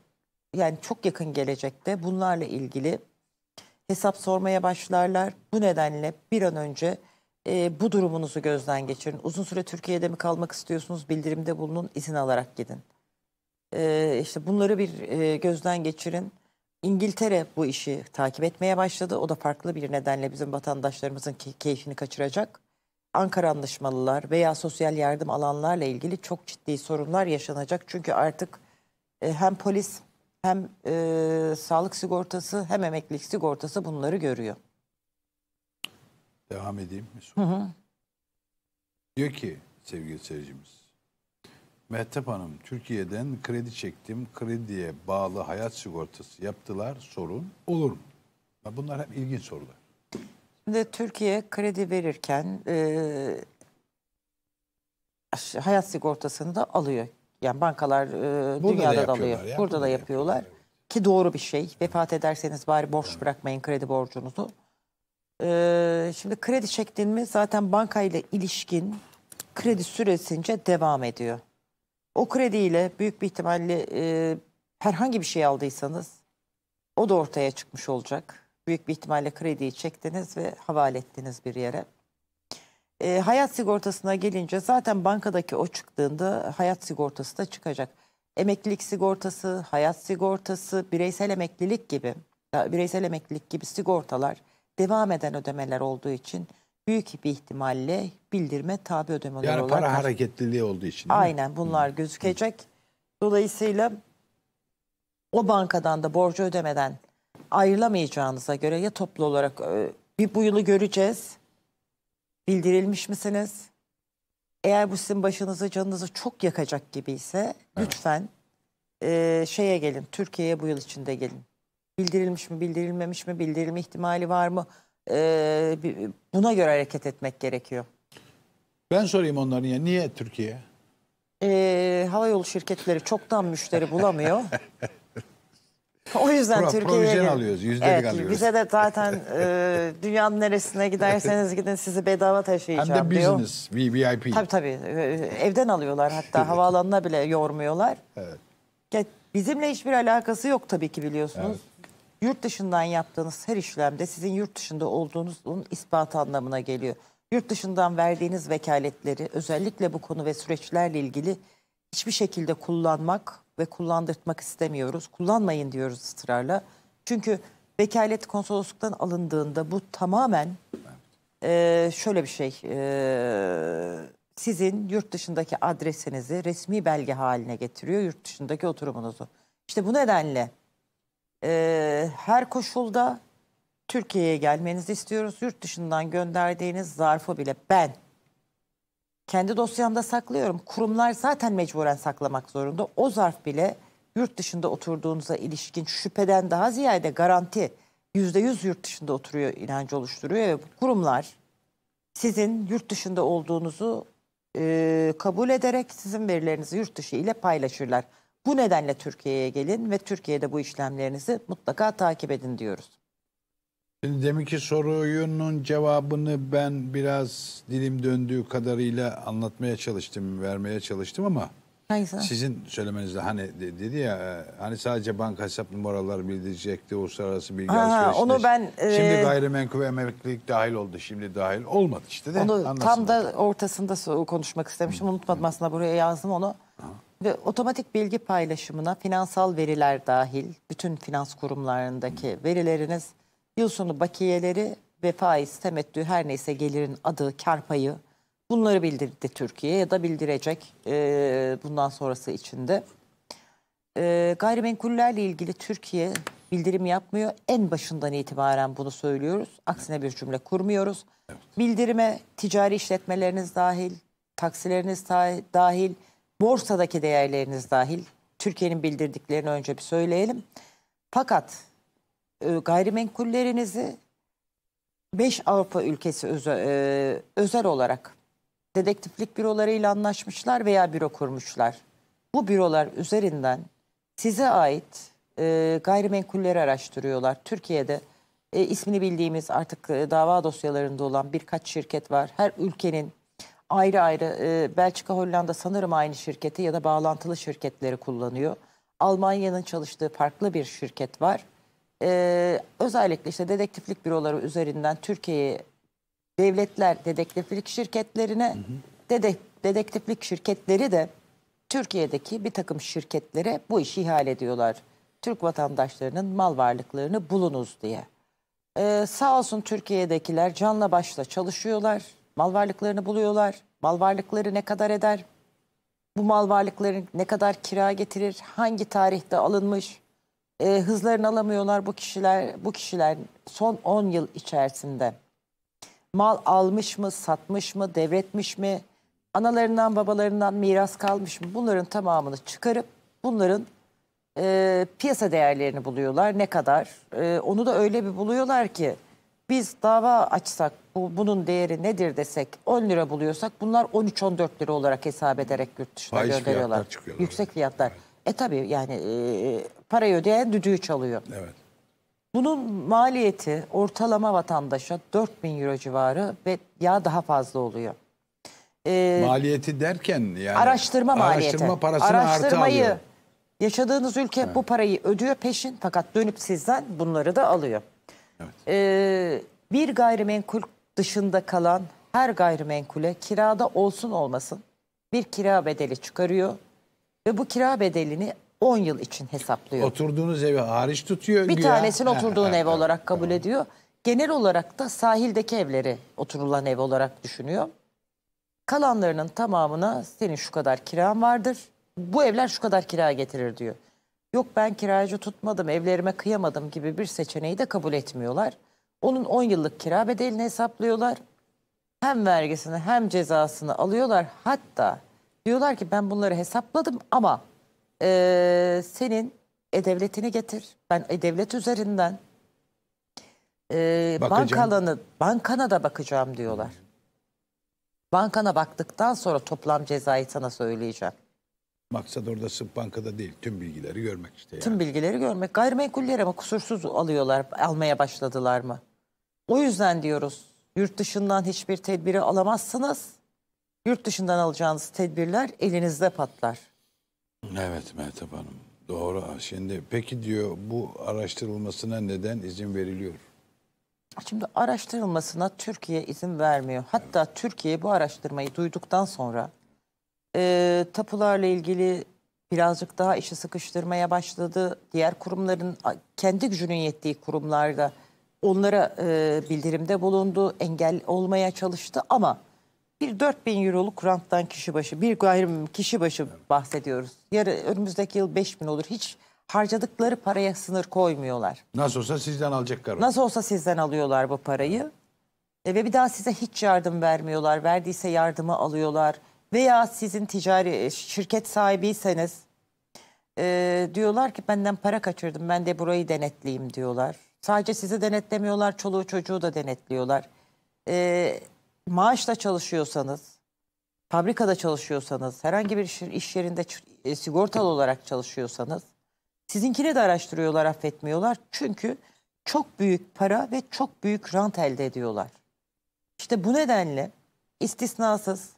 Speaker 2: yani çok yakın gelecekte bunlarla ilgili hesap sormaya başlarlar. Bu nedenle bir an önce e, bu durumunuzu gözden geçirin. Uzun süre Türkiye'de mi kalmak istiyorsunuz? Bildirimde bulunun, izin alarak gidin. E, işte bunları bir e, gözden geçirin. İngiltere bu işi takip etmeye başladı. O da farklı bir nedenle bizim vatandaşlarımızın keyfini kaçıracak. Ankara anlaşmalılar veya sosyal yardım alanlarla ilgili çok ciddi sorunlar yaşanacak. Çünkü artık e, hem polis hem e, sağlık sigortası hem emeklilik sigortası bunları görüyor.
Speaker 1: Devam edeyim mi? Hı hı. Diyor ki sevgili seyircimiz. Mehtap Hanım, Türkiye'den kredi çektim, krediye bağlı hayat sigortası
Speaker 2: yaptılar, sorun olur mu? Bunlar hep ilginç sorular. Şimdi Türkiye kredi verirken e, hayat sigortasını da alıyor. Yani bankalar e, dünyada da dalıyor. Ya, Burada da, yapıyorlar. yapıyorlar. Ki doğru bir şey. Vefat ederseniz bari borç bırakmayın kredi borcunuzu. Ee, şimdi kredi çektin mi zaten bankayla ilişkin kredi süresince devam ediyor. O krediyle büyük bir ihtimalle e, herhangi bir şey aldıysanız o da ortaya çıkmış olacak. Büyük bir ihtimalle krediyi çektiniz ve havale ettiniz bir yere. E, hayat sigortasına gelince zaten bankadaki o çıktığında hayat sigortası da çıkacak. Emeklilik sigortası, hayat sigortası, bireysel emeklilik gibi, bireysel emeklilik gibi sigortalar devam eden ödemeler olduğu için büyük bir ihtimalle bildirme tabi ödemeler yani olarak. Yani para
Speaker 1: hareketliliği olduğu için. Aynen
Speaker 2: bunlar Hı. gözükecek. Dolayısıyla o bankadan da borcu ödemeden ayrılamayacağınıza göre ya toplu olarak e, bir bu yılı göreceğiz bildirilmiş misiniz? Eğer bu sizin başınızı canınızı çok yakacak gibi ise evet. lütfen e, şeye gelin Türkiye'ye bu yıl içinde gelin. Bildirilmiş mi bildirilmemiş mi bildirilme ihtimali var mı? E, buna göre hareket etmek gerekiyor. Ben sorayım onların ya niye Türkiye? E, yolu şirketleri çoktan müşteri bulamıyor. O yüzden Pro, Türkiye'ye alıyoruz, yüzdelik evet, alıyoruz. Bize de zaten e, dünyanın neresine giderseniz gidin sizi bedava taşıyacağım Hem de diyor. business,
Speaker 1: VIP. Tabii
Speaker 2: tabii. E, evden alıyorlar hatta. havaalanına bile yormuyorlar. Evet. Ya, bizimle hiçbir alakası yok tabii ki biliyorsunuz. Evet. Yurt dışından yaptığınız her işlemde sizin yurt dışında olduğunuzun ispatı anlamına geliyor. Yurt dışından verdiğiniz vekaletleri özellikle bu konu ve süreçlerle ilgili hiçbir şekilde kullanmak ve kullandırtmak istemiyoruz. Kullanmayın diyoruz ısrarla. Çünkü vekalet konsolosluktan alındığında bu tamamen e, şöyle bir şey. E, sizin yurt dışındaki adresinizi resmi belge haline getiriyor yurt dışındaki oturumunuzu. İşte bu nedenle e, her koşulda Türkiye'ye gelmenizi istiyoruz. Yurt dışından gönderdiğiniz zarfı bile ben kendi dosyamda saklıyorum. Kurumlar zaten mecburen saklamak zorunda. O zarf bile yurt dışında oturduğunuza ilişkin şüpheden daha ziyade garanti yüzde yüz yurt dışında oturuyor inancı oluşturuyor ve kurumlar sizin yurt dışında olduğunuzu e, kabul ederek sizin verilerinizi yurt dışı ile paylaşırlar. Bu nedenle Türkiye'ye gelin ve Türkiye'de bu işlemlerinizi mutlaka takip edin diyoruz.
Speaker 1: Şimdi ki sorunun cevabını ben biraz dilim döndüğü kadarıyla anlatmaya çalıştım, vermeye çalıştım ama Hangisi? sizin söylemenizde hani dedi ya e, hani sadece banka hesap numaraları bildirecekti uluslararası bilgi Ha, onu ben, e, Şimdi e, gayrimenkul ve emeklilik dahil oldu şimdi dahil olmadı işte de. Onu tam anlasınlar.
Speaker 2: da ortasında konuşmak istemiştim. Unutmadım aslında buraya yazdım onu. Ve otomatik bilgi paylaşımına finansal veriler dahil bütün finans kurumlarındaki verileriniz yıl sonu bakiyeleri ve faiz temettü her neyse gelirin adı kar payı bunları bildirdi Türkiye ya da bildirecek e, bundan sonrası içinde. E, gayrimenkullerle ilgili Türkiye bildirim yapmıyor. En başından itibaren bunu söylüyoruz. Aksine bir cümle kurmuyoruz. Evet. Bildirime ticari işletmeleriniz dahil, taksileriniz dahil, borsadaki değerleriniz dahil. Türkiye'nin bildirdiklerini önce bir söyleyelim. Fakat e, gayrimenkullerinizi 5 Avrupa ülkesi özel, e, özel olarak dedektiflik bürolarıyla anlaşmışlar veya büro kurmuşlar. Bu bürolar üzerinden size ait e, gayrimenkulleri araştırıyorlar. Türkiye'de e, ismini bildiğimiz artık e, dava dosyalarında olan birkaç şirket var. Her ülkenin ayrı ayrı e, Belçika, Hollanda sanırım aynı şirketi ya da bağlantılı şirketleri kullanıyor. Almanya'nın çalıştığı farklı bir şirket var e, özellikle işte dedektiflik büroları üzerinden Türkiye'yi devletler dedektiflik şirketlerine dedektiflik şirketleri de Türkiye'deki bir takım şirketlere bu işi ihale ediyorlar. Türk vatandaşlarının mal varlıklarını bulunuz diye. Ee, sağ olsun Türkiye'dekiler canla başla çalışıyorlar. Mal varlıklarını buluyorlar. Mal varlıkları ne kadar eder? Bu mal varlıkları ne kadar kira getirir? Hangi tarihte alınmış? e, hızlarını alamıyorlar bu kişiler. Bu kişiler son 10 yıl içerisinde mal almış mı, satmış mı, devretmiş mi, analarından babalarından miras kalmış mı bunların tamamını çıkarıp bunların e, piyasa değerlerini buluyorlar. Ne kadar? E, onu da öyle bir buluyorlar ki biz dava açsak bu, bunun değeri nedir desek 10 lira buluyorsak bunlar 13-14 lira olarak hesap ederek yurt dışına gönderiyorlar. Fiyatlar Yüksek fiyatlar. Evet. E tabii yani e, parayı ödeyen düdüğü çalıyor. Evet. Bunun maliyeti ortalama vatandaşa bin euro civarı ve ya daha fazla oluyor. Ee,
Speaker 1: maliyeti derken yani araştırma maliyeti. Araştırma parasını Araştırmayı,
Speaker 2: Yaşadığınız ülke evet. bu parayı ödüyor peşin fakat dönüp sizden bunları da alıyor. Evet. Ee, bir gayrimenkul dışında kalan her gayrimenkule kirada olsun olmasın bir kira bedeli çıkarıyor ve bu kira bedelini 10 yıl için hesaplıyor.
Speaker 1: Oturduğunuz evi hariç tutuyor. Bir güya. tanesini oturduğun
Speaker 2: ev olarak kabul ediyor. Genel olarak da sahildeki evleri oturulan ev olarak düşünüyor. Kalanlarının tamamına senin şu kadar kiran vardır. Bu evler şu kadar kira getirir diyor. Yok ben kiracı tutmadım, evlerime kıyamadım gibi bir seçeneği de kabul etmiyorlar. Onun 10 yıllık kira bedelini hesaplıyorlar. Hem vergisini hem cezasını alıyorlar. Hatta diyorlar ki ben bunları hesapladım ama e, senin e-devletini getir. Ben e-devlet üzerinden e, ee, bankalanı, bankana da bakacağım diyorlar. Bankana baktıktan sonra toplam cezayı sana söyleyeceğim.
Speaker 1: Maksat orada sırf bankada değil, tüm bilgileri görmek
Speaker 2: işte. Yani. Tüm bilgileri görmek. Gayrimenkulleri ama kusursuz alıyorlar, almaya başladılar mı? O yüzden diyoruz, yurt dışından hiçbir tedbiri alamazsınız. Yurt dışından alacağınız tedbirler elinizde patlar.
Speaker 1: Evet Mehtap Hanım. Doğru. Şimdi peki diyor bu araştırılmasına neden izin veriliyor?
Speaker 2: Şimdi araştırılmasına Türkiye izin vermiyor. Hatta evet. Türkiye bu araştırmayı duyduktan sonra e, tapularla ilgili birazcık daha işi sıkıştırmaya başladı. Diğer kurumların kendi gücünün yettiği kurumlarda onlara e, bildirimde bulundu, engel olmaya çalıştı ama bir 4000 euroluk Kurant'tan kişi başı, bir gayrim kişi başı bahsediyoruz. Yarı önümüzdeki yıl 5000 olur. Hiç harcadıkları paraya sınır koymuyorlar. Nasıl olsa sizden alacaklar. Nasıl olsa sizden alıyorlar bu parayı. E, ve bir daha size hiç yardım vermiyorlar. Verdiyse yardımı alıyorlar. Veya sizin ticari e, şirket sahibiyseniz e, diyorlar ki benden para kaçırdım ben de burayı denetleyeyim diyorlar. Sadece sizi denetlemiyorlar çoluğu çocuğu da denetliyorlar. E, maaşla çalışıyorsanız, fabrikada çalışıyorsanız, herhangi bir iş yerinde e, sigortalı olarak çalışıyorsanız sizinkini de araştırıyorlar, affetmiyorlar. Çünkü çok büyük para ve çok büyük rant elde ediyorlar. İşte bu nedenle istisnasız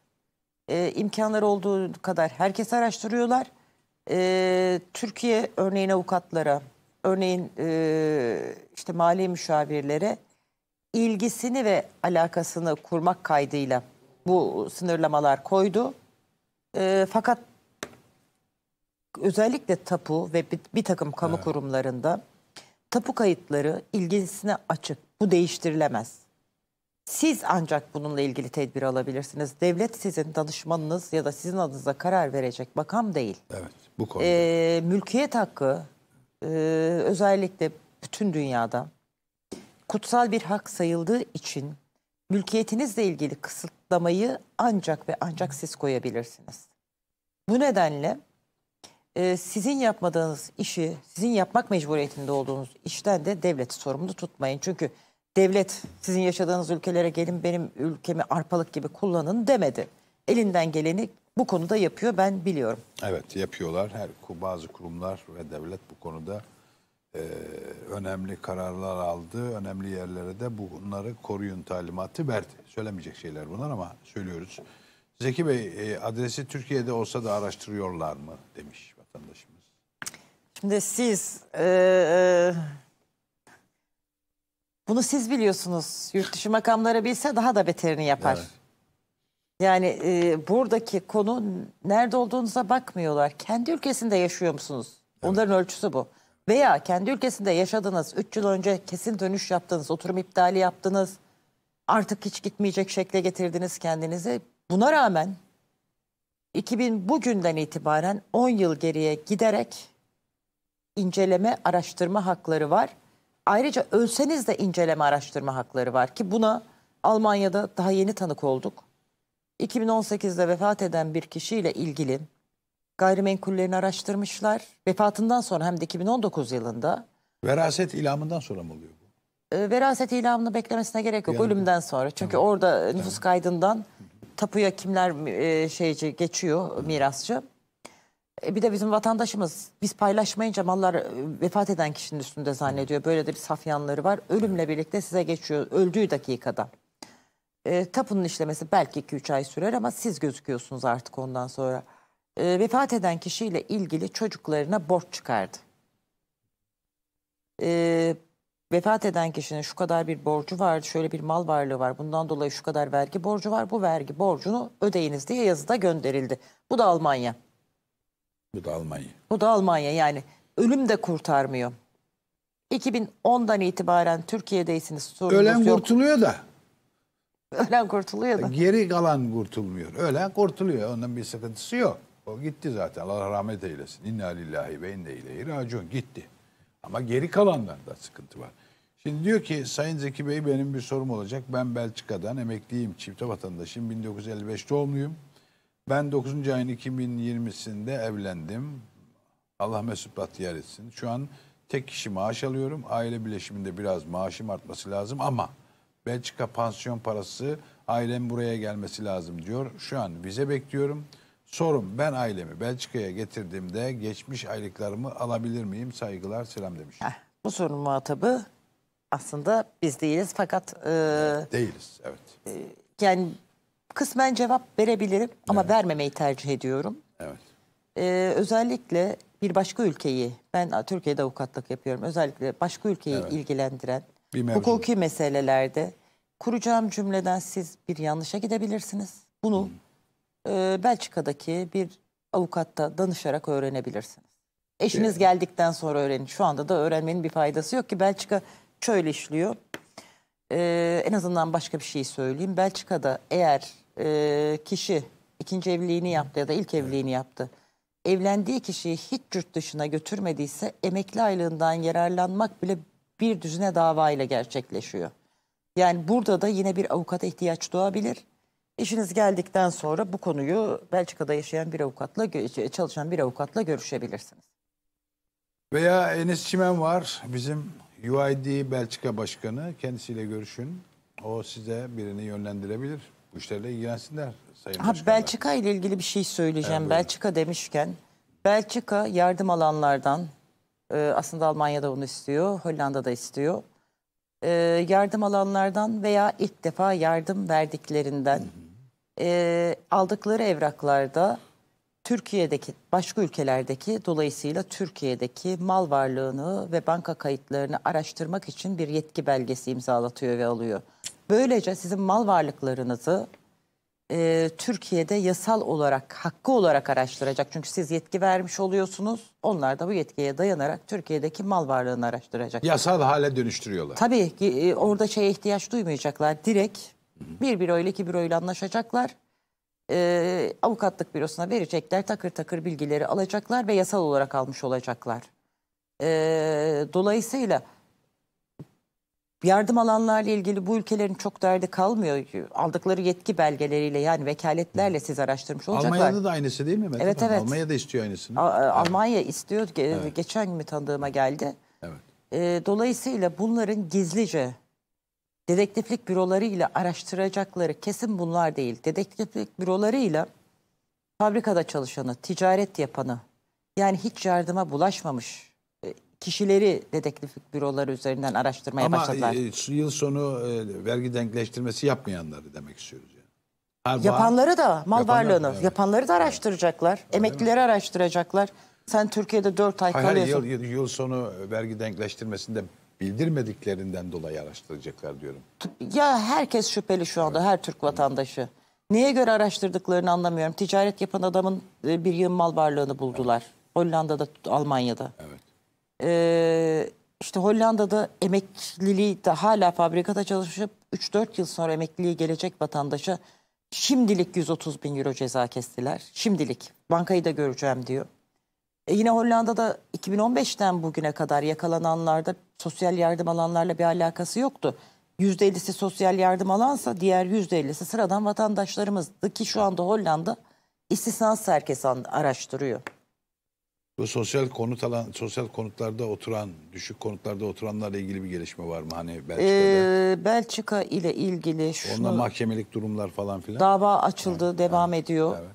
Speaker 2: e, imkanları olduğu kadar herkes araştırıyorlar. E, Türkiye örneğin avukatlara, örneğin e, işte mali müşavirlere ilgisini ve alakasını kurmak kaydıyla bu sınırlamalar koydu. E, fakat özellikle tapu ve bir, bir takım kamu evet. kurumlarında tapu kayıtları ilgisine açık. Bu değiştirilemez. Siz ancak bununla ilgili tedbir alabilirsiniz. Devlet sizin danışmanınız ya da sizin adınıza karar verecek makam değil. Evet bu konuda. E, mülkiyet hakkı e, özellikle bütün dünyada kutsal bir hak sayıldığı için mülkiyetinizle ilgili kısıtlamayı ancak ve ancak siz koyabilirsiniz. Bu nedenle e, sizin yapmadığınız işi, sizin yapmak mecburiyetinde olduğunuz işten de devleti sorumlu tutmayın. Çünkü devlet sizin yaşadığınız ülkelere gelin benim ülkemi arpalık gibi kullanın demedi. Elinden geleni bu konuda yapıyor ben biliyorum.
Speaker 1: Evet yapıyorlar. Her bazı kurumlar ve devlet bu konuda e, önemli kararlar aldı. Önemli yerlere de bunları koruyun talimatı verdi. Söylemeyecek şeyler bunlar ama söylüyoruz. Zeki Bey e, adresi Türkiye'de olsa da araştırıyorlar
Speaker 2: mı demiş vatandaşımız. Şimdi siz e, e, bunu siz biliyorsunuz. Yurt dışı makamları bilse daha da beterini yapar. Evet. Yani e, buradaki konu nerede olduğunuza bakmıyorlar. Kendi ülkesinde yaşıyor musunuz? Evet. Onların ölçüsü bu veya kendi ülkesinde yaşadınız, 3 yıl önce kesin dönüş yaptınız, oturum iptali yaptınız, artık hiç gitmeyecek şekle getirdiniz kendinizi. Buna rağmen 2000 bugünden itibaren 10 yıl geriye giderek inceleme, araştırma hakları var. Ayrıca ölseniz de inceleme, araştırma hakları var ki buna Almanya'da daha yeni tanık olduk. 2018'de vefat eden bir kişiyle ilgili gayrimenkullerini araştırmışlar. Vefatından sonra hem de 2019 yılında.
Speaker 1: Veraset ilamından sonra mı oluyor bu?
Speaker 2: E, veraset ilamını beklemesine gerek yok. ölümden sonra. Çünkü tamam. orada tamam. nüfus kaydından tapuya kimler e, şeyci geçiyor hmm. mirasçı. E, bir de bizim vatandaşımız biz paylaşmayınca mallar e, vefat eden kişinin üstünde zannediyor. Böyle de bir safyanları var. Ölümle birlikte size geçiyor öldüğü dakikada. E, tapunun işlemesi belki 2-3 ay sürer ama siz gözüküyorsunuz artık ondan sonra e, vefat eden kişiyle ilgili çocuklarına borç çıkardı. E, vefat eden kişinin şu kadar bir borcu var, şöyle bir mal varlığı var, bundan dolayı şu kadar vergi borcu var, bu vergi borcunu ödeyiniz diye yazıda gönderildi. Bu da Almanya. Bu da Almanya. Bu da Almanya yani ölüm de kurtarmıyor. 2010'dan itibaren Türkiye'deysiniz. Ölen yok. kurtuluyor da. Ölen
Speaker 1: kurtuluyor da. Geri kalan kurtulmuyor. Ölen kurtuluyor. Onun bir sıkıntısı yok. O gitti zaten. Allah rahmet eylesin. İnna lillahi ve inne ileyhi raciun. Gitti. Ama geri kalanlarda sıkıntı var. Şimdi diyor ki Sayın Zeki Bey benim bir sorum olacak. Ben Belçika'dan emekliyim. Çifte vatandaşım. 1955 doğumluyum. Ben 9. ayın 2020'sinde evlendim. Allah mesut bahtiyar etsin. Şu an tek kişi maaş alıyorum. Aile bileşiminde biraz maaşım artması lazım ama Belçika pansiyon parası ailem buraya gelmesi lazım diyor. Şu an vize bekliyorum. Sorum ben ailemi Belçika'ya getirdiğimde geçmiş aylıklarımı alabilir miyim? Saygılar selam demiş. Heh,
Speaker 2: bu sorunun muhatabı aslında biz değiliz fakat... E, değiliz evet. E, yani kısmen cevap verebilirim ama evet. vermemeyi tercih ediyorum. Evet. E, özellikle bir başka ülkeyi ben Türkiye'de avukatlık yapıyorum. Özellikle başka ülkeyi evet. ilgilendiren hukuki meselelerde kuracağım cümleden siz bir yanlışa gidebilirsiniz. Bunu... Hmm e, Belçika'daki bir avukatta danışarak öğrenebilirsiniz. Eşiniz evet. geldikten sonra öğrenin. Şu anda da öğrenmenin bir faydası yok ki Belçika şöyle işliyor. E, en azından başka bir şey söyleyeyim. Belçika'da eğer e, kişi ikinci evliliğini yaptı ya da ilk evliliğini yaptı. Evlendiği kişiyi hiç yurt dışına götürmediyse emekli aylığından yararlanmak bile bir düzine dava ile gerçekleşiyor. Yani burada da yine bir avukata ihtiyaç doğabilir. İşiniz geldikten sonra bu konuyu Belçika'da yaşayan bir avukatla, şey, çalışan bir avukatla görüşebilirsiniz.
Speaker 1: Veya Enes Çimen var bizim UID Belçika Başkanı. Kendisiyle görüşün. O size birini yönlendirebilir. Bu işlerle ilgilensinler Sayın ha, Başkanlar.
Speaker 2: Belçika ile ilgili bir şey söyleyeceğim. Evet, Belçika demişken Belçika yardım alanlardan e, aslında Almanya'da bunu istiyor, Hollanda'da istiyor e, yardım alanlardan veya ilk defa yardım verdiklerinden e, aldıkları evraklarda Türkiye'deki başka ülkelerdeki dolayısıyla Türkiye'deki mal varlığını ve banka kayıtlarını araştırmak için bir yetki belgesi imzalatıyor ve alıyor. Böylece sizin mal varlıklarınızı e, Türkiye'de yasal olarak, hakkı olarak araştıracak. Çünkü siz yetki vermiş oluyorsunuz. Onlar da bu yetkiye dayanarak Türkiye'deki mal varlığını araştıracak. Yasal
Speaker 1: hale dönüştürüyorlar.
Speaker 2: Tabii e, orada şeye ihtiyaç duymayacaklar. Direkt bir büro ile iki büro ile anlaşacaklar. Ee, avukatlık bürosuna verecekler. Takır takır bilgileri alacaklar ve yasal olarak almış olacaklar. Ee, dolayısıyla yardım alanlarla ilgili bu ülkelerin çok derdi kalmıyor. Aldıkları yetki belgeleriyle yani vekaletlerle siz araştırmış olacaklar. Almanya'da
Speaker 1: da aynısı değil mi? Mete? Evet evet. Almanya da istiyor aynısını. A-
Speaker 2: evet. Almanya istiyor. Ge evet. Geçen gün tanıdığıma geldi. Evet. Ee, dolayısıyla bunların gizlice dedektiflik bürolarıyla araştıracakları kesin bunlar değil. Dedektiflik bürolarıyla fabrikada çalışanı, ticaret yapanı yani hiç yardıma bulaşmamış e, kişileri dedektiflik büroları üzerinden araştırmaya Ama başladılar. Ama
Speaker 1: e, yıl sonu e, vergi denkleştirmesi yapmayanları demek istiyoruz. Yani. Her yapanları da mal yapanlar, varlığını, evet.
Speaker 2: yapanları da araştıracaklar. Evet. Emeklileri araştıracaklar. Sen Türkiye'de 4 ay Hayır, kalıyorsun.
Speaker 1: Hayır yıl, yıl sonu vergi denkleştirmesinde bildirmediklerinden dolayı
Speaker 2: araştıracaklar diyorum. Ya herkes şüpheli şu anda evet. her Türk vatandaşı. Neye göre araştırdıklarını anlamıyorum. Ticaret yapan adamın e, bir yığın mal varlığını buldular. Evet. Hollanda'da, Almanya'da. Evet. Ee, işte Hollanda'da emekliliği de hala fabrikada çalışıp 3-4 yıl sonra emekliliğe gelecek vatandaşa şimdilik 130 bin euro ceza kestiler. Şimdilik bankayı da göreceğim diyor. E yine Hollanda'da 2015'ten bugüne kadar yakalananlarda sosyal yardım alanlarla bir alakası yoktu. %50'si sosyal yardım alansa diğer %50'si sıradan vatandaşlarımızdı ki şu anda Hollanda istisnası herkes araştırıyor.
Speaker 1: Bu sosyal konut alan, sosyal konutlarda oturan, düşük konutlarda oturanlarla ilgili bir gelişme var mı hani Belçika'da?
Speaker 2: Ee, Belçika ile ilgili şu Onunla mahkemelik durumlar falan filan. Dava açıldı, evet, devam evet, ediyor. Evet.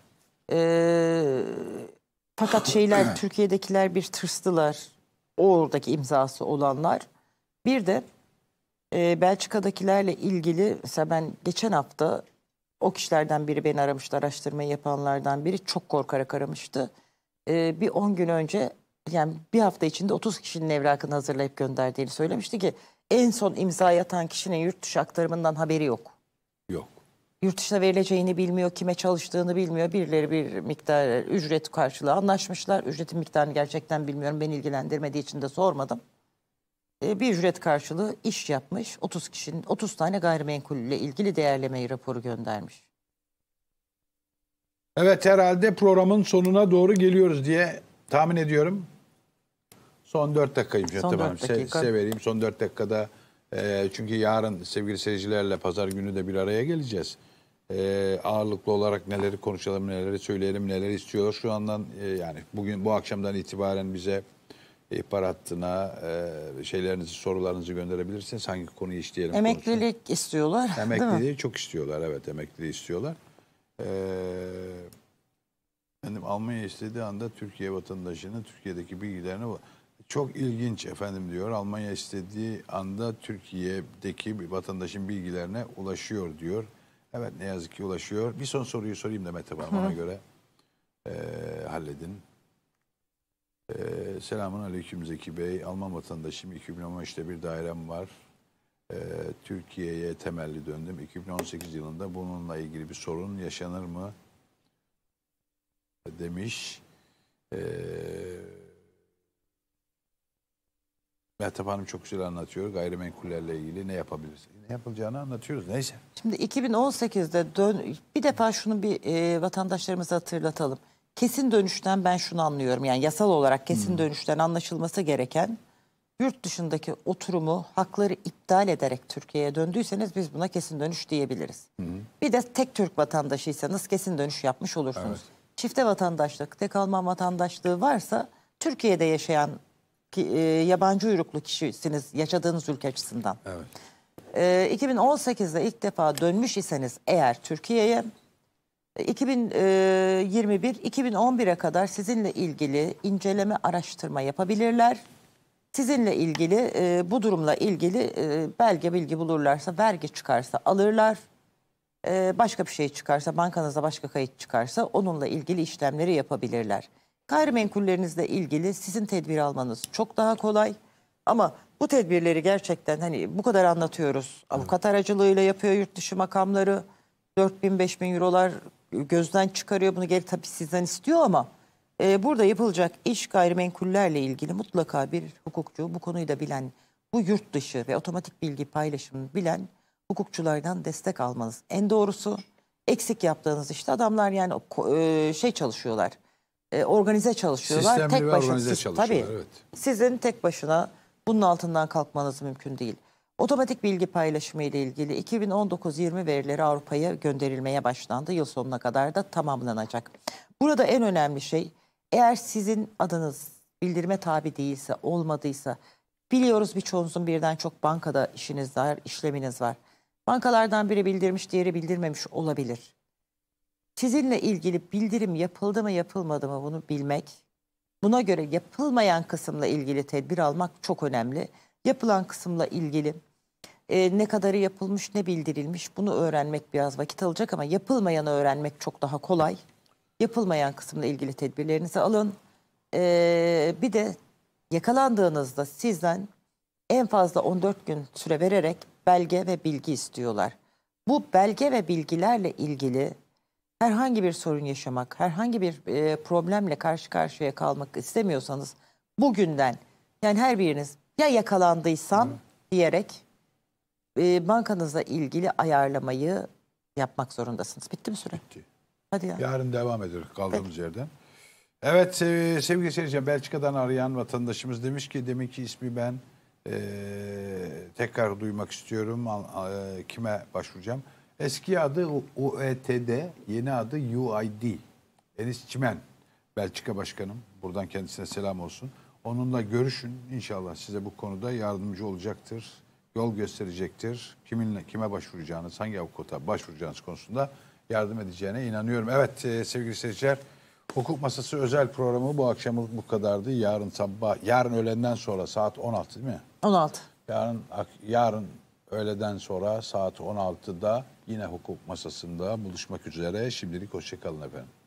Speaker 2: Ee, fakat şeyler Türkiye'dekiler bir tırstılar. Oradaki imzası olanlar. Bir de e, Belçika'dakilerle ilgili mesela ben geçen hafta o kişilerden biri beni aramıştı. araştırma yapanlardan biri çok korkarak aramıştı. E, bir 10 gün önce yani bir hafta içinde 30 kişinin evrakını hazırlayıp gönderdiğini söylemişti ki en son imzayı atan kişinin yurt dışı aktarımından haberi yok yurt dışına verileceğini bilmiyor, kime çalıştığını bilmiyor. Birileri bir miktar ücret karşılığı anlaşmışlar. Ücretin miktarını gerçekten bilmiyorum. Ben ilgilendirmediği için de sormadım. Ee, bir ücret karşılığı iş yapmış. 30 kişinin 30 tane gayrimenkulle ilgili değerlemeyi raporu göndermiş.
Speaker 1: Evet herhalde programın sonuna doğru geliyoruz diye tahmin ediyorum. Son 4 dakikayım Şatıp Hanım. Dakika. Se size vereyim son 4 dakikada. E, çünkü yarın sevgili seyircilerle pazar günü de bir araya geleceğiz e, ağırlıklı olarak neleri konuşalım, neleri söyleyelim, neler istiyor. Şu andan e, yani bugün bu akşamdan itibaren bize ihbar hattına e, şeylerinizi, sorularınızı gönderebilirsiniz. Hangi konuyu işleyelim? Emeklilik konusunu. istiyorlar. Emekliliği çok istiyorlar evet, emekliliği istiyorlar. Ee, efendim Almanya istediği anda Türkiye vatandaşının Türkiye'deki bilgilerini çok ilginç efendim diyor. Almanya istediği anda Türkiye'deki vatandaşın bilgilerine ulaşıyor diyor. Evet ne yazık ki ulaşıyor. Bir son soruyu sorayım da Mete Hanım ona göre e, halledin. E, selamun aleyküm Zeki Bey. Alman vatandaşım 2015'te bir dairem var. E, Türkiye'ye temelli döndüm. 2018 yılında bununla ilgili bir sorun yaşanır mı? Demiş. Eee Mehtap Hanım çok güzel anlatıyor gayrimenkullerle ilgili ne yapabiliriz?
Speaker 2: Ne yapılacağını anlatıyoruz neyse. Şimdi 2018'de dön bir defa şunu bir e, vatandaşlarımıza hatırlatalım. Kesin dönüşten ben şunu anlıyorum. Yani yasal olarak kesin hmm. dönüşten anlaşılması gereken yurt dışındaki oturumu, hakları iptal ederek Türkiye'ye döndüyseniz biz buna kesin dönüş diyebiliriz. Hı Bir de tek Türk vatandaşıysanız kesin dönüş yapmış olursunuz. Evet. Çifte vatandaşlık, tek Alman vatandaşlığı varsa Türkiye'de yaşayan e, yabancı uyruklu kişisiniz yaşadığınız ülke açısından. Evet. E, 2018'de ilk defa dönmüş iseniz eğer Türkiye'ye 2021-2011'e e, kadar sizinle ilgili inceleme araştırma yapabilirler. Sizinle ilgili e, bu durumla ilgili e, belge bilgi bulurlarsa vergi çıkarsa alırlar. E, başka bir şey çıkarsa bankanızda başka kayıt çıkarsa onunla ilgili işlemleri yapabilirler. Gayrimenkullerinizle ilgili sizin tedbir almanız çok daha kolay. Ama bu tedbirleri gerçekten hani bu kadar anlatıyoruz. Avukat aracılığıyla yapıyor yurt dışı makamları. 4000-5000 eurolar gözden çıkarıyor bunu geri tabii sizden istiyor ama e, burada yapılacak iş gayrimenkullerle ilgili mutlaka bir hukukçu bu konuyu da bilen bu yurt dışı ve otomatik bilgi paylaşımını bilen hukukçulardan destek almanız en doğrusu eksik yaptığınız işte adamlar yani e, şey çalışıyorlar e, organize çalışıyorlar. Sistemli tek ve başına, organize siz, çalışıyorlar. Tabii, evet. Sizin tek başına bunun altından kalkmanız mümkün değil. Otomatik bilgi paylaşımı ile ilgili 2019-20 verileri Avrupa'ya gönderilmeye başlandı. Yıl sonuna kadar da tamamlanacak. Burada en önemli şey eğer sizin adınız bildirime tabi değilse, olmadıysa biliyoruz birçoğunuzun birden çok bankada işiniz var, işleminiz var. Bankalardan biri bildirmiş, diğeri bildirmemiş olabilir sizinle ilgili bildirim yapıldı mı yapılmadı mı bunu bilmek, buna göre yapılmayan kısımla ilgili tedbir almak çok önemli. Yapılan kısımla ilgili e, ne kadarı yapılmış ne bildirilmiş bunu öğrenmek biraz vakit alacak ama yapılmayanı öğrenmek çok daha kolay. Yapılmayan kısımla ilgili tedbirlerinizi alın. E, bir de yakalandığınızda sizden en fazla 14 gün süre vererek belge ve bilgi istiyorlar. Bu belge ve bilgilerle ilgili herhangi bir sorun yaşamak, herhangi bir e, problemle karşı karşıya kalmak istemiyorsanız bugünden yani her biriniz ya yakalandıysan Hı. diyerek e, bankanızla ilgili ayarlamayı yapmak zorundasınız. Bitti mi süre? Bitti.
Speaker 1: Hadi ya. Yarın devam eder kaldığımız Peki. yerden. Evet sev sevgili seyirciler Belçika'dan arayan vatandaşımız demiş ki demin ki ismi ben e, tekrar duymak istiyorum. e, kime başvuracağım? Eski adı UETD, yeni adı UID. Enis Çimen, Belçika Başkanım. Buradan kendisine selam olsun. Onunla görüşün. İnşallah size bu konuda yardımcı olacaktır. Yol gösterecektir. Kiminle, kime başvuracağınız, hangi avukata başvuracağınız konusunda yardım edeceğine inanıyorum. Evet e, sevgili seyirciler, Hukuk Masası özel programı bu akşamlık bu kadardı. Yarın sabah, yarın öğleden sonra saat 16 değil mi? 16. Yarın yarın öğleden sonra saat 16'da yine hukuk masasında buluşmak üzere. Şimdilik hoşçakalın efendim.